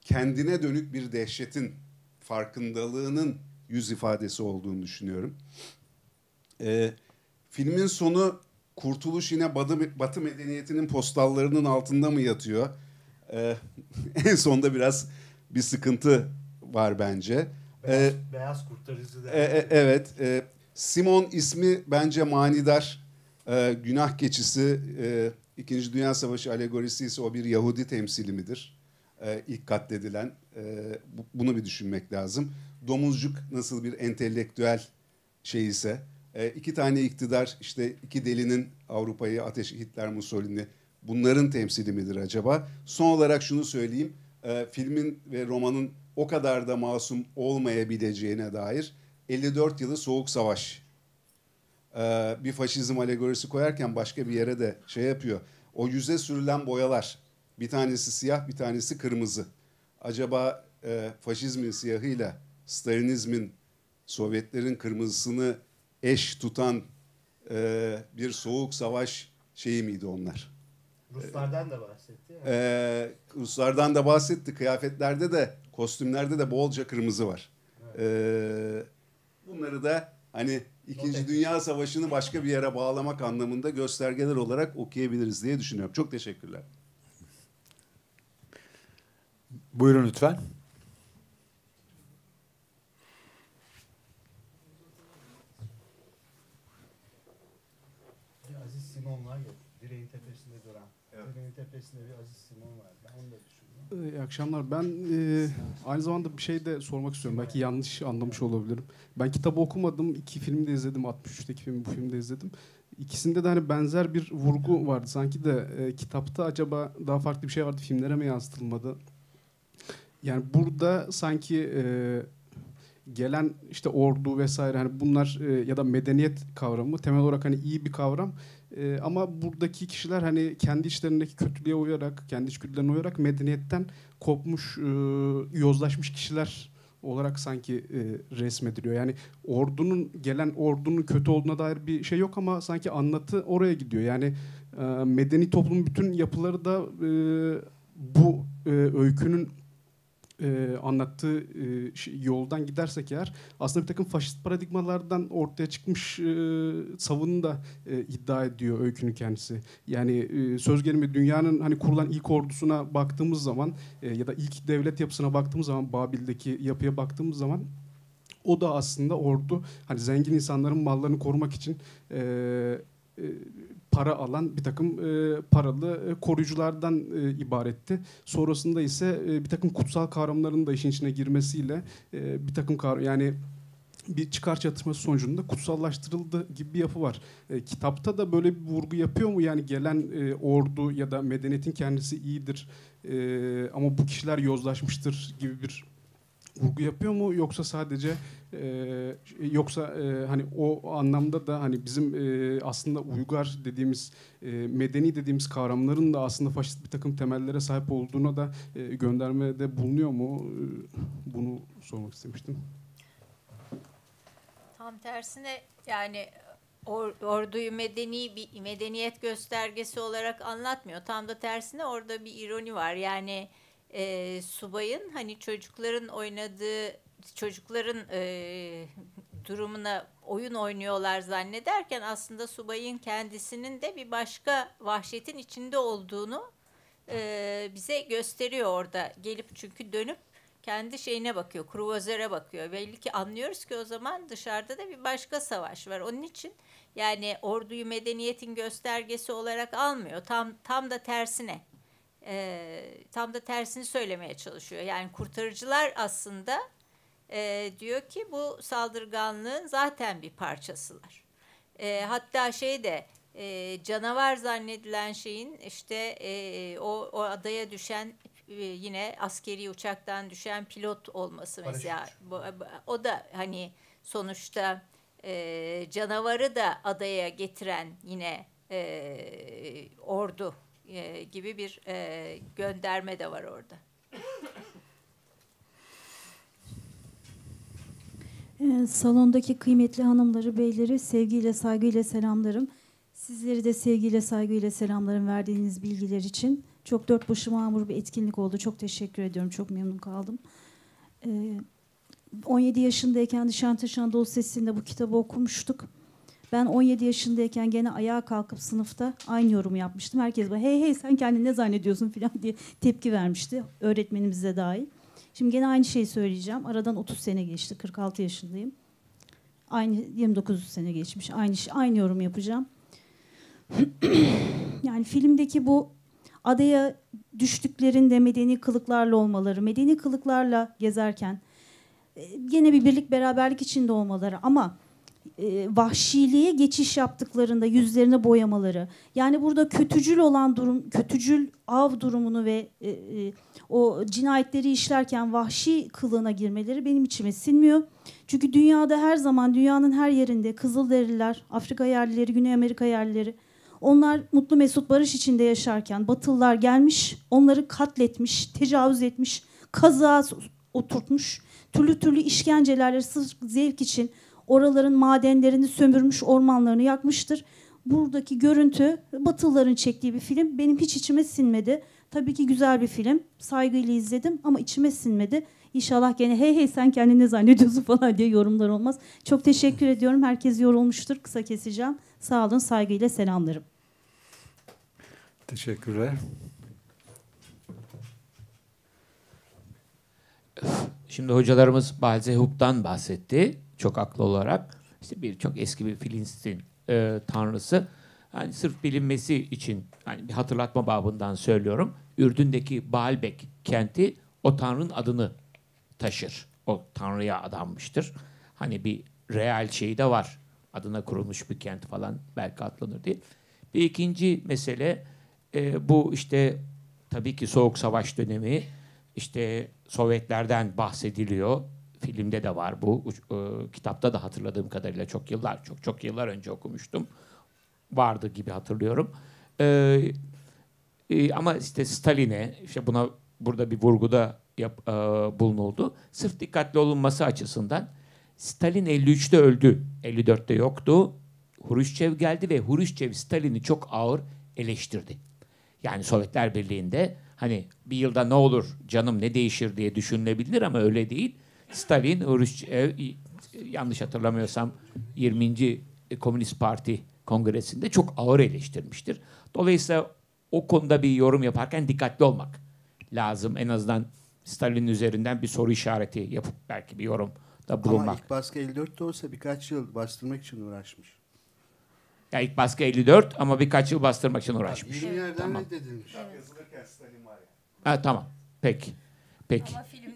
kendine dönük bir dehşetin farkındalığının yüz ifadesi olduğunu düşünüyorum. E, filmin sonu kurtuluş yine batı, batı medeniyetinin postallarının altında mı yatıyor? Ee, en sonda biraz bir sıkıntı var bence. Beyaz, ee, beyaz kurtarıcı. E, e, evet. E, Simon ismi bence manidar. E, günah keçisi, e, İkinci Dünya Savaşı alegorisi ise o bir Yahudi temsili midir? E, ilk katledilen. E, bu, bunu bir düşünmek lazım. Domuzcuk nasıl bir entelektüel şey ise. E, iki tane iktidar, işte iki delinin Avrupa'yı ateş Hitler, Mussolini bunların temsili midir acaba? Son olarak şunu söyleyeyim. E, filmin ve romanın o kadar da masum olmayabileceğine dair 54 yılı Soğuk Savaş e, bir faşizm alegorisi koyarken başka bir yere de şey yapıyor. O yüze sürülen boyalar bir tanesi siyah bir tanesi kırmızı. Acaba e, faşizmin siyahıyla Stalinizmin Sovyetlerin kırmızısını eş tutan e, bir soğuk savaş şeyi miydi onlar? Ruslardan da bahsetti. Ee, Ruslardan da bahsetti. Kıyafetlerde de, kostümlerde de bolca kırmızı var. Evet. Ee, bunları da hani İkinci Dünya Savaşı'nı başka bir yere bağlamak anlamında göstergeler olarak okuyabiliriz diye düşünüyorum. Çok teşekkürler. Buyurun lütfen. İyi akşamlar. Ben e, aynı zamanda bir şey de sormak istiyorum. Belki yanlış anlamış olabilirim. Ben kitabı okumadım. iki filmi de izledim. 63'teki filmi bu filmi de izledim. İkisinde de hani benzer bir vurgu vardı. Sanki de e, kitapta acaba daha farklı bir şey vardı. Filmlere mi yansıtılmadı? Yani burada sanki e, gelen işte ordu vesaire hani bunlar e, ya da medeniyet kavramı temel olarak hani iyi bir kavram. E, ama buradaki kişiler hani kendi içlerindeki kötülüğe uyarak, kendi içgüdülerine uyarak medeniyetten kopmuş, e, yozlaşmış kişiler olarak sanki e, resmediliyor. Yani ordunun gelen ordunun kötü olduğuna dair bir şey yok ama sanki anlatı oraya gidiyor. Yani e, medeni toplumun bütün yapıları da e, bu e, öykünün e, anlattığı e, yoldan gidersek eğer aslında bir takım faşist paradigmalardan ortaya çıkmış e, savunu da e, iddia ediyor öykünün kendisi. Yani e, söz gelimi dünyanın hani kurulan ilk ordusuna baktığımız zaman e, ya da ilk devlet yapısına baktığımız zaman Babil'deki yapıya baktığımız zaman o da aslında ordu hani zengin insanların mallarını korumak için e, e para alan bir takım e, paralı e, koruyuculardan e, ibaretti. Sonrasında ise e, bir takım kutsal kavramların da işin içine girmesiyle e, bir takım kavram yani bir çıkar çatışması sonucunda kutsallaştırıldı gibi bir yapı var. E, kitapta da böyle bir vurgu yapıyor mu? Yani gelen e, ordu ya da medeniyetin kendisi iyidir e, ama bu kişiler yozlaşmıştır gibi bir vurgu yapıyor mu? Yoksa sadece ee, yoksa e, hani o anlamda da hani bizim e, aslında uygar dediğimiz e, medeni dediğimiz kavramların da aslında faşist bir takım temellere sahip olduğuna da e, göndermede bulunuyor mu? E, bunu sormak istemiştim. Tam tersine yani or, orduyu medeni bir medeniyet göstergesi olarak anlatmıyor. Tam da tersine orada bir ironi var. Yani e, subayın hani çocukların oynadığı çocukların e, durumuna oyun oynuyorlar zannederken aslında subayın kendisinin de bir başka vahşetin içinde olduğunu e, bize gösteriyor orada. Gelip çünkü dönüp kendi şeyine bakıyor, kruvazere bakıyor. Belli ki anlıyoruz ki o zaman dışarıda da bir başka savaş var. Onun için yani orduyu medeniyetin göstergesi olarak almıyor. Tam tam da tersine. E, tam da tersini söylemeye çalışıyor. Yani kurtarıcılar aslında e, diyor ki bu saldırganlığın zaten bir parçasılar. E, hatta şey de e, canavar zannedilen şeyin işte e, o, o adaya düşen e, yine askeri uçaktan düşen pilot olması Paraşüt. mesela bu, o da hani sonuçta e, canavarı da adaya getiren yine e, ordu e, gibi bir e, gönderme de var orada. Ee, salondaki kıymetli hanımları, beyleri sevgiyle, saygıyla selamlarım. Sizleri de sevgiyle, saygıyla selamlarım verdiğiniz bilgiler için. Çok dört başı mamur bir etkinlik oldu. Çok teşekkür ediyorum. Çok memnun kaldım. 17 ee, yaşındayken Nişantaşı'nın Anadolu Sesi'nde bu kitabı okumuştuk. Ben 17 yaşındayken gene ayağa kalkıp sınıfta aynı yorumu yapmıştım. Herkes bana hey hey sen kendini ne zannediyorsun falan diye tepki vermişti. Öğretmenimize dahil. Şimdi gene aynı şeyi söyleyeceğim. Aradan 30 sene geçti. 46 yaşındayım. Aynı 29 sene geçmiş. Aynı şey, aynı yorum yapacağım. yani filmdeki bu adaya düştüklerinde medeni kılıklarla olmaları, medeni kılıklarla gezerken e, gene bir birlik beraberlik içinde olmaları ama e, vahşiliğe geçiş yaptıklarında yüzlerine boyamaları. Yani burada kötücül olan durum, kötücül av durumunu ve e, e, o cinayetleri işlerken vahşi kılığına girmeleri benim içime sinmiyor. Çünkü dünyada her zaman dünyanın her yerinde Kızılderililer, Afrika yerlileri, Güney Amerika yerlileri onlar mutlu mesut barış içinde yaşarken Batılılar gelmiş, onları katletmiş, tecavüz etmiş, kaza oturtmuş, türlü türlü işkencelerle sırf zevk için oraların madenlerini sömürmüş, ormanlarını yakmıştır. Buradaki görüntü Batılıların çektiği bir film. Benim hiç içime sinmedi. Tabii ki güzel bir film. Saygıyla izledim ama içime sinmedi. İnşallah gene hey hey sen kendini ne zannediyorsun falan diye yorumlar olmaz. Çok teşekkür ediyorum. Herkes yorulmuştur. Kısa keseceğim. Sağ olun. Saygıyla selamlarım. Teşekkürler. Şimdi hocalarımız Balze Hup'tan bahsetti çok haklı olarak işte bir çok eski bir Filistin e, tanrısı hani sırf bilinmesi için hani bir hatırlatma babından söylüyorum. Ürdün'deki Baalbek kenti o tanrının adını taşır. O tanrıya adanmıştır. Hani bir real şey de var. Adına kurulmuş bir kent falan belki atlanır diye. Bir ikinci mesele e, bu işte tabii ki Soğuk Savaş dönemi işte Sovyetlerden bahsediliyor filmde de var bu. E, kitapta da hatırladığım kadarıyla çok yıllar, çok çok yıllar önce okumuştum. Vardı gibi hatırlıyorum. E, e, ama işte Stalin'e, işte buna burada bir vurguda yap, e, bulunuldu. Sırf dikkatli olunması açısından Stalin 53'te öldü, 54'te yoktu. Huruşçev geldi ve Huruşçev Stalin'i çok ağır eleştirdi. Yani Sovyetler Birliği'nde hani bir yılda ne olur canım ne değişir diye düşünülebilir ama öyle değil. Stalin, Hruşçev, yanlış hatırlamıyorsam 20. Komünist Parti kongresinde çok ağır eleştirmiştir. Dolayısıyla o konuda bir yorum yaparken dikkatli olmak lazım. En azından Stalin üzerinden bir soru işareti yapıp belki bir yorum da bulunmak. Ama ilk baskı 54'te olsa birkaç yıl bastırmak için uğraşmış. Ya ilk baskı 54 ama birkaç yıl bastırmak için uğraşmış. Bir yerden tamam. reddedilmiş. Evet. Yazılırken Ha, tamam. Peki. Peki. Ama film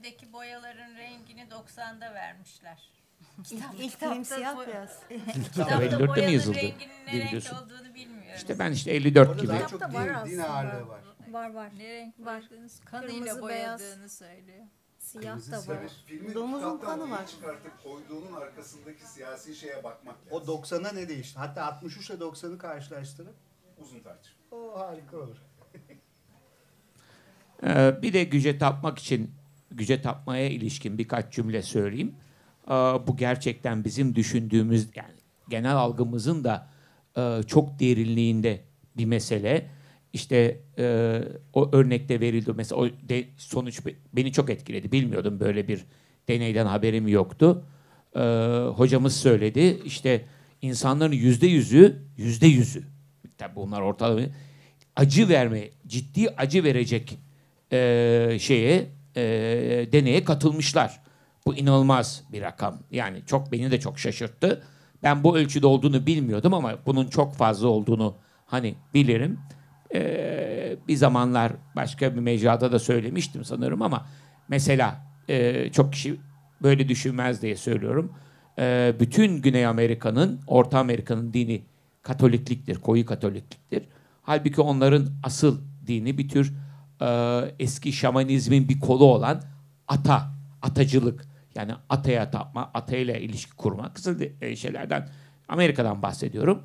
90'da vermişler. Kitap, ilk film siyah beyaz. Kitapta 54'te mi yazıldı? renginin ne renk Biliyorsun. olduğunu bilmiyorum. İşte ben işte 54 gibi. daha çok Kitapta var din, din ağırlığı var. Var var. Ne renk Var. kanıyla Kırmızı, beyaz. boyadığını söylüyor. Siyah da var. Filmi Domuzun kanı var. Çıkartıp koyduğunun arkasındaki siyasi şeye bakmak lazım. O O 90'a ne değişti? Hatta 63 ile 90'ı karşılaştırıp uzun tartışma. o harika olur. Ee, bir de güce tapmak için güce tapmaya ilişkin birkaç cümle söyleyeyim. Bu gerçekten bizim düşündüğümüz, yani genel algımızın da e, çok derinliğinde bir mesele. İşte e, o örnekte verildi mesela o de, sonuç beni çok etkiledi. Bilmiyordum böyle bir deneyden haberim yoktu. E, hocamız söyledi işte insanların yüzde yüzü yüzde yüzü tabi bunlar ortalama acı verme ciddi acı verecek e, şeye e, deneye katılmışlar. Bu inanılmaz bir rakam. Yani çok beni de çok şaşırttı. Ben bu ölçüde olduğunu bilmiyordum ama bunun çok fazla olduğunu hani bilirim. E, bir zamanlar başka bir mecrada da söylemiştim sanırım ama mesela e, çok kişi böyle düşünmez diye söylüyorum. E, bütün Güney Amerika'nın, Orta Amerika'nın dini Katolikliktir, koyu Katolikliktir. Halbuki onların asıl dini bir tür e, eski şamanizmin bir kolu olan ata, atacılık. Yani ataya tapma, atayla ilişki kurma. kısır e, şeylerden, Amerika'dan bahsediyorum.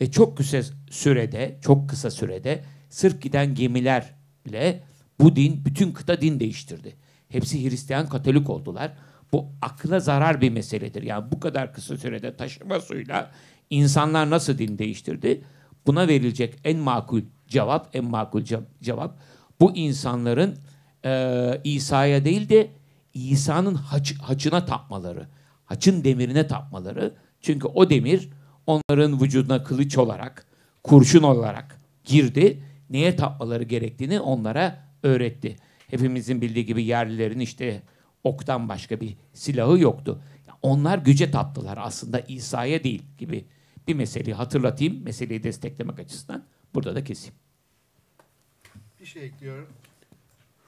Ve çok kısa sürede, çok kısa sürede sırf giden gemilerle bu din, bütün kıta din değiştirdi. Hepsi Hristiyan Katolik oldular. Bu akla zarar bir meseledir. Yani bu kadar kısa sürede taşıma suyla insanlar nasıl din değiştirdi? Buna verilecek en makul cevap, en makul cevap bu insanların e, İsa'ya değil de İsa'nın haç, haçına tapmaları, haçın demirine tapmaları. Çünkü o demir onların vücuduna kılıç olarak, kurşun olarak girdi. Neye tapmaları gerektiğini onlara öğretti. Hepimizin bildiği gibi yerlilerin işte oktan başka bir silahı yoktu. Onlar güce taptılar aslında İsa'ya değil gibi bir meseleyi hatırlatayım. Meseleyi desteklemek açısından burada da keseyim bir şey ekliyorum.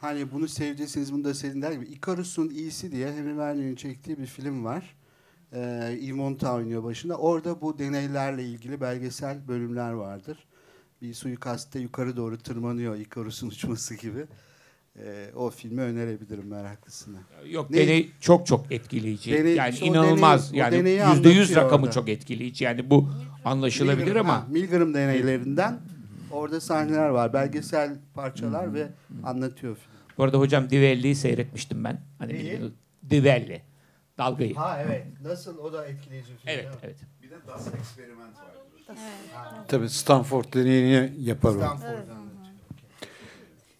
Hani bunu seveceksiniz, bunu da sevin der gibi. Icarus'un iyisi diye Henry Vernon'un çektiği bir film var. Ee, Imonta oynuyor başında. Orada bu deneylerle ilgili belgesel bölümler vardır. Bir suikastte yukarı doğru tırmanıyor Icarus'un uçması gibi. Ee, o filmi önerebilirim meraklısına. Yok ne? deney çok çok etkileyici. Deney, yani inanılmaz. Deneyi, yani yüzde yüz rakamı orada. çok etkileyici. Yani bu anlaşılabilir Milgram, ama. Ha, Milgram deneylerinden Orada sahneler var. Belgesel parçalar ve anlatıyor Bu arada hocam Divelli'yi seyretmiştim ben. Hani Neyi? Divelli. Dalgayı. Ha evet. Nasıl o da etkileyici bir film. Evet, evet. Bir de Das Experiment var. Evet. Tabii Stanford deneyini yapar o.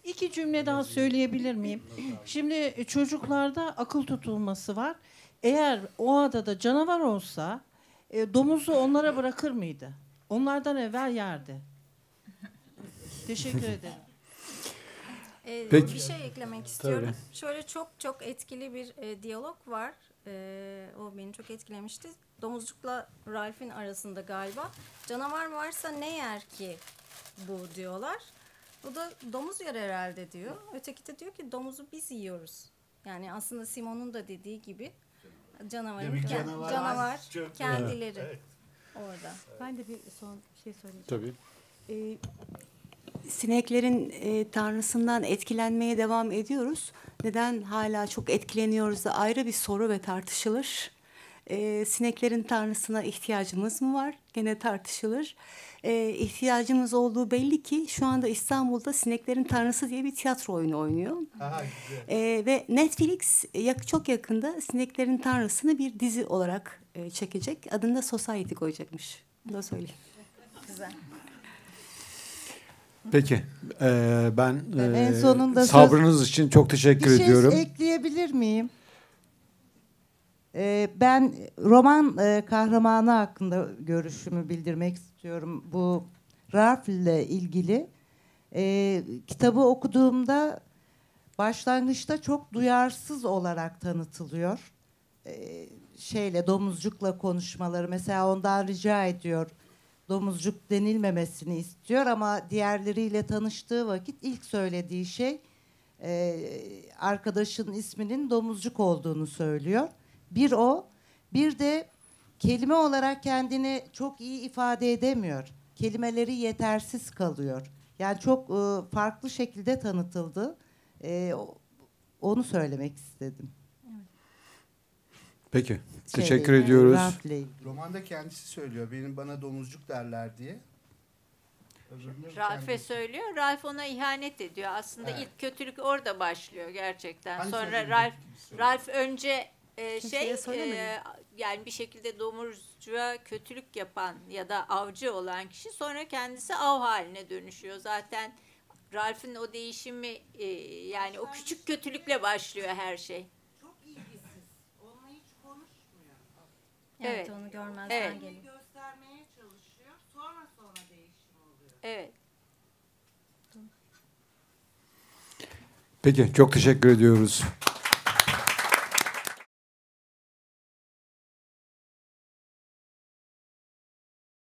İki cümle daha söyleyebilir miyim? Şimdi e, çocuklarda akıl tutulması var. Eğer o adada canavar olsa e, domuzu onlara bırakır mıydı? Onlardan evvel yerdi. Teşekkür ederim. Ee, Peki. Bir şey eklemek istiyorum. Tabii. Şöyle çok çok etkili bir e, diyalog var. E, o beni çok etkilemişti. Domuzcukla Ralph'in arasında galiba. Canavar varsa ne yer ki bu diyorlar. Bu da domuz yer herhalde diyor. Öteki de diyor ki domuzu biz yiyoruz. Yani aslında Simon'un da dediği gibi canavar, yani canavar, canavar kendileri evet. orada. Ben de bir son şey söyleyeceğim. Tabii. Ee, sineklerin e, tanrısından etkilenmeye devam ediyoruz. Neden hala çok etkileniyoruz da ayrı bir soru ve tartışılır. E, sineklerin tanrısına ihtiyacımız mı var? Gene tartışılır. E, ihtiyacımız olduğu belli ki şu anda İstanbul'da Sineklerin Tanrısı diye bir tiyatro oyunu oynuyor. e, ve Netflix yak çok yakında Sineklerin Tanrısı'nı bir dizi olarak e, çekecek. Adını da Society koyacakmış. Bunu da söyleyeyim. Güzel. Peki. Ee, ben e, en sonunda sabrınız söz... için çok teşekkür bir şey ediyorum. Bir şey ekleyebilir miyim? Ee, ben roman e, kahramanı hakkında görüşümü bildirmek istiyorum. Bu Ralph ile ilgili. Ee, kitabı okuduğumda başlangıçta çok duyarsız olarak tanıtılıyor. Ee, şeyle domuzcukla konuşmaları mesela ondan rica ediyor domuzcuk denilmemesini istiyor ama diğerleriyle tanıştığı vakit ilk söylediği şey e, arkadaşın isminin domuzcuk olduğunu söylüyor. Bir o, bir de kelime olarak kendini çok iyi ifade edemiyor. Kelimeleri yetersiz kalıyor. Yani çok e, farklı şekilde tanıtıldı. E, onu söylemek istedim. Peki. Teşekkür yani, ediyoruz. Romanda kendisi söylüyor. Benim bana domuzcuk derler diye. Ralph'e söylüyor. Ralph ona ihanet ediyor. Aslında evet. ilk kötülük orada başlıyor gerçekten. Hani Sonra Ralph, Ralph önce e, şey e, yani bir şekilde domuzcuğa kötülük yapan ya da avcı olan kişi sonra kendisi av haline dönüşüyor. Zaten Ralph'in o değişimi e, yani o küçük kötülükle başlıyor her şey. Evet, evet onu görmezden evet. gelin. Göstermeye çalışıyor. Sonra sonra değişim oluyor. Evet. Peki çok teşekkür ediyoruz.